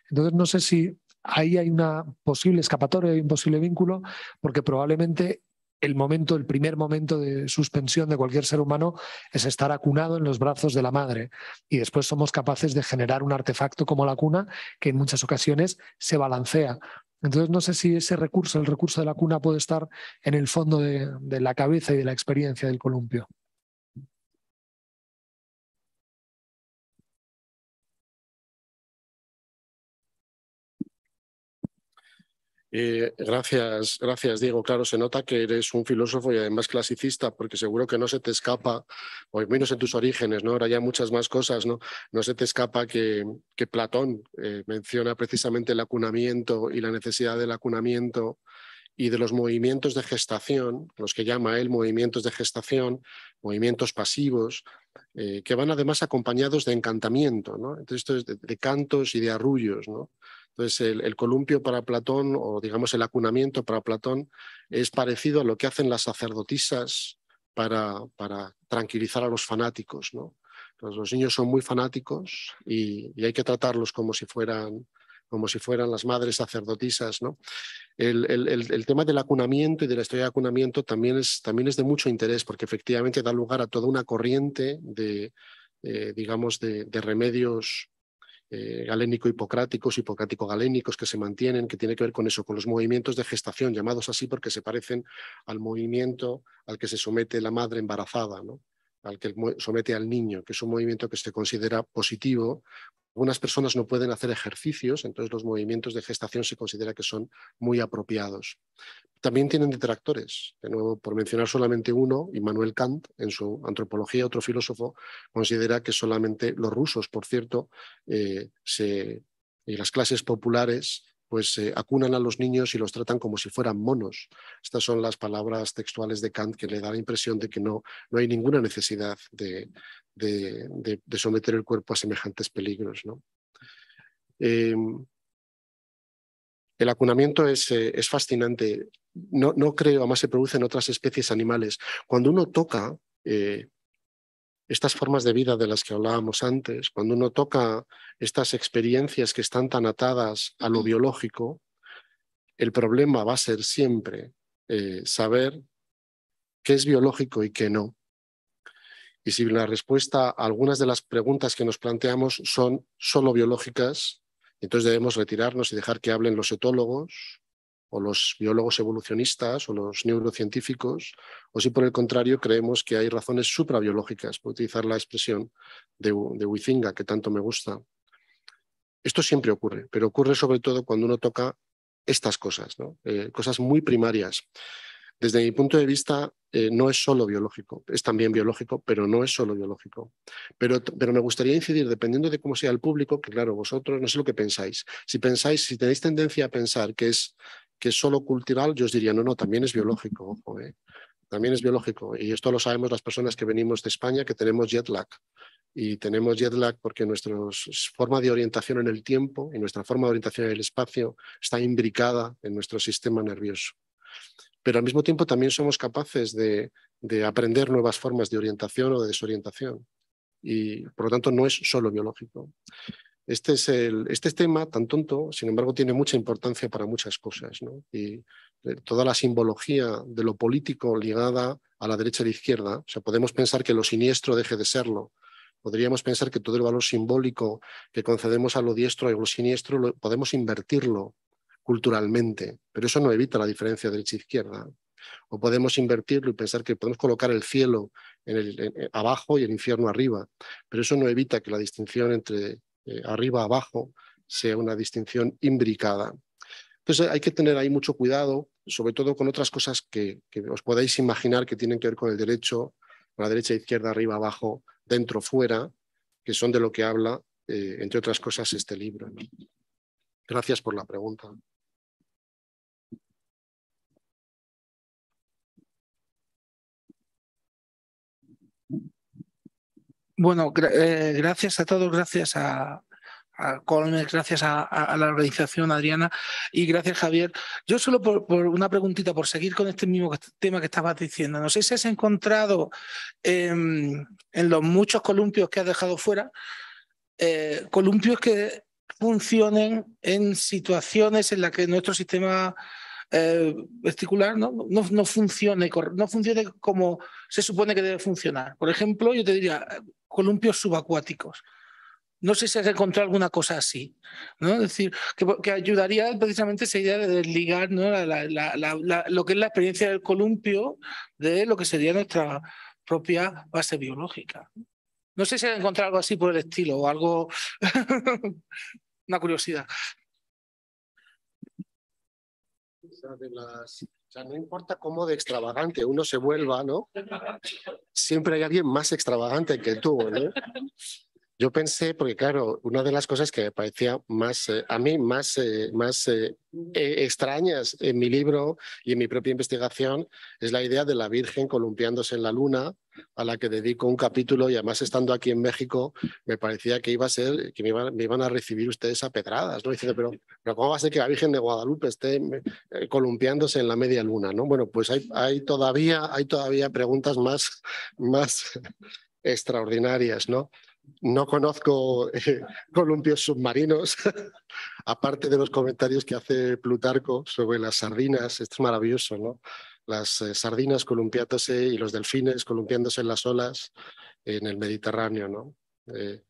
Entonces, no sé si ahí hay una posible escapatoria, hay un posible vínculo, porque probablemente el momento, el primer momento de suspensión de cualquier ser humano es estar acunado en los brazos de la madre. Y después somos capaces de generar un artefacto como la cuna que en muchas ocasiones se balancea. Entonces no sé si ese recurso, el recurso de la cuna, puede estar en el fondo de, de la cabeza y de la experiencia del columpio. Eh, gracias, gracias Diego. Claro, se nota que eres un filósofo y además clasicista, porque seguro que no se te escapa, o menos en tus orígenes, ¿no? Ahora ya muchas más cosas, ¿no? No se te escapa que, Platón eh, menciona precisamente el acunamiento y la necesidad del acunamiento y de los movimientos de gestación, los que llama él movimientos de gestación, movimientos pasivos, eh, que van además acompañados de encantamiento, Entonces, de, cantos y de arrullos, Entonces, el, columpio para Platón, o digamos el acunamiento para Platón, es parecido a lo que hacen las sacerdotisas para, para tranquilizar a los fanáticos, ¿no? los niños son muy fanáticos y hay que tratarlos como si fueran como si fueran las madres sacerdotisas. ¿no? El, tema del acunamiento y de la historia del acunamiento también es, de mucho interés, porque efectivamente da lugar a toda una corriente de, eh, digamos, de, remedios eh, galénico-hipocráticos, hipocrático-galénicos que se mantienen, que tiene que ver con eso, con los movimientos de gestación, llamados así porque se parecen al movimiento al que se somete la madre embarazada, al que somete al niño, que es un movimiento que se considera positivo algunas personas no pueden hacer ejercicios, entonces los movimientos de gestación se considera que son muy apropiados. También tienen detractores, de nuevo, por mencionar solamente uno, Immanuel Kant, en su antropología, otro filósofo, considera que solamente los rusos, por cierto, eh, y las clases populares pues eh, acunan a los niños y los tratan como si fueran monos. Estas son las palabras textuales de Kant que le da la impresión de que no, no hay ninguna necesidad de, de, someter el cuerpo a semejantes peligros. ¿no? Em, el acunamiento es, eh, es fascinante. No, no, creo, además se produce en otras especies animales. Cuando uno toca eh, estas formas de vida de las que hablábamos antes, cuando uno toca estas experiencias que están tan atadas a lo biológico, el problema va a ser siempre eh, saber qué es biológico y qué no. Y si la respuesta a algunas de las preguntas que nos planteamos son solo biológicas, entonces debemos retirarnos y dejar que hablen los etólogos, o los biólogos evolucionistas o los neurocientíficos, o si por el contrario creemos que hay razones suprabiológicas, por utilizar la expresión de, de Huizinga, que tanto me gusta. Esto siempre ocurre, pero ocurre sobre todo cuando uno toca estas cosas, eh, cosas muy primarias. Desde mi punto de vista, eh, no es solo biológico, es también biológico, pero no es solo biológico. Pero, pero me gustaría incidir, dependiendo de cómo sea el público, que claro, vosotros no sé lo que pensáis. Si pensáis, si tenéis tendencia a pensar que es que es solo cultural, yo os diría, no, no, también es biológico, ojo, eh. también es biológico. Y esto lo sabemos las personas que venimos de España, que tenemos jet lag. Y tenemos jet lag porque nuestra forma de orientación en el tiempo y nuestra forma de orientación en el espacio está imbricada en nuestro sistema nervioso. Pero al mismo tiempo también somos capaces de aprender nuevas formas de orientación o de desorientación. Y por lo tanto no es solo biológico. Este, es el, este tema tan tonto, sin embargo, tiene mucha importancia para muchas cosas. Y eh, toda la simbología de lo político ligada a la derecha y la izquierda, o sea, podemos pensar que lo siniestro deje de serlo, podríamos pensar que todo el valor simbólico que concedemos a lo diestro y a lo siniestro lo, podemos invertirlo culturalmente, pero eso no evita la diferencia derecha derecha-izquierda. O podemos invertirlo y pensar que podemos colocar el cielo en el, abajo y el infierno arriba, pero eso no evita que la distinción entre eh, arriba abajo, sea una distinción imbricada. Entonces hay que tener ahí mucho cuidado, sobre todo con otras cosas que, os podáis imaginar que tienen que ver con el derecho, con la derecha, izquierda, arriba, abajo, dentro, fuera, que son de lo que habla, eh, entre otras cosas, este libro. Gracias por la pregunta. Bueno, eh, gracias a todos, gracias a, a gracias a, la organización Adriana y gracias Javier. Yo solo por, una preguntita, por seguir con este mismo tema que estabas diciendo. No sé si has encontrado em, en los muchos columpios que has dejado fuera, eh, columpios que funcionen en situaciones en las que nuestro sistema eh, vesticular ¿no? No, no, funcione, no funcione como se supone que debe funcionar. Por ejemplo, yo te diría, columpios subacuáticos. No sé si has encontrado alguna cosa así, ¿no? Es decir, que, ayudaría precisamente esa idea de desligar ¿no? lo que es la experiencia del columpio de lo que sería nuestra propia base biológica. No sé si has encontrado algo así por el estilo o algo, una curiosidad. O sea, no importa cómo de extravagante uno se vuelva, ¿no? Siempre hay alguien más extravagante que tú, ¿no? Yo pensé, porque claro, una de las cosas que me parecía más, eh, a mí más, eh, más eh, extrañas en mi libro y en mi propia investigación es la idea de la Virgen columpiándose en la luna, a la que dedico un capítulo y además estando aquí en México me parecía que iba a ser, que me iban, a recibir ustedes a pedradas, ¿no? Diciendo, pero, pero ¿cómo va a ser que la Virgen de Guadalupe esté columpiándose en la media luna, ¿no? Bueno, pues hay, todavía, hay todavía preguntas más, más extraordinarias, ¿no? no conozco eh, columpios submarinos, aparte de los comentarios que hace Plutarco sobre las sardinas, esto es maravilloso, ¿no? Las eh, sardinas columpiándose y los delfines columpiándose en las olas en el Mediterráneo, ¿no? Eh,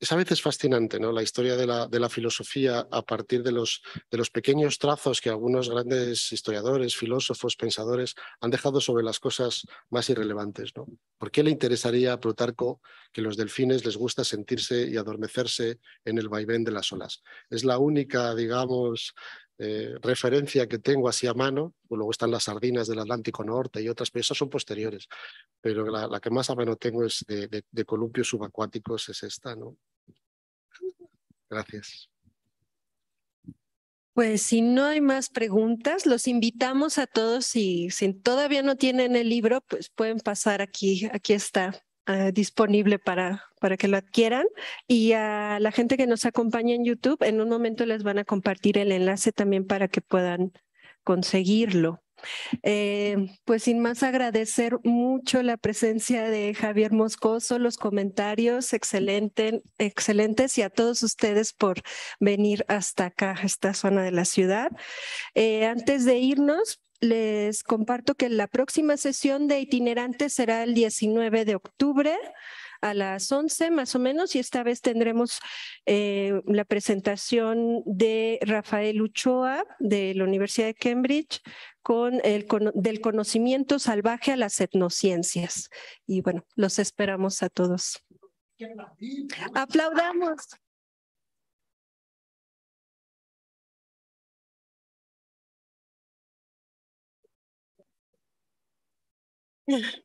es a veces fascinante, ¿no? La historia de la, de la filosofía a partir de los, de los, pequeños trazos que algunos grandes historiadores, filósofos, pensadores han dejado sobre las cosas más irrelevantes, ¿no? ¿Por qué le interesaría a Plutarco que los delfines les gusta sentirse y adormecerse en el vaivén de las olas? Es la única, digamos, eh, referencia que tengo así a mano, pues luego están las sardinas del Atlántico Norte y otras, pero esas son posteriores, pero la, que más a mano tengo es de, de columpios subacuáticos, es esta, ¿no? Gracias. Pues si no hay más preguntas, los invitamos a todos y si todavía no tienen el libro, pues pueden pasar aquí, aquí está eh, disponible para, para que lo adquieran. Y a la gente que nos acompaña en YouTube, en un momento les van a compartir el enlace también para que puedan conseguirlo. Eh, pues sin más agradecer mucho la presencia de Javier Moscoso, los comentarios excelentes y a todos ustedes por venir hasta acá, a esta zona de la ciudad. Eh, antes de irnos, les comparto que la próxima sesión de itinerantes será el 19 de octubre a las 11 más o menos y esta vez tendremos eh, la presentación de Rafael Uchoa de la Universidad de Cambridge con el del conocimiento salvaje a las etnociencias. Y bueno, los esperamos a todos. Aplaudamos. Yeah.